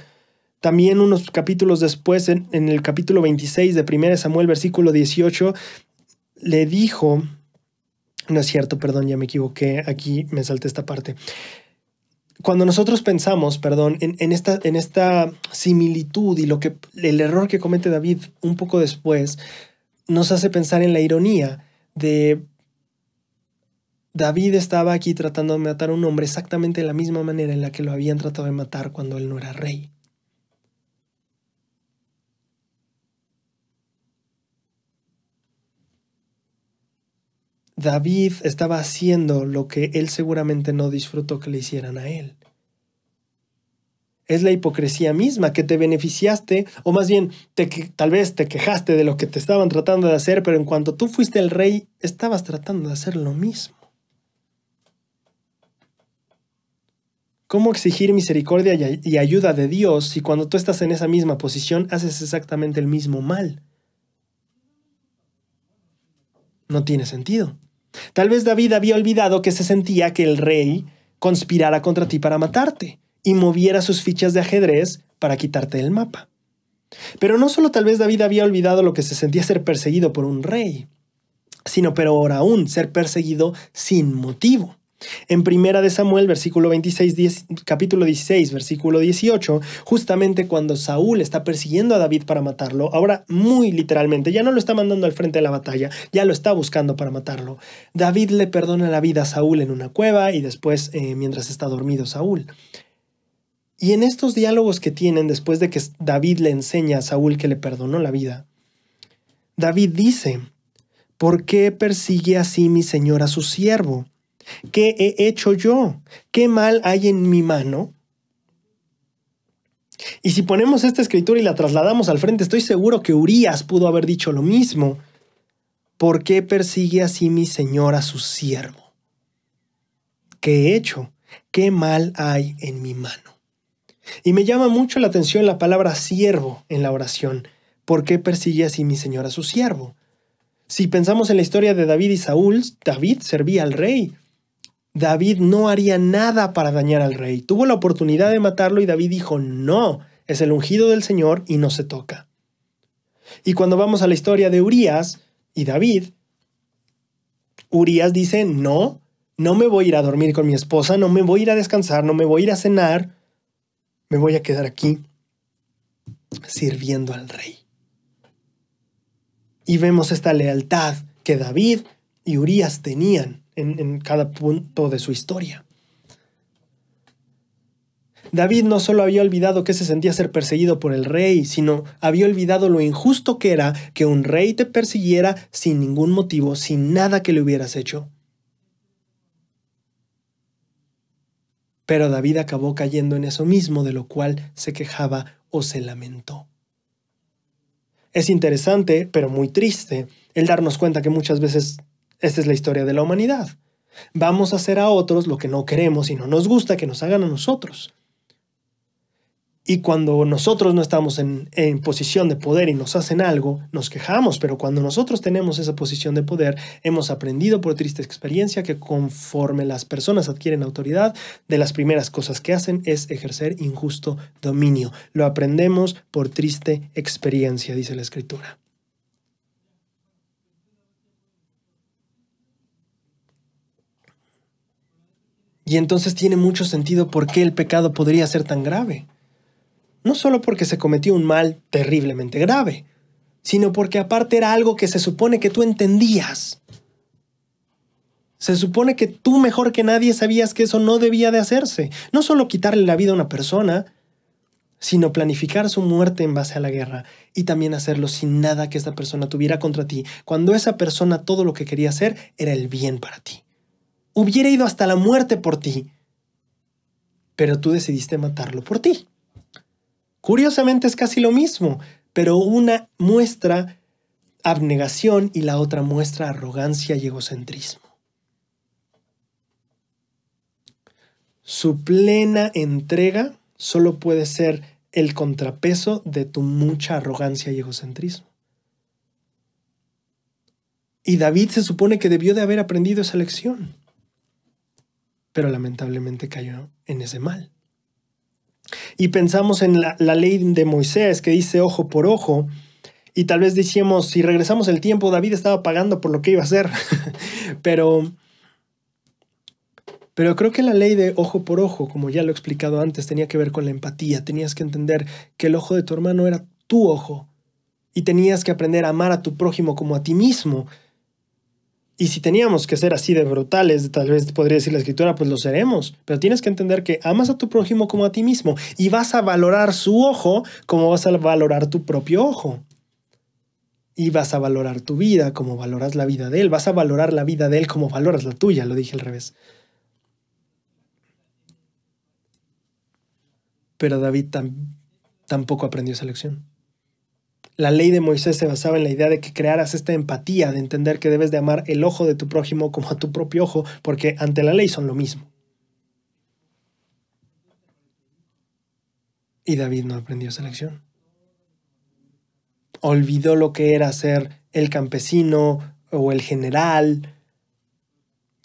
También unos capítulos después, en, el capítulo 26 de 1 Samuel, versículo 18, le dijo, no es cierto, perdón, ya me equivoqué, aquí me salté esta parte. Cuando nosotros pensamos, perdón, en, esta, en esta similitud y lo que, el error que comete David un poco después, nos hace pensar en la ironía de David estaba aquí tratando de matar a un hombre exactamente de la misma manera en la que lo habían tratado de matar cuando él no era rey. David estaba haciendo lo que él seguramente no disfrutó que le hicieran a él. Es la hipocresía misma, que te beneficiaste, o más bien, tal vez te quejaste de lo que te estaban tratando de hacer, pero en cuanto tú fuiste el rey, estabas tratando de hacer lo mismo. ¿Cómo exigir misericordia y ayuda de Dios si cuando tú estás en esa misma posición haces exactamente el mismo mal? No tiene sentido. Tal vez David había olvidado que se sentía que el rey conspirara contra ti para matarte y moviera sus fichas de ajedrez para quitarte del mapa. Pero no solo tal vez David había olvidado lo que se sentía ser perseguido por un rey, sino pero ahora aún ser perseguido sin motivo. En Primera de Samuel, versículo capítulo 16, versículo 18, justamente cuando Saúl está persiguiendo a David para matarlo, ahora muy literalmente, ya no lo está mandando al frente de la batalla, ya lo está buscando para matarlo. David le perdona la vida a Saúl en una cueva y después eh, mientras está dormido Saúl. Y en estos diálogos que tienen después de que David le enseña a Saúl que le perdonó la vida, David dice, ¿por qué persigue así mi señor a su siervo? ¿Qué he hecho yo? ¿Qué mal hay en mi mano? Y si ponemos esta escritura y la trasladamos al frente, estoy seguro que Urias pudo haber dicho lo mismo. ¿Por qué persigue así mi señor a su siervo? ¿Qué he hecho? ¿Qué mal hay en mi mano? Y me llama mucho la atención la palabra siervo en la oración. ¿Por qué persigue así mi señor a su siervo? Si pensamos en la historia de David y Saúl, David servía al rey, David no haría nada para dañar al rey. Tuvo la oportunidad de matarlo y David dijo, no, es el ungido del Señor y no se toca. Y cuando vamos a la historia de Urias y David, Urias dice, no, no me voy a ir a dormir con mi esposa, no me voy a ir a descansar, no me voy a ir a cenar, me voy a quedar aquí sirviendo al rey. Y vemos esta lealtad que David y Urias tenían en, cada punto de su historia. David no solo había olvidado que se sentía ser perseguido por el rey, sino había olvidado lo injusto que era que un rey te persiguiera sin ningún motivo, sin nada que le hubieras hecho. Pero David acabó cayendo en eso mismo de lo cual se quejaba o se lamentó. Es interesante, pero muy triste, el darnos cuenta que muchas veces esta es la historia de la humanidad. Vamos a hacer a otros lo que no queremos y no nos gusta que nos hagan a nosotros. Y cuando nosotros no estamos en, posición de poder y nos hacen algo, nos quejamos, pero cuando nosotros tenemos esa posición de poder, hemos aprendido por triste experiencia que conforme las personas adquieren autoridad, de las primeras cosas que hacen es ejercer injusto dominio. Lo aprendemos por triste experiencia, dice la escritura. Y entonces tiene mucho sentido por qué el pecado podría ser tan grave. No solo porque se cometió un mal terriblemente grave, sino porque aparte era algo que se supone que tú entendías. Se supone que tú mejor que nadie sabías que eso no debía de hacerse. No solo quitarle la vida a una persona, sino planificar su muerte en base a la guerra y también hacerlo sin nada que esa persona tuviera contra ti, cuando esa persona todo lo que quería hacer era el bien para ti hubiera ido hasta la muerte por ti, pero tú decidiste matarlo por ti. Curiosamente es casi lo mismo, pero una muestra abnegación y la otra muestra arrogancia y egocentrismo. Su plena entrega solo puede ser el contrapeso de tu mucha arrogancia y egocentrismo. Y David se supone que debió de haber aprendido esa lección pero lamentablemente cayó en ese mal. Y pensamos en la, ley de Moisés que dice ojo por ojo, y tal vez decíamos, si regresamos el tiempo, David estaba pagando por lo que iba a hacer, pero, pero creo que la ley de ojo por ojo, como ya lo he explicado antes, tenía que ver con la empatía, tenías que entender que el ojo de tu hermano era tu ojo, y tenías que aprender a amar a tu prójimo como a ti mismo, y si teníamos que ser así de brutales, tal vez podría decir la escritura, pues lo seremos. Pero tienes que entender que amas a tu prójimo como a ti mismo y vas a valorar su ojo como vas a valorar tu propio ojo. Y vas a valorar tu vida como valoras la vida de él. Vas a valorar la vida de él como valoras la tuya, lo dije al revés. Pero David tampoco aprendió esa lección. La ley de Moisés se basaba en la idea de que crearas esta empatía, de entender que debes de amar el ojo de tu prójimo como a tu propio ojo, porque ante la ley son lo mismo. Y David no aprendió esa lección. Olvidó lo que era ser el campesino o el general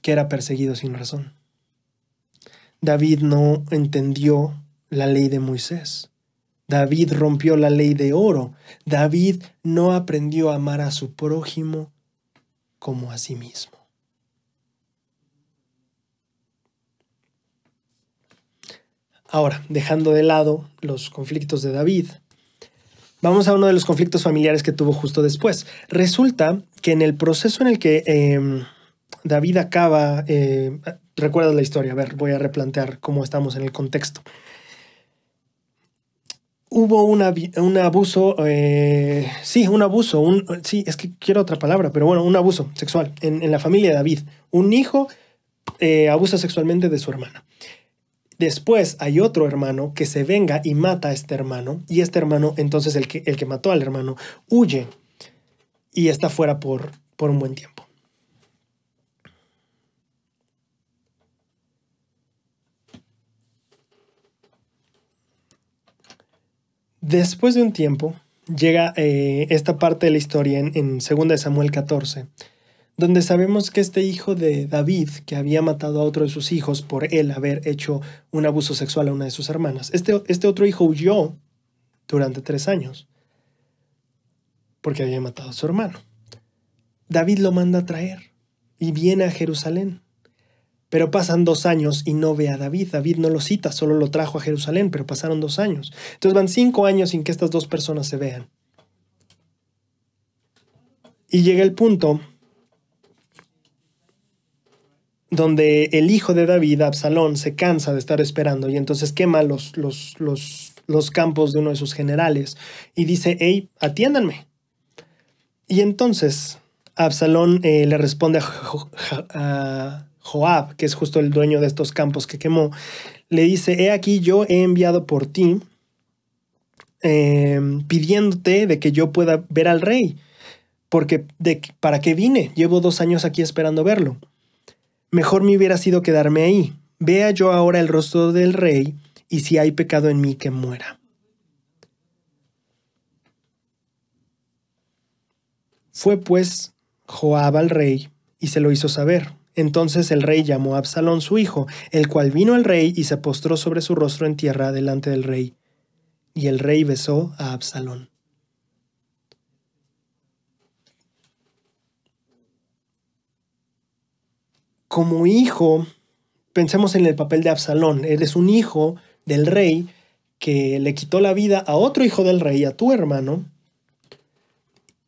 que era perseguido sin razón. David no entendió la ley de Moisés. David rompió la ley de oro. David no aprendió a amar a su prójimo como a sí mismo. Ahora, dejando de lado los conflictos de David, vamos a uno de los conflictos familiares que tuvo justo después. Resulta que en el proceso en el que em, David acaba, eh, recuerda la historia, a ver, voy a replantear cómo estamos en el contexto hubo un, abuso, eh, sí, un abuso, un, sí, es que quiero otra palabra, pero bueno, un abuso sexual en, la familia de David. Un hijo eh, abusa sexualmente de su hermana. Después hay otro hermano que se venga y mata a este hermano, y este hermano, entonces el que, el que mató al hermano, huye y está fuera por, por un buen tiempo. Después de un tiempo, llega eh, esta parte de la historia en, en 2 Samuel 14, donde sabemos que este hijo de David, que había matado a otro de sus hijos por él haber hecho un abuso sexual a una de sus hermanas, este, este otro hijo huyó durante tres años porque había matado a su hermano. David lo manda a traer y viene a Jerusalén. Pero pasan dos años y no ve a David. David no lo cita, solo lo trajo a Jerusalén, pero pasaron dos años. Entonces van cinco años sin que estas dos personas se vean. Y llega el punto donde el hijo de David, Absalón, se cansa de estar esperando y entonces quema los, los, campos de uno de sus generales y dice, hey, atiéndanme. Y entonces Absalón eh, le responde a Joab, que es justo el dueño de estos campos que quemó, le dice, he aquí yo he enviado por ti eh, pidiéndote de que yo pueda ver al rey, porque de, ¿para qué vine? Llevo dos años aquí esperando verlo. Mejor me hubiera sido quedarme ahí. Vea yo ahora el rostro del rey, y si hay pecado en mí, que muera. Fue pues Joab al rey y se lo hizo saber. Entonces el rey llamó a Absalón su hijo, el cual vino al rey y se postró sobre su rostro en tierra delante del rey. Y el rey besó a Absalón. Como hijo, pensemos en el papel de Absalón. Eres un hijo del rey que le quitó la vida a otro hijo del rey, a tu hermano,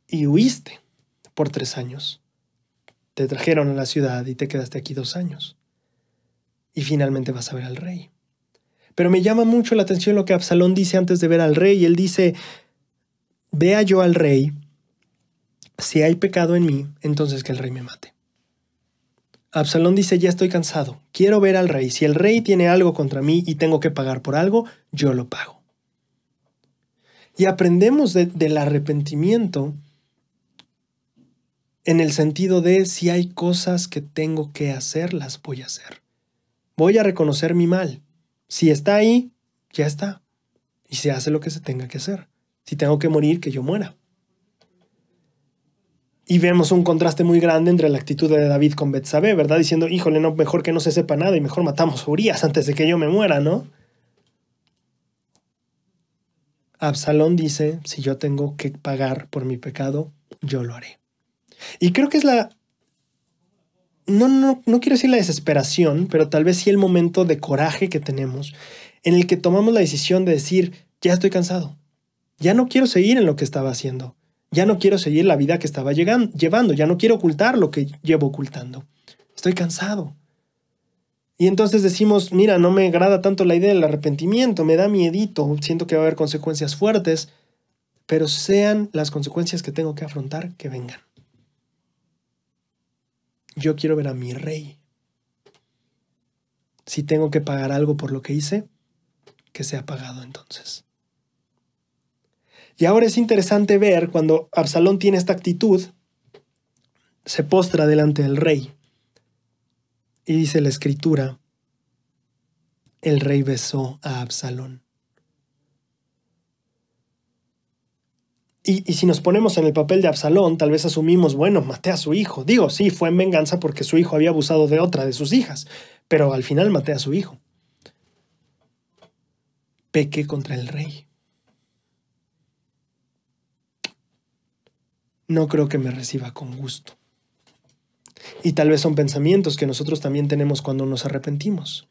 y huiste por tres años. Te trajeron a la ciudad y te quedaste aquí dos años. Y finalmente vas a ver al rey. Pero me llama mucho la atención lo que Absalón dice antes de ver al rey. Él dice, vea yo al rey, si hay pecado en mí, entonces que el rey me mate. Absalón dice, ya estoy cansado, quiero ver al rey. Si el rey tiene algo contra mí y tengo que pagar por algo, yo lo pago. Y aprendemos del arrepentimiento en el sentido de si hay cosas que tengo que hacer, las voy a hacer. Voy a reconocer mi mal. Si está ahí, ya está. Y se hace lo que se tenga que hacer. Si tengo que morir, que yo muera. Y vemos un contraste muy grande entre la actitud de David con Betsabé, ¿verdad? Diciendo, híjole, no, mejor que no se sepa nada y mejor matamos a Urias antes de que yo me muera, ¿no? Absalón dice, si yo tengo que pagar por mi pecado, yo lo haré. Y creo que es la... No, no, no quiero decir la desesperación, pero tal vez sí el momento de coraje que tenemos en el que tomamos la decisión de decir, ya estoy cansado, ya no quiero seguir en lo que estaba haciendo, ya no quiero seguir la vida que estaba llevando, ya no quiero ocultar lo que llevo ocultando, estoy cansado. Y entonces decimos, mira, no me agrada tanto la idea del arrepentimiento, me da miedito, siento que va a haber consecuencias fuertes, pero sean las consecuencias que tengo que afrontar que vengan yo quiero ver a mi rey. Si tengo que pagar algo por lo que hice, que sea pagado entonces. Y ahora es interesante ver cuando Absalón tiene esta actitud, se postra delante del rey. Y dice la escritura, el rey besó a Absalón. Y, si nos ponemos en el papel de Absalón, tal vez asumimos, bueno, maté a su hijo. Digo, sí, fue en venganza porque su hijo había abusado de otra de sus hijas, pero al final maté a su hijo. Pequé contra el rey. No creo que me reciba con gusto. Y tal vez son pensamientos que nosotros también tenemos cuando nos arrepentimos.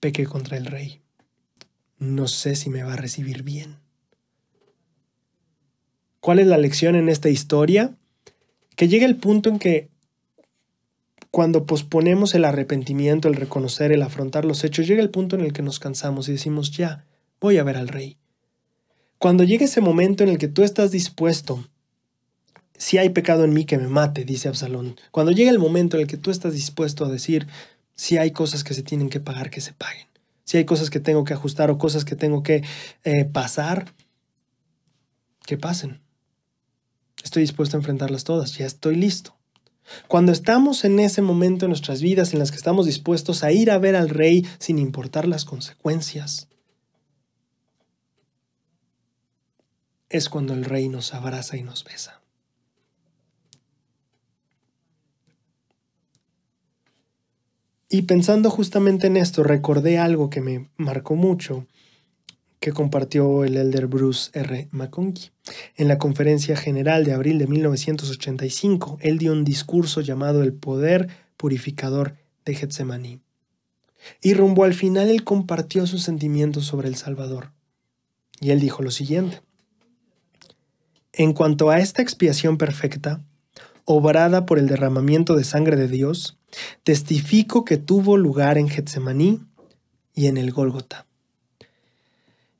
Pequé contra el rey no sé si me va a recibir bien. ¿Cuál es la lección en esta historia? Que llega el punto en que cuando posponemos el arrepentimiento, el reconocer, el afrontar los hechos, llega el punto en el que nos cansamos y decimos, ya, voy a ver al rey. Cuando llega ese momento en el que tú estás dispuesto, si hay pecado en mí que me mate, dice Absalón, cuando llega el momento en el que tú estás dispuesto a decir, si hay cosas que se tienen que pagar, que se paguen si hay cosas que tengo que ajustar o cosas que tengo que eh, pasar, que pasen. Estoy dispuesto a enfrentarlas todas, ya estoy listo. Cuando estamos en ese momento en nuestras vidas en las que estamos dispuestos a ir a ver al rey sin importar las consecuencias, es cuando el rey nos abraza y nos besa. Y pensando justamente en esto, recordé algo que me marcó mucho, que compartió el elder Bruce R. McConkie. En la conferencia general de abril de 1985, él dio un discurso llamado El poder purificador de Getsemaní. Y rumbo al final él compartió sus sentimientos sobre el Salvador. Y él dijo lo siguiente. En cuanto a esta expiación perfecta, obrada por el derramamiento de sangre de Dios, testifico que tuvo lugar en Getsemaní y en el Gólgota.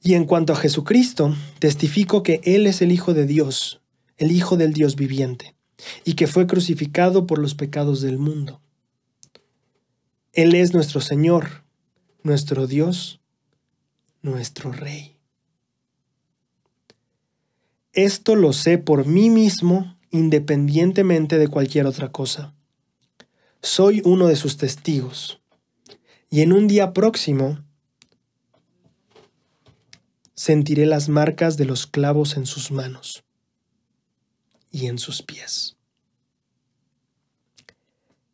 Y en cuanto a Jesucristo, testifico que Él es el Hijo de Dios, el Hijo del Dios viviente, y que fue crucificado por los pecados del mundo. Él es nuestro Señor, nuestro Dios, nuestro Rey. Esto lo sé por mí mismo independientemente de cualquier otra cosa. Soy uno de sus testigos. Y en un día próximo sentiré las marcas de los clavos en sus manos y en sus pies.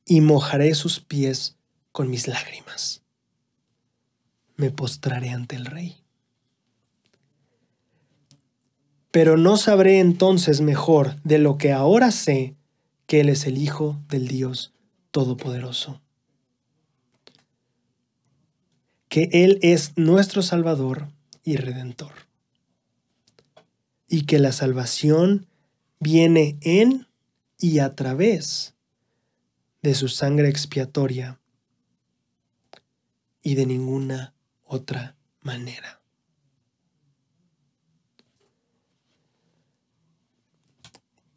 Y mojaré sus pies con mis lágrimas. Me postraré ante el rey pero no sabré entonces mejor de lo que ahora sé que Él es el Hijo del Dios Todopoderoso. Que Él es nuestro Salvador y Redentor. Y que la salvación viene en y a través de su sangre expiatoria y de ninguna otra manera.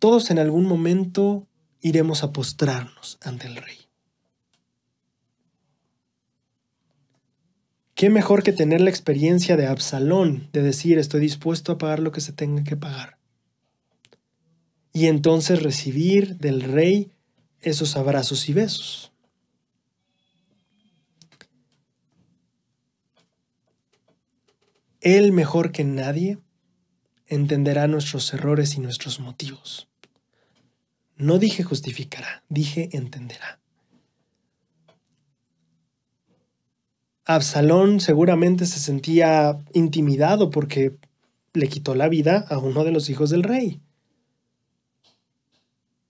todos en algún momento iremos a postrarnos ante el Rey. ¿Qué mejor que tener la experiencia de Absalón, de decir estoy dispuesto a pagar lo que se tenga que pagar? Y entonces recibir del rey esos abrazos y besos. Él mejor que nadie entenderá nuestros errores y nuestros motivos. No dije justificará, dije entenderá. Absalón seguramente se sentía intimidado porque le quitó la vida a uno de los hijos del rey.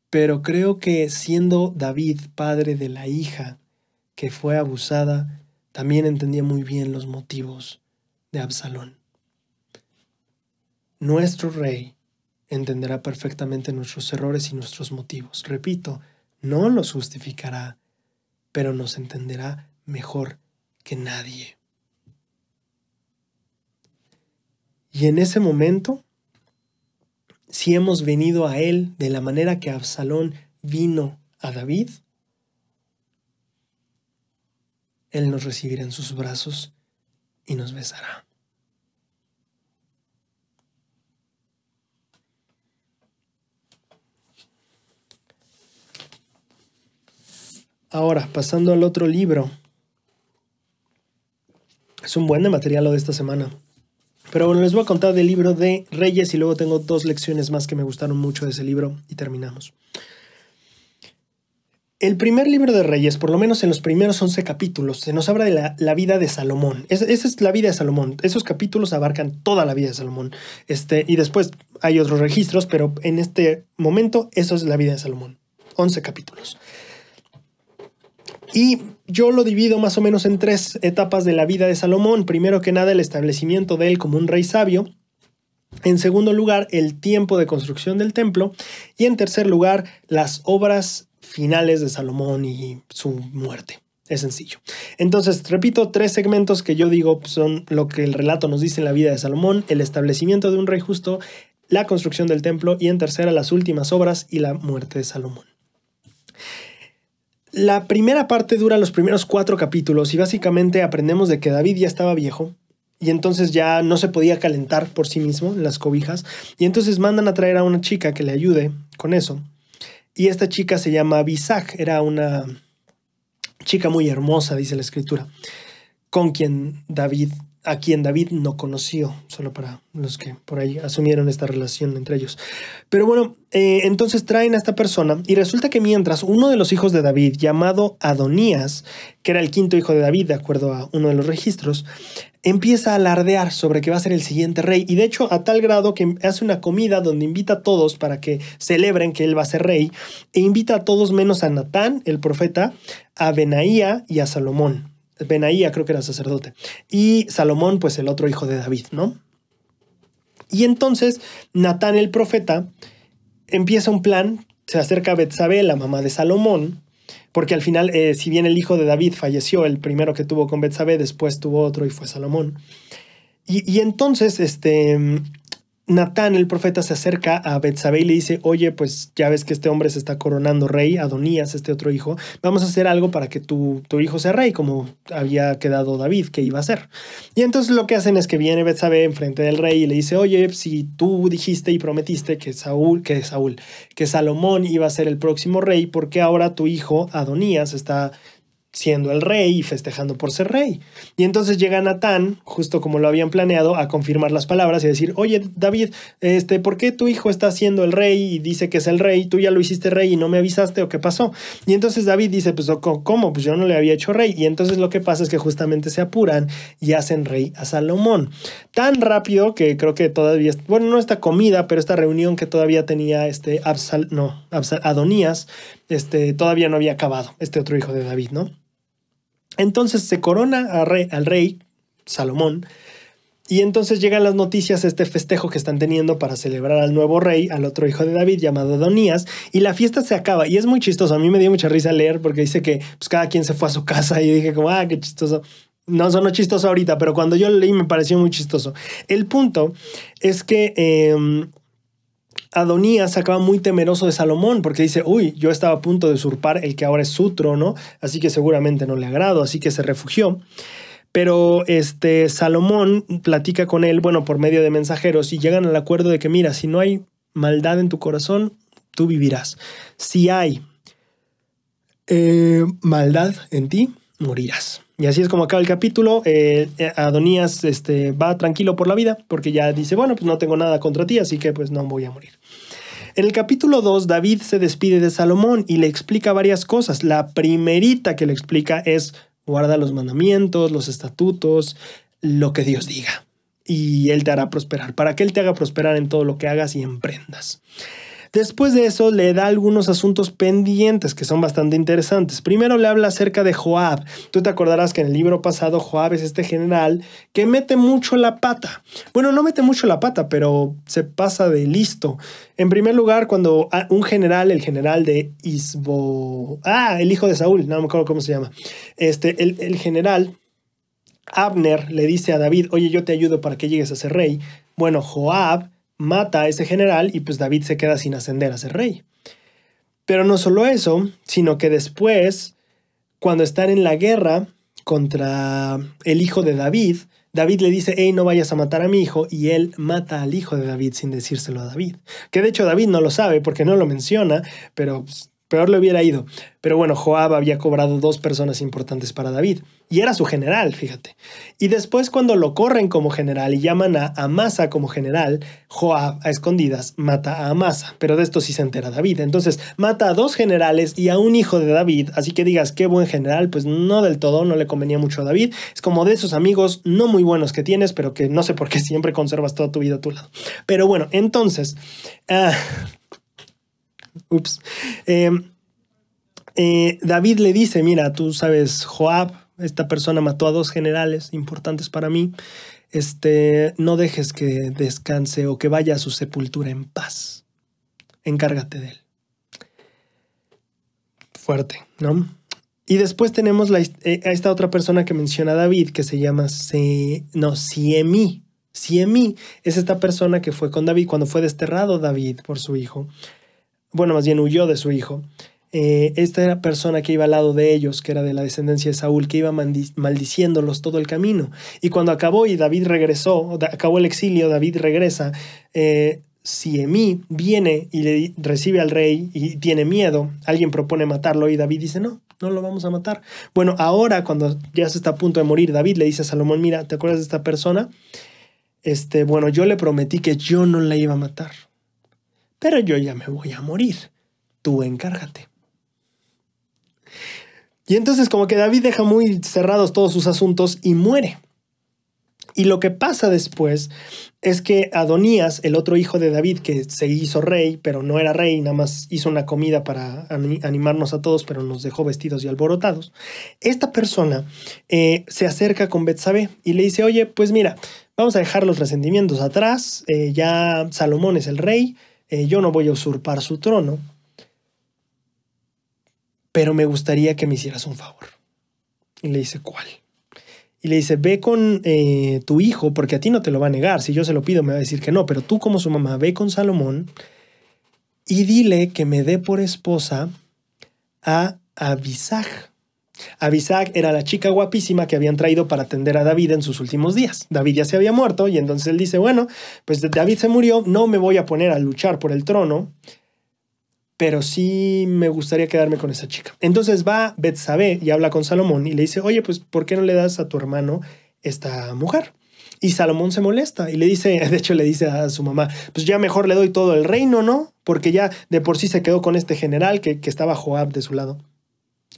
Pero creo que siendo David padre de la hija que fue abusada, también entendía muy bien los motivos de Absalón. Nuestro rey entenderá perfectamente nuestros errores y nuestros motivos. Repito, no los justificará, pero nos entenderá mejor que nadie. Y en ese momento, si hemos venido a Él de la manera que Absalón vino a David, Él nos recibirá en sus brazos y nos besará. Ahora, pasando al otro libro. Es un buen material lo de esta semana. Pero bueno, les voy a contar del libro de Reyes y luego tengo dos lecciones más que me gustaron mucho de ese libro y terminamos. El primer libro de Reyes, por lo menos en los primeros 11 capítulos, se nos habla de la, vida de Salomón. esa es la vida de Salomón. Esos capítulos abarcan toda la vida de Salomón. Este, y después hay otros registros, pero en este momento eso es la vida de Salomón. 11 capítulos. Y yo lo divido más o menos en tres etapas de la vida de Salomón. Primero que nada, el establecimiento de él como un rey sabio. En segundo lugar, el tiempo de construcción del templo. Y en tercer lugar, las obras finales de Salomón y su muerte. Es sencillo. Entonces, repito, tres segmentos que yo digo son lo que el relato nos dice en la vida de Salomón, el establecimiento de un rey justo, la construcción del templo y en tercera las últimas obras y la muerte de Salomón. La primera parte dura los primeros cuatro capítulos y básicamente aprendemos de que David ya estaba viejo y entonces ya no se podía calentar por sí mismo en las cobijas y entonces mandan a traer a una chica que le ayude con eso. Y esta chica se llama Bisag, era una chica muy hermosa, dice la escritura, con quien David a quien David no conoció, solo para los que por ahí asumieron esta relación entre ellos. Pero bueno, eh, entonces traen a esta persona y resulta que mientras uno de los hijos de David, llamado Adonías, que era el quinto hijo de David, de acuerdo a uno de los registros, empieza a alardear sobre que va a ser el siguiente rey y de hecho a tal grado que hace una comida donde invita a todos para que celebren que él va a ser rey e invita a todos menos a Natán, el profeta, a Benaía y a Salomón. Benaía creo que era sacerdote, y Salomón, pues el otro hijo de David, ¿no? Y entonces Natán el profeta empieza un plan, se acerca a Betsabé, la mamá de Salomón, porque al final, eh, si bien el hijo de David falleció, el primero que tuvo con Betsabé, después tuvo otro y fue Salomón. y entonces, este, Natán, el profeta, se acerca a Betsabé y le dice, oye, pues ya ves que este hombre se está coronando rey, Adonías, este otro hijo, vamos a hacer algo para que tu, tu hijo sea rey, como había quedado David que iba a ser. Y entonces lo que hacen es que viene Betsabé enfrente del rey y le dice, oye, si tú dijiste y prometiste que Saúl, que Saúl, que Salomón iba a ser el próximo rey, ¿por qué ahora tu hijo Adonías está siendo el rey y festejando por ser rey. Y entonces llega Natán, justo como lo habían planeado, a confirmar las palabras y decir, oye David, este, ¿por qué tu hijo está siendo el rey y dice que es el rey? Tú ya lo hiciste rey y no me avisaste o qué pasó. Y entonces David dice, pues ¿cómo? Pues yo no le había hecho rey. Y entonces lo que pasa es que justamente se apuran y hacen rey a Salomón. Tan rápido que creo que todavía, bueno, no esta comida, pero esta reunión que todavía tenía este Absal, no, Adonías, este, todavía no había acabado, este otro hijo de David, ¿no? Entonces se corona al rey, Salomón y entonces llegan las noticias, este festejo que están teniendo para celebrar al nuevo rey, al otro hijo de David llamado Donías, y la fiesta se acaba. Y es muy chistoso, a mí me dio mucha risa leer porque dice que pues, cada quien se fue a su casa y dije como, ah, qué chistoso. No sonó chistoso ahorita, pero cuando yo leí me pareció muy chistoso. El punto es que... Em, Adonías acaba muy temeroso de Salomón porque dice, uy, yo estaba a punto de usurpar el que ahora es su trono, así que seguramente no le agrado, así que se refugió. Pero este Salomón platica con él, bueno, por medio de mensajeros y llegan al acuerdo de que mira, si no hay maldad en tu corazón, tú vivirás. Si hay eh, maldad en ti, morirás. Y así es como acaba el capítulo. Eh, eh, Adonías este, va tranquilo por la vida porque ya dice, bueno, pues no tengo nada contra ti, así que pues no voy a morir. En el capítulo 2, David se despide de Salomón y le explica varias cosas. La primerita que le explica es guarda los mandamientos, los estatutos, lo que Dios diga. Y Él te hará prosperar, para que Él te haga prosperar en todo lo que hagas y emprendas. Después de eso le da algunos asuntos pendientes que son bastante interesantes. Primero le habla acerca de Joab. Tú te acordarás que en el libro pasado Joab es este general que mete mucho la pata. Bueno, no mete mucho la pata, pero se pasa de listo. En primer lugar, cuando un general, el general de Isbo... Ah, el hijo de Saúl, no me acuerdo cómo se llama. Este, el, el general... Abner le dice a David, oye, yo te ayudo para que llegues a ser rey. Bueno, Joab mata a ese general y pues David se queda sin ascender a ser rey. Pero no solo eso, sino que después, cuando están en la guerra contra el hijo de David, David le dice, hey, no vayas a matar a mi hijo, y él mata al hijo de David sin decírselo a David. Que de hecho David no lo sabe porque no lo menciona, pero pues, Peor le hubiera ido. Pero bueno, Joab había cobrado dos personas importantes para David. Y era su general, fíjate. Y después cuando lo corren como general y llaman a Amasa como general, Joab a escondidas mata a Amasa. Pero de esto sí se entera David. Entonces mata a dos generales y a un hijo de David. Así que digas, qué buen general, pues no del todo, no le convenía mucho a David. Es como de esos amigos no muy buenos que tienes, pero que no sé por qué siempre conservas toda tu vida a tu lado. Pero bueno, entonces... Ah, Ups. Em, eh, David le dice, mira, tú sabes, Joab, esta persona mató a dos generales importantes para mí. Este, no dejes que descanse o que vaya a su sepultura en paz. Encárgate de él. Fuerte, ¿no? Y después tenemos la, eh, a esta otra persona que menciona David, que se llama Se, no, Siemi. Siemi es esta persona que fue con David cuando fue desterrado David por su hijo bueno, más bien huyó de su hijo. Eh, esta era persona que iba al lado de ellos, que era de la descendencia de Saúl, que iba maldiciéndolos todo el camino. Y cuando acabó y David regresó, acabó el exilio, David regresa, eh, Siemí viene y le recibe al rey y tiene miedo, alguien propone matarlo y David dice, no, no lo vamos a matar. Bueno, ahora cuando ya se está a punto de morir, David le dice a Salomón, mira, ¿te acuerdas de esta persona? Este, bueno, yo le prometí que yo no la iba a matar pero yo ya me voy a morir, tú encárgate. Y entonces como que David deja muy cerrados todos sus asuntos y muere. Y lo que pasa después es que Adonías, el otro hijo de David, que se hizo rey, pero no era rey, nada más hizo una comida para animarnos a todos, pero nos dejó vestidos y alborotados, esta persona eh, se acerca con Betsabé y le dice, oye, pues mira, vamos a dejar los resentimientos atrás, eh, ya Salomón es el rey, eh, yo no voy a usurpar su trono, pero me gustaría que me hicieras un favor. Y le dice, ¿cuál? Y le dice, ve con eh, tu hijo, porque a ti no te lo va a negar. Si yo se lo pido, me va a decir que no, pero tú como su mamá, ve con Salomón y dile que me dé por esposa a Abisag, Abisag era la chica guapísima que habían traído para atender a David en sus últimos días. David ya se había muerto y entonces él dice, bueno, pues David se murió, no me voy a poner a luchar por el trono, pero sí me gustaría quedarme con esa chica. Entonces va Betsabé y habla con Salomón y le dice, oye, pues ¿por qué no le das a tu hermano esta mujer? Y Salomón se molesta y le dice, de hecho le dice a su mamá, pues ya mejor le doy todo el reino, ¿no? Porque ya de por sí se quedó con este general que, que estaba Joab de su lado.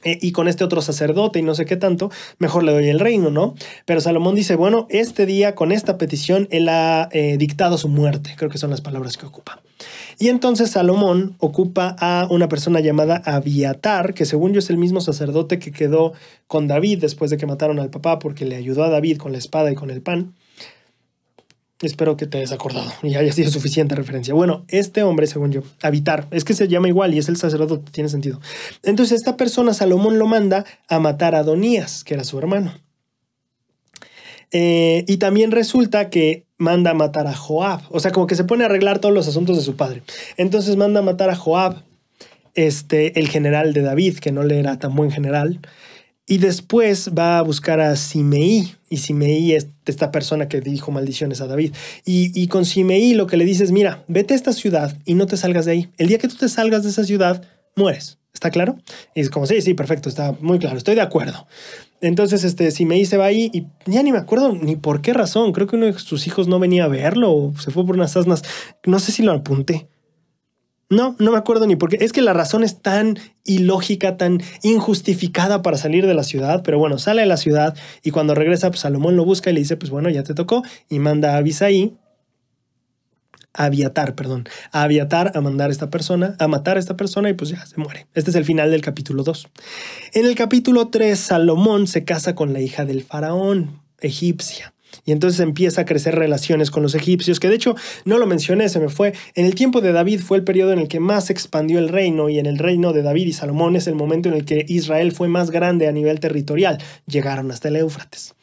Eh, y con este otro sacerdote y no sé qué tanto, mejor le doy el reino, ¿no? Pero Salomón dice, bueno, este día con esta petición él ha eh, dictado su muerte, creo que son las palabras que ocupa. Y entonces Salomón ocupa a una persona llamada Abiatar, que según yo es el mismo sacerdote que quedó con David después de que mataron al papá porque le ayudó a David con la espada y con el pan. Espero que te hayas acordado y hayas sido suficiente referencia. Bueno, este hombre, según yo, habitar, es que se llama igual y es el sacerdote, tiene sentido. Entonces esta persona, Salomón, lo manda a matar a Donías, que era su hermano. Eh, y también resulta que manda a matar a Joab, o sea, como que se pone a arreglar todos los asuntos de su padre. Entonces manda a matar a Joab, este, el general de David, que no le era tan buen general, y después va a buscar a Simeí. Y Simeí es esta persona que dijo maldiciones a David. Y, con Simeí lo que le dices, mira, vete a esta ciudad y no te salgas de ahí. El día que tú te salgas de esa ciudad, mueres. ¿Está claro? Y es como, sí, sí, perfecto, está muy claro, estoy de acuerdo. Entonces, este, Simeí se va ahí y ya ni me acuerdo ni por qué razón. Creo que uno de sus hijos no venía a verlo o se fue por unas asnas. No sé si lo apunté. No, no me acuerdo ni por qué. Es que la razón es tan ilógica, tan injustificada para salir de la ciudad, pero bueno, sale de la ciudad y cuando regresa, pues Salomón lo busca y le dice, pues bueno, ya te tocó y manda a Abisaí, a Aviatar, perdón, a Aviatar a mandar a esta persona, a matar a esta persona y pues ya se muere. Este es el final del capítulo 2. En el capítulo 3, Salomón se casa con la hija del faraón egipcia. Y entonces empieza a crecer relaciones con los egipcios, que de hecho no lo mencioné, se me fue. En el tiempo de David fue el periodo en el que más expandió el reino y en el reino de David y Salomón es el momento en el que Israel fue más grande a nivel territorial. Llegaron hasta el Éufrates.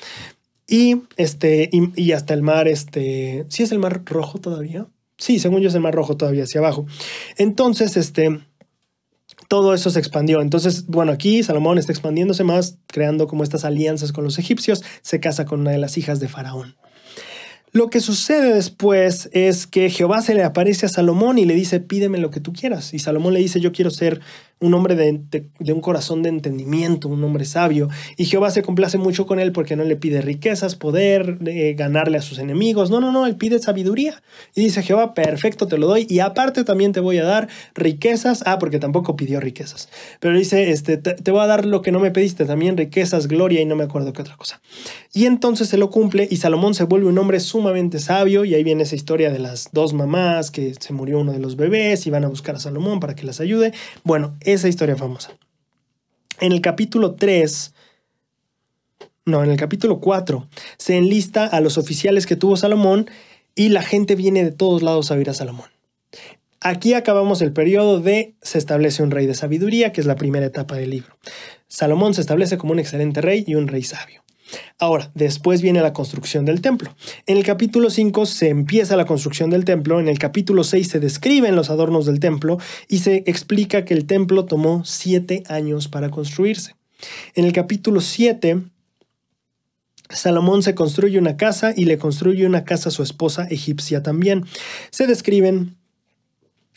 Y, este, y hasta el mar, este, ¿sí es el mar rojo todavía? Sí, según yo es el mar rojo todavía hacia abajo. Entonces, este, todo eso se expandió. Entonces, bueno, aquí Salomón está expandiéndose más, creando como estas alianzas con los egipcios, se casa con una de las hijas de Faraón. Lo que sucede después es que Jehová se le aparece a Salomón y le dice, pídeme lo que tú quieras. Y Salomón le dice, yo quiero ser un hombre de, un corazón de entendimiento, un hombre sabio. Y Jehová se complace mucho con él porque no le pide riquezas, poder, eh, ganarle a sus enemigos. No, no, no, él pide sabiduría. Y dice Jehová, perfecto, te lo doy. Y aparte también te voy a dar riquezas. Ah, porque tampoco pidió riquezas. Pero dice, este, te, te voy a dar lo que no me pediste, también riquezas, gloria y no me acuerdo qué otra cosa. Y entonces se lo cumple y Salomón se vuelve un hombre sumamente sabio. Y ahí viene esa historia de las dos mamás que se murió uno de los bebés y van a buscar a Salomón para que las ayude. Bueno, esa historia famosa. En el capítulo 3, no, en el capítulo 4, se enlista a los oficiales que tuvo Salomón y la gente viene de todos lados a ver a Salomón. Aquí acabamos el periodo de se establece un rey de sabiduría, que es la primera etapa del libro. Salomón se establece como un excelente rey y un rey sabio. Ahora, después viene la construcción del templo. En el capítulo 5 se empieza la construcción del templo, en el capítulo 6 se describen los adornos del templo y se explica que el templo tomó siete años para construirse. En el capítulo 7 Salomón se construye una casa y le construye una casa a su esposa egipcia también. Se describen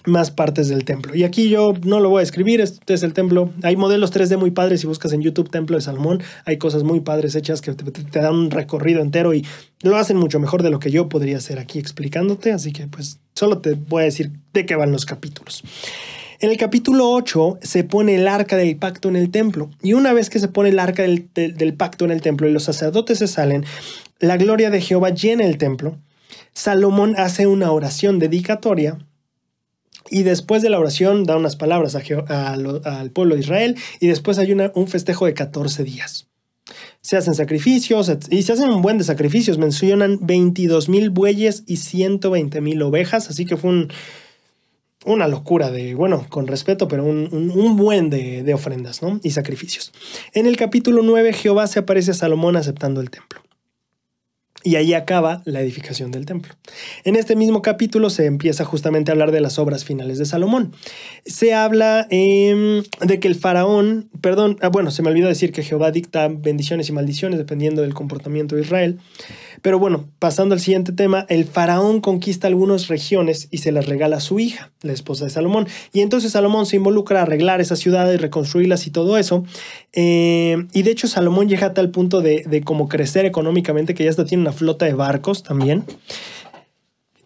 más partes del templo. Y aquí yo no lo voy a escribir, este es el templo. Hay modelos 3D muy padres, si buscas en YouTube Templo de Salomón, hay cosas muy padres hechas que te, dan un recorrido entero y lo hacen mucho mejor de lo que yo podría hacer aquí explicándote, así que pues solo te voy a decir de qué van los capítulos. En el capítulo 8 se pone el arca del pacto en el templo y una vez que se pone el arca del pacto en el templo y los sacerdotes se salen, la gloria de Jehová llena el templo, Salomón hace una oración dedicatoria y después de la oración da unas palabras al pueblo de Israel y después hay un festejo de 14 días. Se hacen sacrificios y se hacen un buen de sacrificios. Mencionan 22 mil bueyes y 120 mil ovejas, así que fue una locura de, bueno, con respeto, pero un, buen de, ofrendas y sacrificios. En el capítulo 9 Jehová se aparece a Salomón aceptando el templo. Y ahí acaba la edificación del templo. En este mismo capítulo se empieza justamente a hablar de las obras finales de Salomón. Se habla em, de que el faraón, perdón, ah, bueno, se me olvidó decir que Jehová dicta bendiciones y maldiciones dependiendo del comportamiento de Israel. Pero bueno, pasando al siguiente tema, el faraón conquista algunas regiones y se las regala a su hija, la esposa de Salomón. Y entonces Salomón se involucra a arreglar esas ciudades, reconstruirlas y todo eso. Eh, y de hecho Salomón llega a tal punto de, como crecer económicamente que ya hasta tiene una flota de barcos también.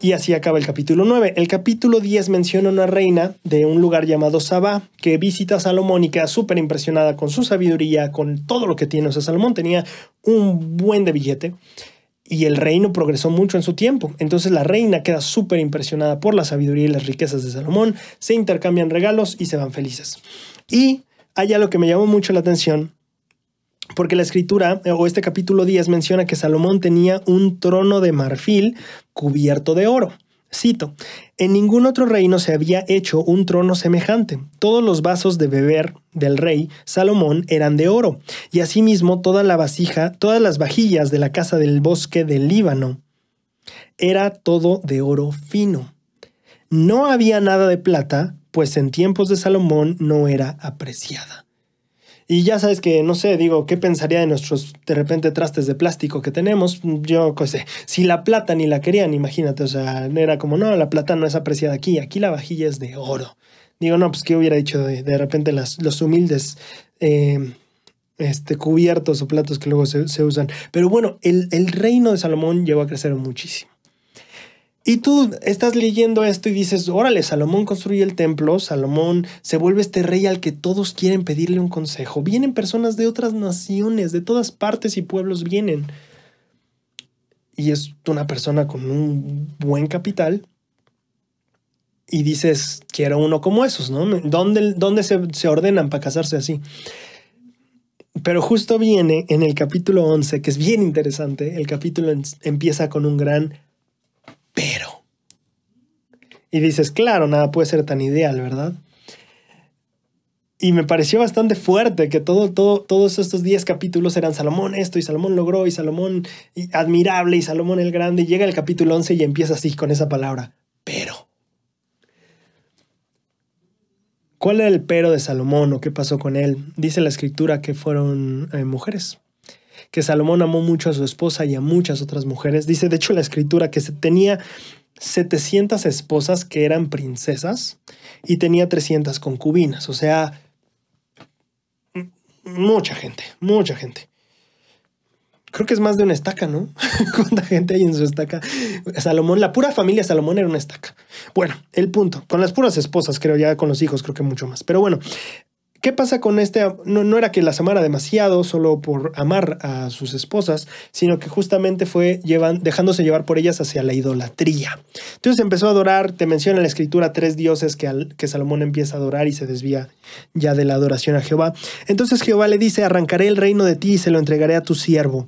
Y así acaba el capítulo 9. El capítulo 10 menciona una reina de un lugar llamado Sabá que visita a Salomón y queda súper impresionada con su sabiduría, con todo lo que tiene. O sea, Salomón tenía un buen de billete y el reino progresó mucho en su tiempo. Entonces la reina queda súper impresionada por la sabiduría y las riquezas de Salomón, se intercambian regalos y se van felices. Y hay algo que me llamó mucho la atención, porque la escritura eh, o este capítulo 10 menciona que Salomón tenía un trono de marfil cubierto de oro. Cito, en ningún otro reino se había hecho un trono semejante. Todos los vasos de beber del rey Salomón eran de oro, y asimismo toda la vasija, todas las vajillas de la casa del bosque del Líbano. Era todo de oro fino. No había nada de plata, pues en tiempos de Salomón no era apreciada. Y ya sabes que, no sé, digo, ¿qué pensaría de nuestros de repente trastes de plástico que tenemos? Yo, pues, si la plata ni la querían, imagínate, o sea, era como, no, la plata no es apreciada aquí, aquí la vajilla es de oro. Digo, no, pues, ¿qué hubiera dicho de, repente las, los humildes em, este, cubiertos o platos que luego se, se usan? Pero bueno, el, el reino de Salomón llegó a crecer muchísimo. Y tú estás leyendo esto y dices, órale, Salomón construye el templo, Salomón se vuelve este rey al que todos quieren pedirle un consejo. Vienen personas de otras naciones, de todas partes y pueblos vienen. Y es una persona con un buen capital. Y dices, quiero uno como esos, ¿no? ¿Dónde, dónde se, se ordenan para casarse así? Pero justo viene en el capítulo 11, que es bien interesante, el capítulo empieza con un gran y dices, claro, nada puede ser tan ideal, ¿verdad? Y me pareció bastante fuerte que todo, todo, todos estos 10 capítulos eran Salomón esto y Salomón logró y Salomón admirable y Salomón el grande. llega el capítulo 11 y empieza así con esa palabra, pero. ¿Cuál era el pero de Salomón o qué pasó con él? Dice la escritura que fueron eh, mujeres, que Salomón amó mucho a su esposa y a muchas otras mujeres. Dice, de hecho, la escritura que se tenía 700 esposas que eran princesas y tenía 300 concubinas, o sea, mucha gente, mucha gente. Creo que es más de una estaca, ¿no? ¿Cuánta gente hay en su estaca? Salomón, la pura familia Salomón era una estaca. Bueno, el punto, con las puras esposas, creo ya, con los hijos, creo que mucho más. Pero bueno, ¿Qué pasa con este? No, era que las amara demasiado solo por amar a sus esposas, sino que justamente fue llevan, dejándose llevar por ellas hacia la idolatría. Entonces empezó a adorar, te menciona en la escritura tres dioses que, que Salomón empieza a adorar y se desvía ya de la adoración a Jehová. Entonces Jehová le dice, arrancaré el reino de ti y se lo entregaré a tu siervo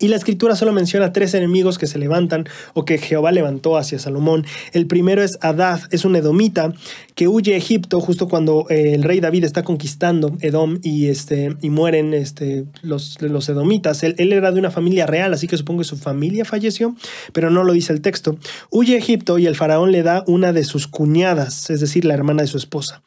y la escritura solo menciona tres enemigos que se levantan o que Jehová levantó hacia Salomón. El primero es Adad, es un edomita que huye a Egipto justo cuando eh, el rey David está conquistando Edom y, este, y mueren este, los, los edomitas. Él, él, era de una familia real, así que supongo que su familia falleció, pero no lo dice el texto. Huye a Egipto y el faraón le da una de sus cuñadas, es decir, la hermana de su esposa,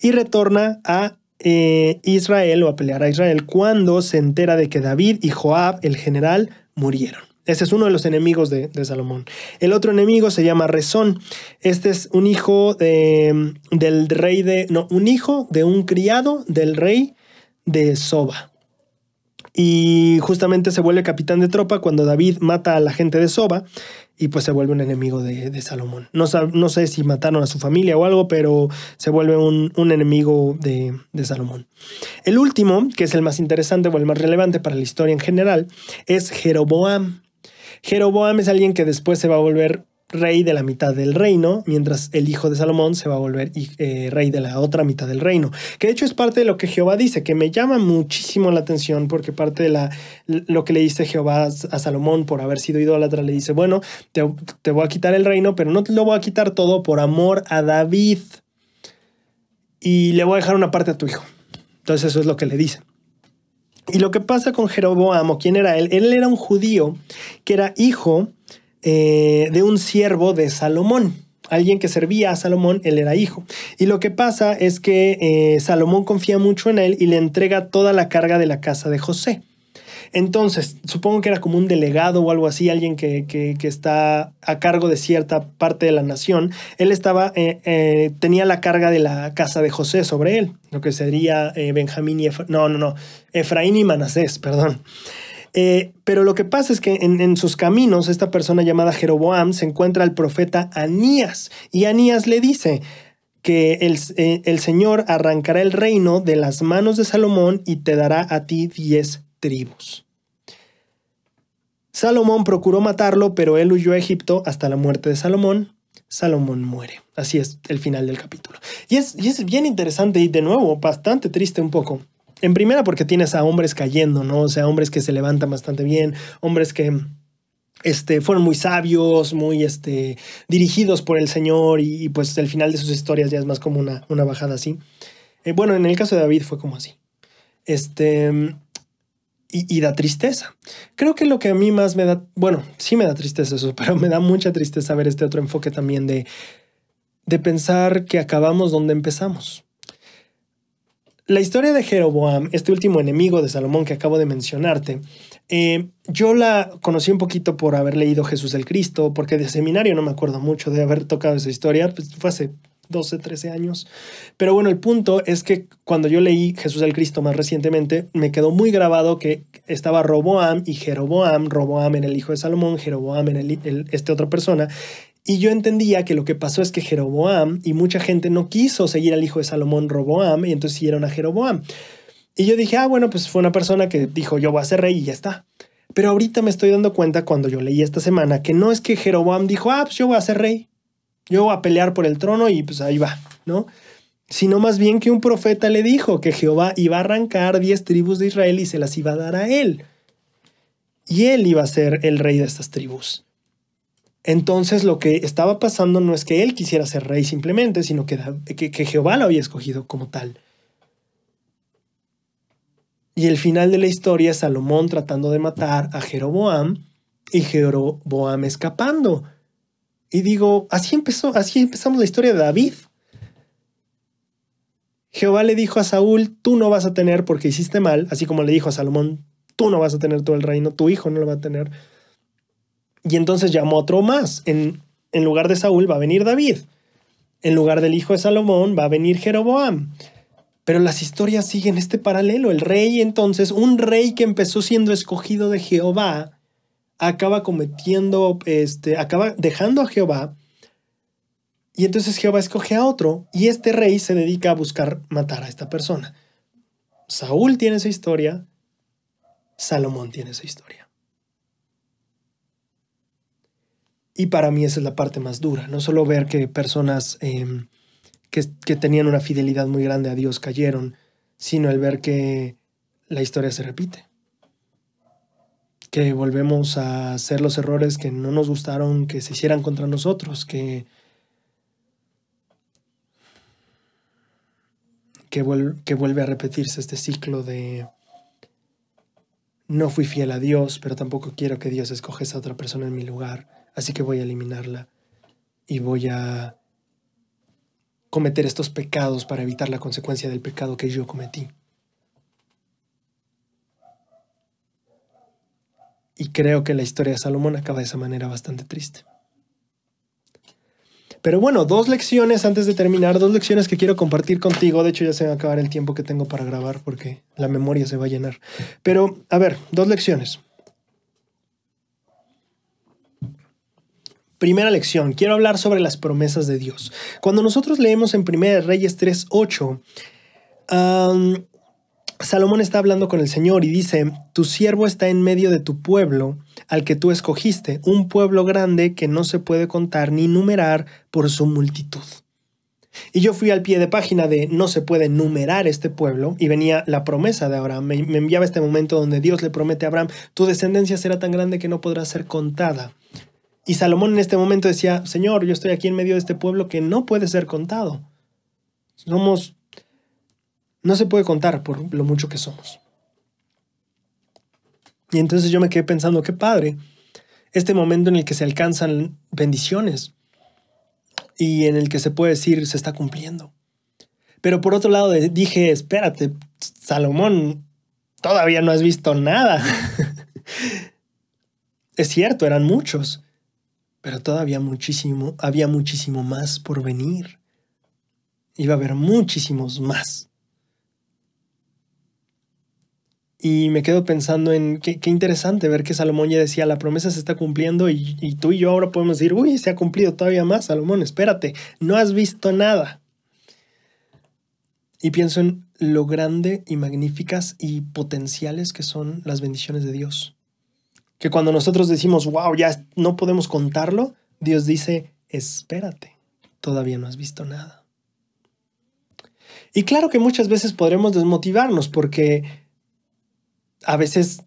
y retorna a eh, Israel o a pelear a Israel cuando se entera de que David y Joab, el general, murieron. ese es uno de los enemigos de, Salomón. El otro enemigo se llama Rezón. Este es un hijo de, del rey de. No, un hijo de un criado del rey de Soba. Y justamente se vuelve capitán de tropa cuando David mata a la gente de Soba y pues se vuelve un enemigo de, Salomón. No, no, sé si mataron a su familia o algo, pero se vuelve un, enemigo de, Salomón. El último, que es el más interesante o el más relevante para la historia en general, es Jeroboam. Jeroboam es alguien que después se va a volver rey de la mitad del reino, mientras el hijo de Salomón se va a volver eh, rey de la otra mitad del reino. Que de hecho es parte de lo que Jehová dice, que me llama muchísimo la atención porque parte de la, lo que le dice Jehová a Salomón por haber sido idólatra, le dice, bueno, te, voy a quitar el reino, pero no te lo voy a quitar todo por amor a David. Y le voy a dejar una parte a tu hijo. Entonces eso es lo que le dice. Y lo que pasa con Jeroboam, ¿quién era él? Él era un judío que era hijo eh, de un siervo de Salomón. Alguien que servía a Salomón, él era hijo. Y lo que pasa es que eh, Salomón confía mucho en él y le entrega toda la carga de la casa de José. Entonces, supongo que era como un delegado o algo así, alguien que, está a cargo de cierta parte de la nación. Él estaba, eh, tenía la carga de la casa de José sobre él, lo que sería Benjamín y no, no, no, Efraín y Manasés, perdón. Eh, pero lo que pasa es que en, sus caminos esta persona llamada Jeroboam se encuentra al profeta Anías y Anías le dice que eh, el, Señor arrancará el reino de las manos de Salomón y te dará a ti diez tribus. Salomón procuró matarlo, pero él huyó a Egipto hasta la muerte de Salomón. Salomón muere. Así es el final del capítulo. Y es, y es bien interesante y de nuevo bastante triste un poco en primera porque tienes a hombres cayendo, ¿no? O sea, hombres que se levantan bastante bien, hombres que este, fueron muy sabios, muy este, dirigidos por el Señor y, pues el final de sus historias ya es más como una, una bajada así. Eh, bueno, en el caso de David fue como así. Este, y, y, da tristeza. Creo que lo que a mí más me da, bueno, sí me da tristeza eso, pero me da mucha tristeza ver este otro enfoque también de, de pensar que acabamos donde empezamos. La historia de Jeroboam, este último enemigo de Salomón que acabo de mencionarte, eh, yo la conocí un poquito por haber leído Jesús el Cristo, porque de seminario no me acuerdo mucho de haber tocado esa historia, pues, fue hace 12, 13 años. Pero bueno, el punto es que cuando yo leí Jesús el Cristo más recientemente, me quedó muy grabado que estaba Roboam y Jeroboam. Roboam en el hijo de Salomón, Jeroboam en este otra persona. Y yo entendía que lo que pasó es que Jeroboam y mucha gente no quiso seguir al hijo de Salomón Roboam y entonces siguieron a Jeroboam. Y yo dije, ah, bueno, pues fue una persona que dijo, yo voy a ser rey y ya está. Pero ahorita me estoy dando cuenta cuando yo leí esta semana que no es que Jeroboam dijo, ah, pues yo voy a ser rey, yo voy a pelear por el trono y pues ahí va, ¿no? Sino más bien que un profeta le dijo que Jehová iba a arrancar diez tribus de Israel y se las iba a dar a él. Y él iba a ser el rey de estas tribus. Entonces lo que estaba pasando no es que él quisiera ser rey simplemente, sino que, que, Jehová lo había escogido como tal. Y el final de la historia es Salomón tratando de matar a Jeroboam y Jeroboam escapando. Y digo, así empezó, así empezamos la historia de David. Jehová le dijo a Saúl, tú no vas a tener porque hiciste mal, así como le dijo a Salomón, tú no vas a tener todo el reino, tu hijo no lo va a tener. Y entonces llamó otro más. En, lugar de Saúl va a venir David. En lugar del hijo de Salomón va a venir Jeroboam. Pero las historias siguen este paralelo. El rey entonces, un rey que empezó siendo escogido de Jehová, acaba cometiendo, este, acaba dejando a Jehová. Y entonces Jehová escoge a otro y este rey se dedica a buscar matar a esta persona. Saúl tiene su historia, Salomón tiene su historia. Y para mí esa es la parte más dura, no solo ver que personas em, que, tenían una fidelidad muy grande a Dios cayeron, sino el ver que la historia se repite. Que volvemos a hacer los errores que no nos gustaron que se hicieran contra nosotros, que, que, vuelve a repetirse este ciclo de no fui fiel a Dios, pero tampoco quiero que Dios escogiese a otra persona en mi lugar así que voy a eliminarla y voy a cometer estos pecados para evitar la consecuencia del pecado que yo cometí. Y creo que la historia de Salomón acaba de esa manera bastante triste. Pero bueno, dos lecciones antes de terminar, dos lecciones que quiero compartir contigo. De hecho, ya se va a acabar el tiempo que tengo para grabar porque la memoria se va a llenar. Pero, a ver, dos lecciones. Primera lección, quiero hablar sobre las promesas de Dios. Cuando nosotros leemos en 1 Reyes 3.8, 8, Salomón está hablando con el Señor y dice, Tu siervo está en medio de tu pueblo, al que tú escogiste, un pueblo grande que no se puede contar ni numerar por su multitud. Y yo fui al pie de página de no se puede numerar este pueblo y venía la promesa de Abraham. Me, me, enviaba este momento donde Dios le promete a Abraham, tu descendencia será tan grande que no podrá ser contada. Y Salomón en este momento decía, Señor, yo estoy aquí en medio de este pueblo que no puede ser contado. Somos... No se puede contar por lo mucho que somos. Y entonces yo me quedé pensando, qué padre, este momento en el que se alcanzan bendiciones y en el que se puede decir se está cumpliendo. Pero por otro lado dije, espérate, Salomón, todavía no has visto nada. es cierto, eran muchos, pero todavía muchísimo, había muchísimo más por venir. Iba a haber muchísimos más. Y me quedo pensando en qué, interesante ver que Salomón ya decía, la promesa se está cumpliendo y tú y yo ahora podemos decir, uy, se ha cumplido todavía más, Salomón, espérate, no has visto nada. Y pienso en lo grande y magníficas y potenciales que son las bendiciones de Dios que cuando nosotros decimos, wow, ya no podemos contarlo, Dios dice, espérate, todavía no has visto nada. Y claro que muchas veces podremos desmotivarnos porque a veces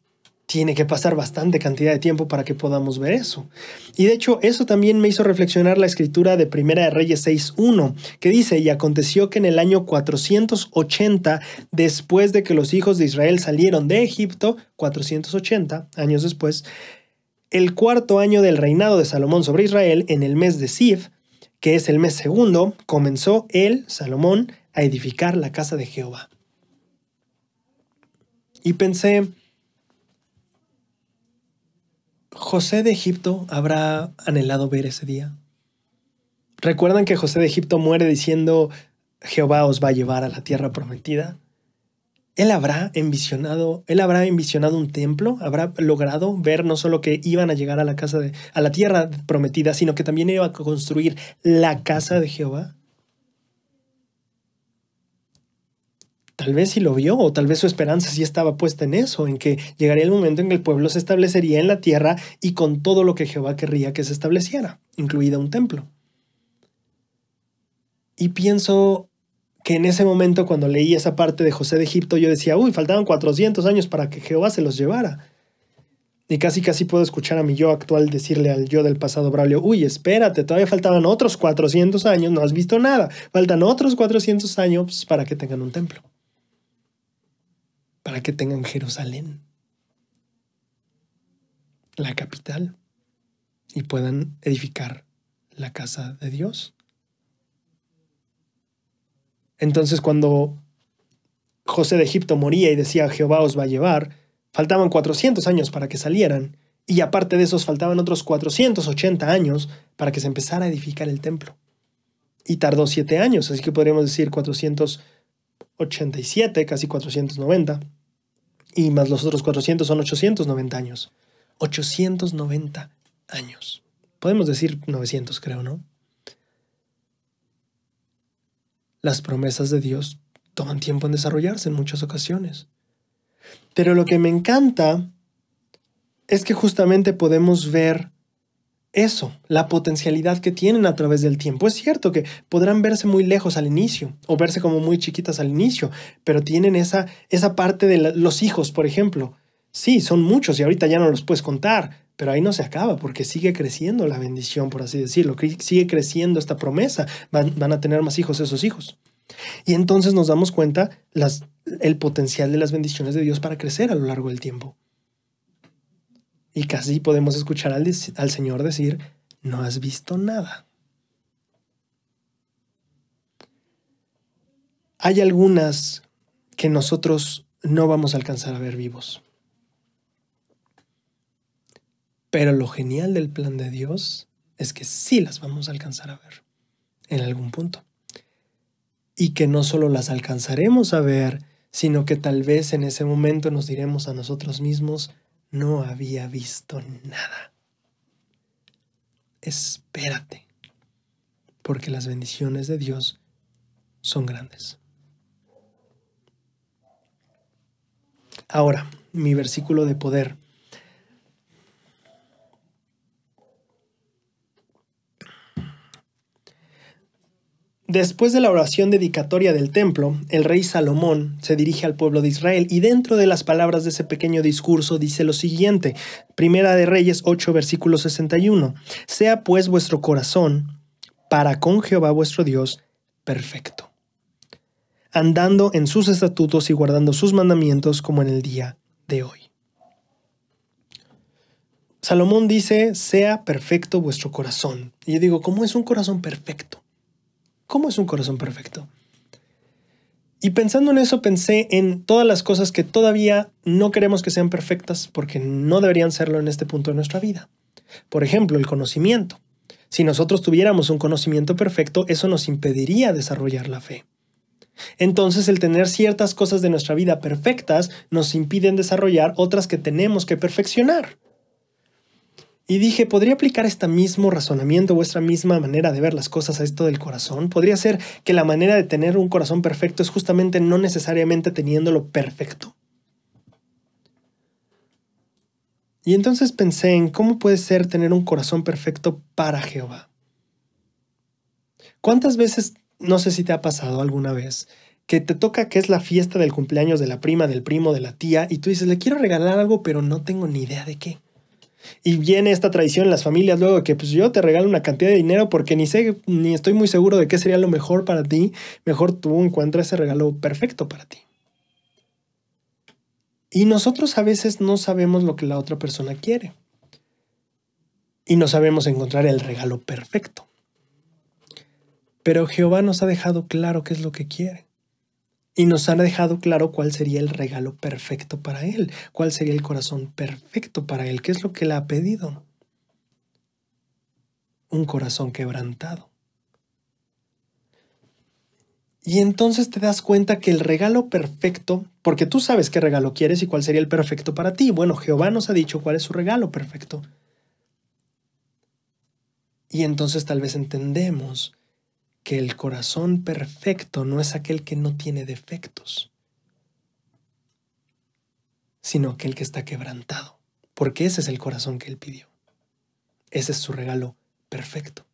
tiene que pasar bastante cantidad de tiempo para que podamos ver eso. Y de hecho, eso también me hizo reflexionar la escritura de Primera de Reyes 6.1, que dice, y aconteció que en el año 480, después de que los hijos de Israel salieron de Egipto, 480 años después, el cuarto año del reinado de Salomón sobre Israel, en el mes de Sif, que es el mes segundo, comenzó él, Salomón, a edificar la casa de Jehová. Y pensé, José de Egipto habrá anhelado ver ese día. ¿Recuerdan que José de Egipto muere diciendo, Jehová os va a llevar a la tierra prometida? Él habrá envisionado, él habrá envisionado un templo, habrá logrado ver no solo que iban a llegar a la casa de a la tierra prometida, sino que también iba a construir la casa de Jehová. tal vez sí lo vio, o tal vez su esperanza sí estaba puesta en eso, en que llegaría el momento en que el pueblo se establecería en la tierra y con todo lo que Jehová querría que se estableciera, incluida un templo. Y pienso que en ese momento cuando leí esa parte de José de Egipto, yo decía, uy, faltaban 400 años para que Jehová se los llevara. Y casi casi puedo escuchar a mi yo actual decirle al yo del pasado Braulio, uy, espérate, todavía faltaban otros 400 años, no has visto nada, faltan otros 400 años para que tengan un templo para que tengan Jerusalén, la capital, y puedan edificar la casa de Dios. Entonces cuando José de Egipto moría y decía Jehová os va a llevar, faltaban 400 años para que salieran y aparte de esos faltaban otros 480 años para que se empezara a edificar el templo. Y tardó siete años, así que podríamos decir 400 87, casi 490, y más los otros 400 son 890 años. 890 años. Podemos decir 900, creo, ¿no? Las promesas de Dios toman tiempo en desarrollarse en muchas ocasiones. Pero lo que me encanta es que justamente podemos ver eso, la potencialidad que tienen a través del tiempo. Es cierto que podrán verse muy lejos al inicio o verse como muy chiquitas al inicio, pero tienen esa, parte de los hijos, por ejemplo. Sí, son muchos y ahorita ya no los puedes contar, pero ahí no se acaba porque sigue creciendo la bendición, por así decirlo, sigue creciendo esta promesa, van, a tener más hijos esos hijos. Y entonces nos damos cuenta el potencial de las bendiciones de Dios para crecer a lo largo del tiempo. Y casi podemos escuchar al, Señor decir, no has visto nada. Hay algunas que nosotros no vamos a alcanzar a ver vivos. Pero lo genial del plan de Dios es que sí las vamos a alcanzar a ver en algún punto. Y que no solo las alcanzaremos a ver, sino que tal vez en ese momento nos diremos a nosotros mismos, no había visto nada. Espérate, porque las bendiciones de Dios son grandes. Ahora, mi versículo de poder Después de la oración dedicatoria del templo, el rey Salomón se dirige al pueblo de Israel y dentro de las palabras de ese pequeño discurso dice lo siguiente, Primera de Reyes 8, versículo 61, Sea pues vuestro corazón para con Jehová vuestro Dios perfecto, andando en sus estatutos y guardando sus mandamientos como en el día de hoy. Salomón dice, sea perfecto vuestro corazón. Y yo digo, ¿cómo es un corazón perfecto? ¿Cómo es un corazón perfecto? Y pensando en eso, pensé en todas las cosas que todavía no queremos que sean perfectas porque no deberían serlo en este punto de nuestra vida. Por ejemplo, el conocimiento. Si nosotros tuviéramos un conocimiento perfecto, eso nos impediría desarrollar la fe. Entonces, el tener ciertas cosas de nuestra vida perfectas nos impiden desarrollar otras que tenemos que perfeccionar. Y dije, ¿podría aplicar este mismo razonamiento o esta misma manera de ver las cosas a esto del corazón? ¿Podría ser que la manera de tener un corazón perfecto es justamente no necesariamente teniéndolo perfecto? Y entonces pensé en cómo puede ser tener un corazón perfecto para Jehová. ¿Cuántas veces, no sé si te ha pasado alguna vez, que te toca que es la fiesta del cumpleaños de la prima, del primo, de la tía, y tú dices, le quiero regalar algo, pero no tengo ni idea de qué? Y viene esta tradición en las familias luego que pues yo te regalo una cantidad de dinero porque ni sé, ni estoy muy seguro de qué sería lo mejor para ti. Mejor tú encuentras ese regalo perfecto para ti. Y nosotros a veces no sabemos lo que la otra persona quiere. Y no sabemos encontrar el regalo perfecto. Pero Jehová nos ha dejado claro qué es lo que quiere y nos han dejado claro cuál sería el regalo perfecto para Él, cuál sería el corazón perfecto para Él, qué es lo que le ha pedido. Un corazón quebrantado. Y entonces te das cuenta que el regalo perfecto, porque tú sabes qué regalo quieres y cuál sería el perfecto para ti. Bueno, Jehová nos ha dicho cuál es su regalo perfecto. Y entonces tal vez entendemos que el corazón perfecto no es aquel que no tiene defectos, sino aquel que está quebrantado, porque ese es el corazón que él pidió. Ese es su regalo perfecto.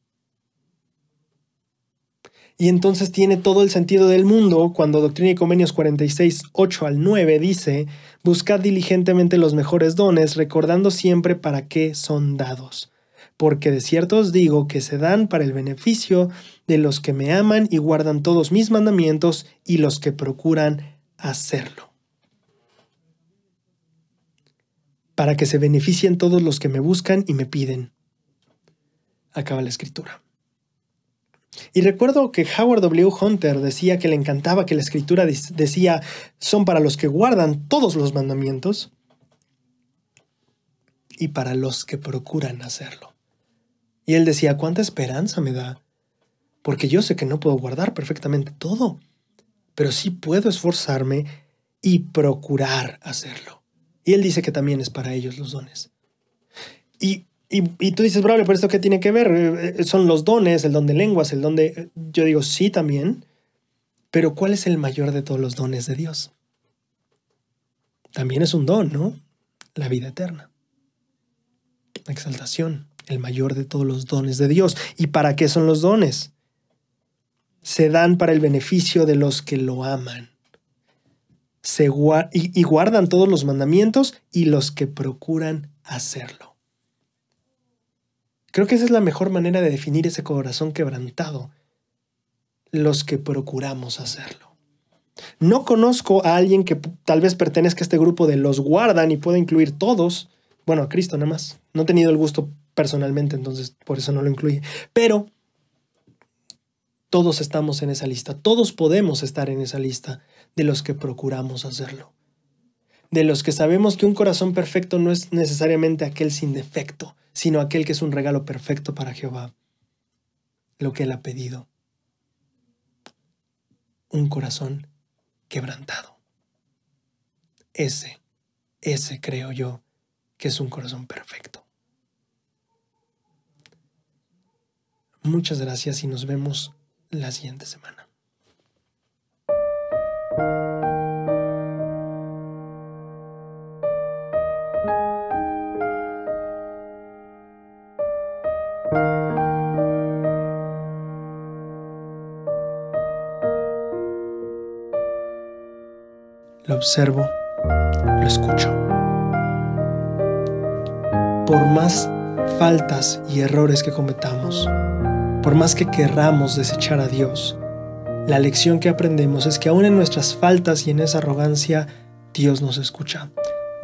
Y entonces tiene todo el sentido del mundo cuando Doctrina y Convenios 46, 8 al 9 dice, buscad diligentemente los mejores dones, recordando siempre para qué son dados, porque de cierto os digo que se dan para el beneficio de los que me aman y guardan todos mis mandamientos y los que procuran hacerlo. Para que se beneficien todos los que me buscan y me piden. Acaba la escritura. Y recuerdo que Howard W. Hunter decía que le encantaba que la escritura decía son para los que guardan todos los mandamientos y para los que procuran hacerlo. Y él decía, ¿cuánta esperanza me da porque yo sé que no puedo guardar perfectamente todo, pero sí puedo esforzarme y procurar hacerlo. Y él dice que también es para ellos los dones. Y, tú dices, Bravo, pero esto qué tiene que ver? Eh, son los dones, el don de lenguas, el don de... Yo digo, sí también, pero ¿cuál es el mayor de todos los dones de Dios? También es un don, ¿no? La vida eterna. La exaltación, el mayor de todos los dones de Dios. ¿Y para qué son los dones? se dan para el beneficio de los que lo aman. Se y, y guardan todos los mandamientos y los que procuran hacerlo. Creo que esa es la mejor manera de definir ese corazón quebrantado, los que procuramos hacerlo. No conozco a alguien que tal vez pertenezca a este grupo de los guardan y pueda incluir todos, bueno, a Cristo nada más. No he tenido el gusto personalmente, entonces por eso no lo incluye. Pero todos estamos en esa lista, todos podemos estar en esa lista de los que procuramos hacerlo. De los que sabemos que un corazón perfecto no es necesariamente aquel sin defecto, sino aquel que es un regalo perfecto para Jehová, lo que Él ha pedido. Un corazón quebrantado. Ese, ese creo yo que es un corazón perfecto. Muchas gracias y nos vemos la siguiente semana. Lo observo, lo escucho. Por más faltas y errores que cometamos, por más que querramos desechar a Dios, la lección que aprendemos es que aún en nuestras faltas y en esa arrogancia, Dios nos escucha,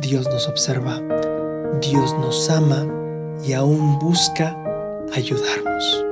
Dios nos observa, Dios nos ama y aún busca ayudarnos.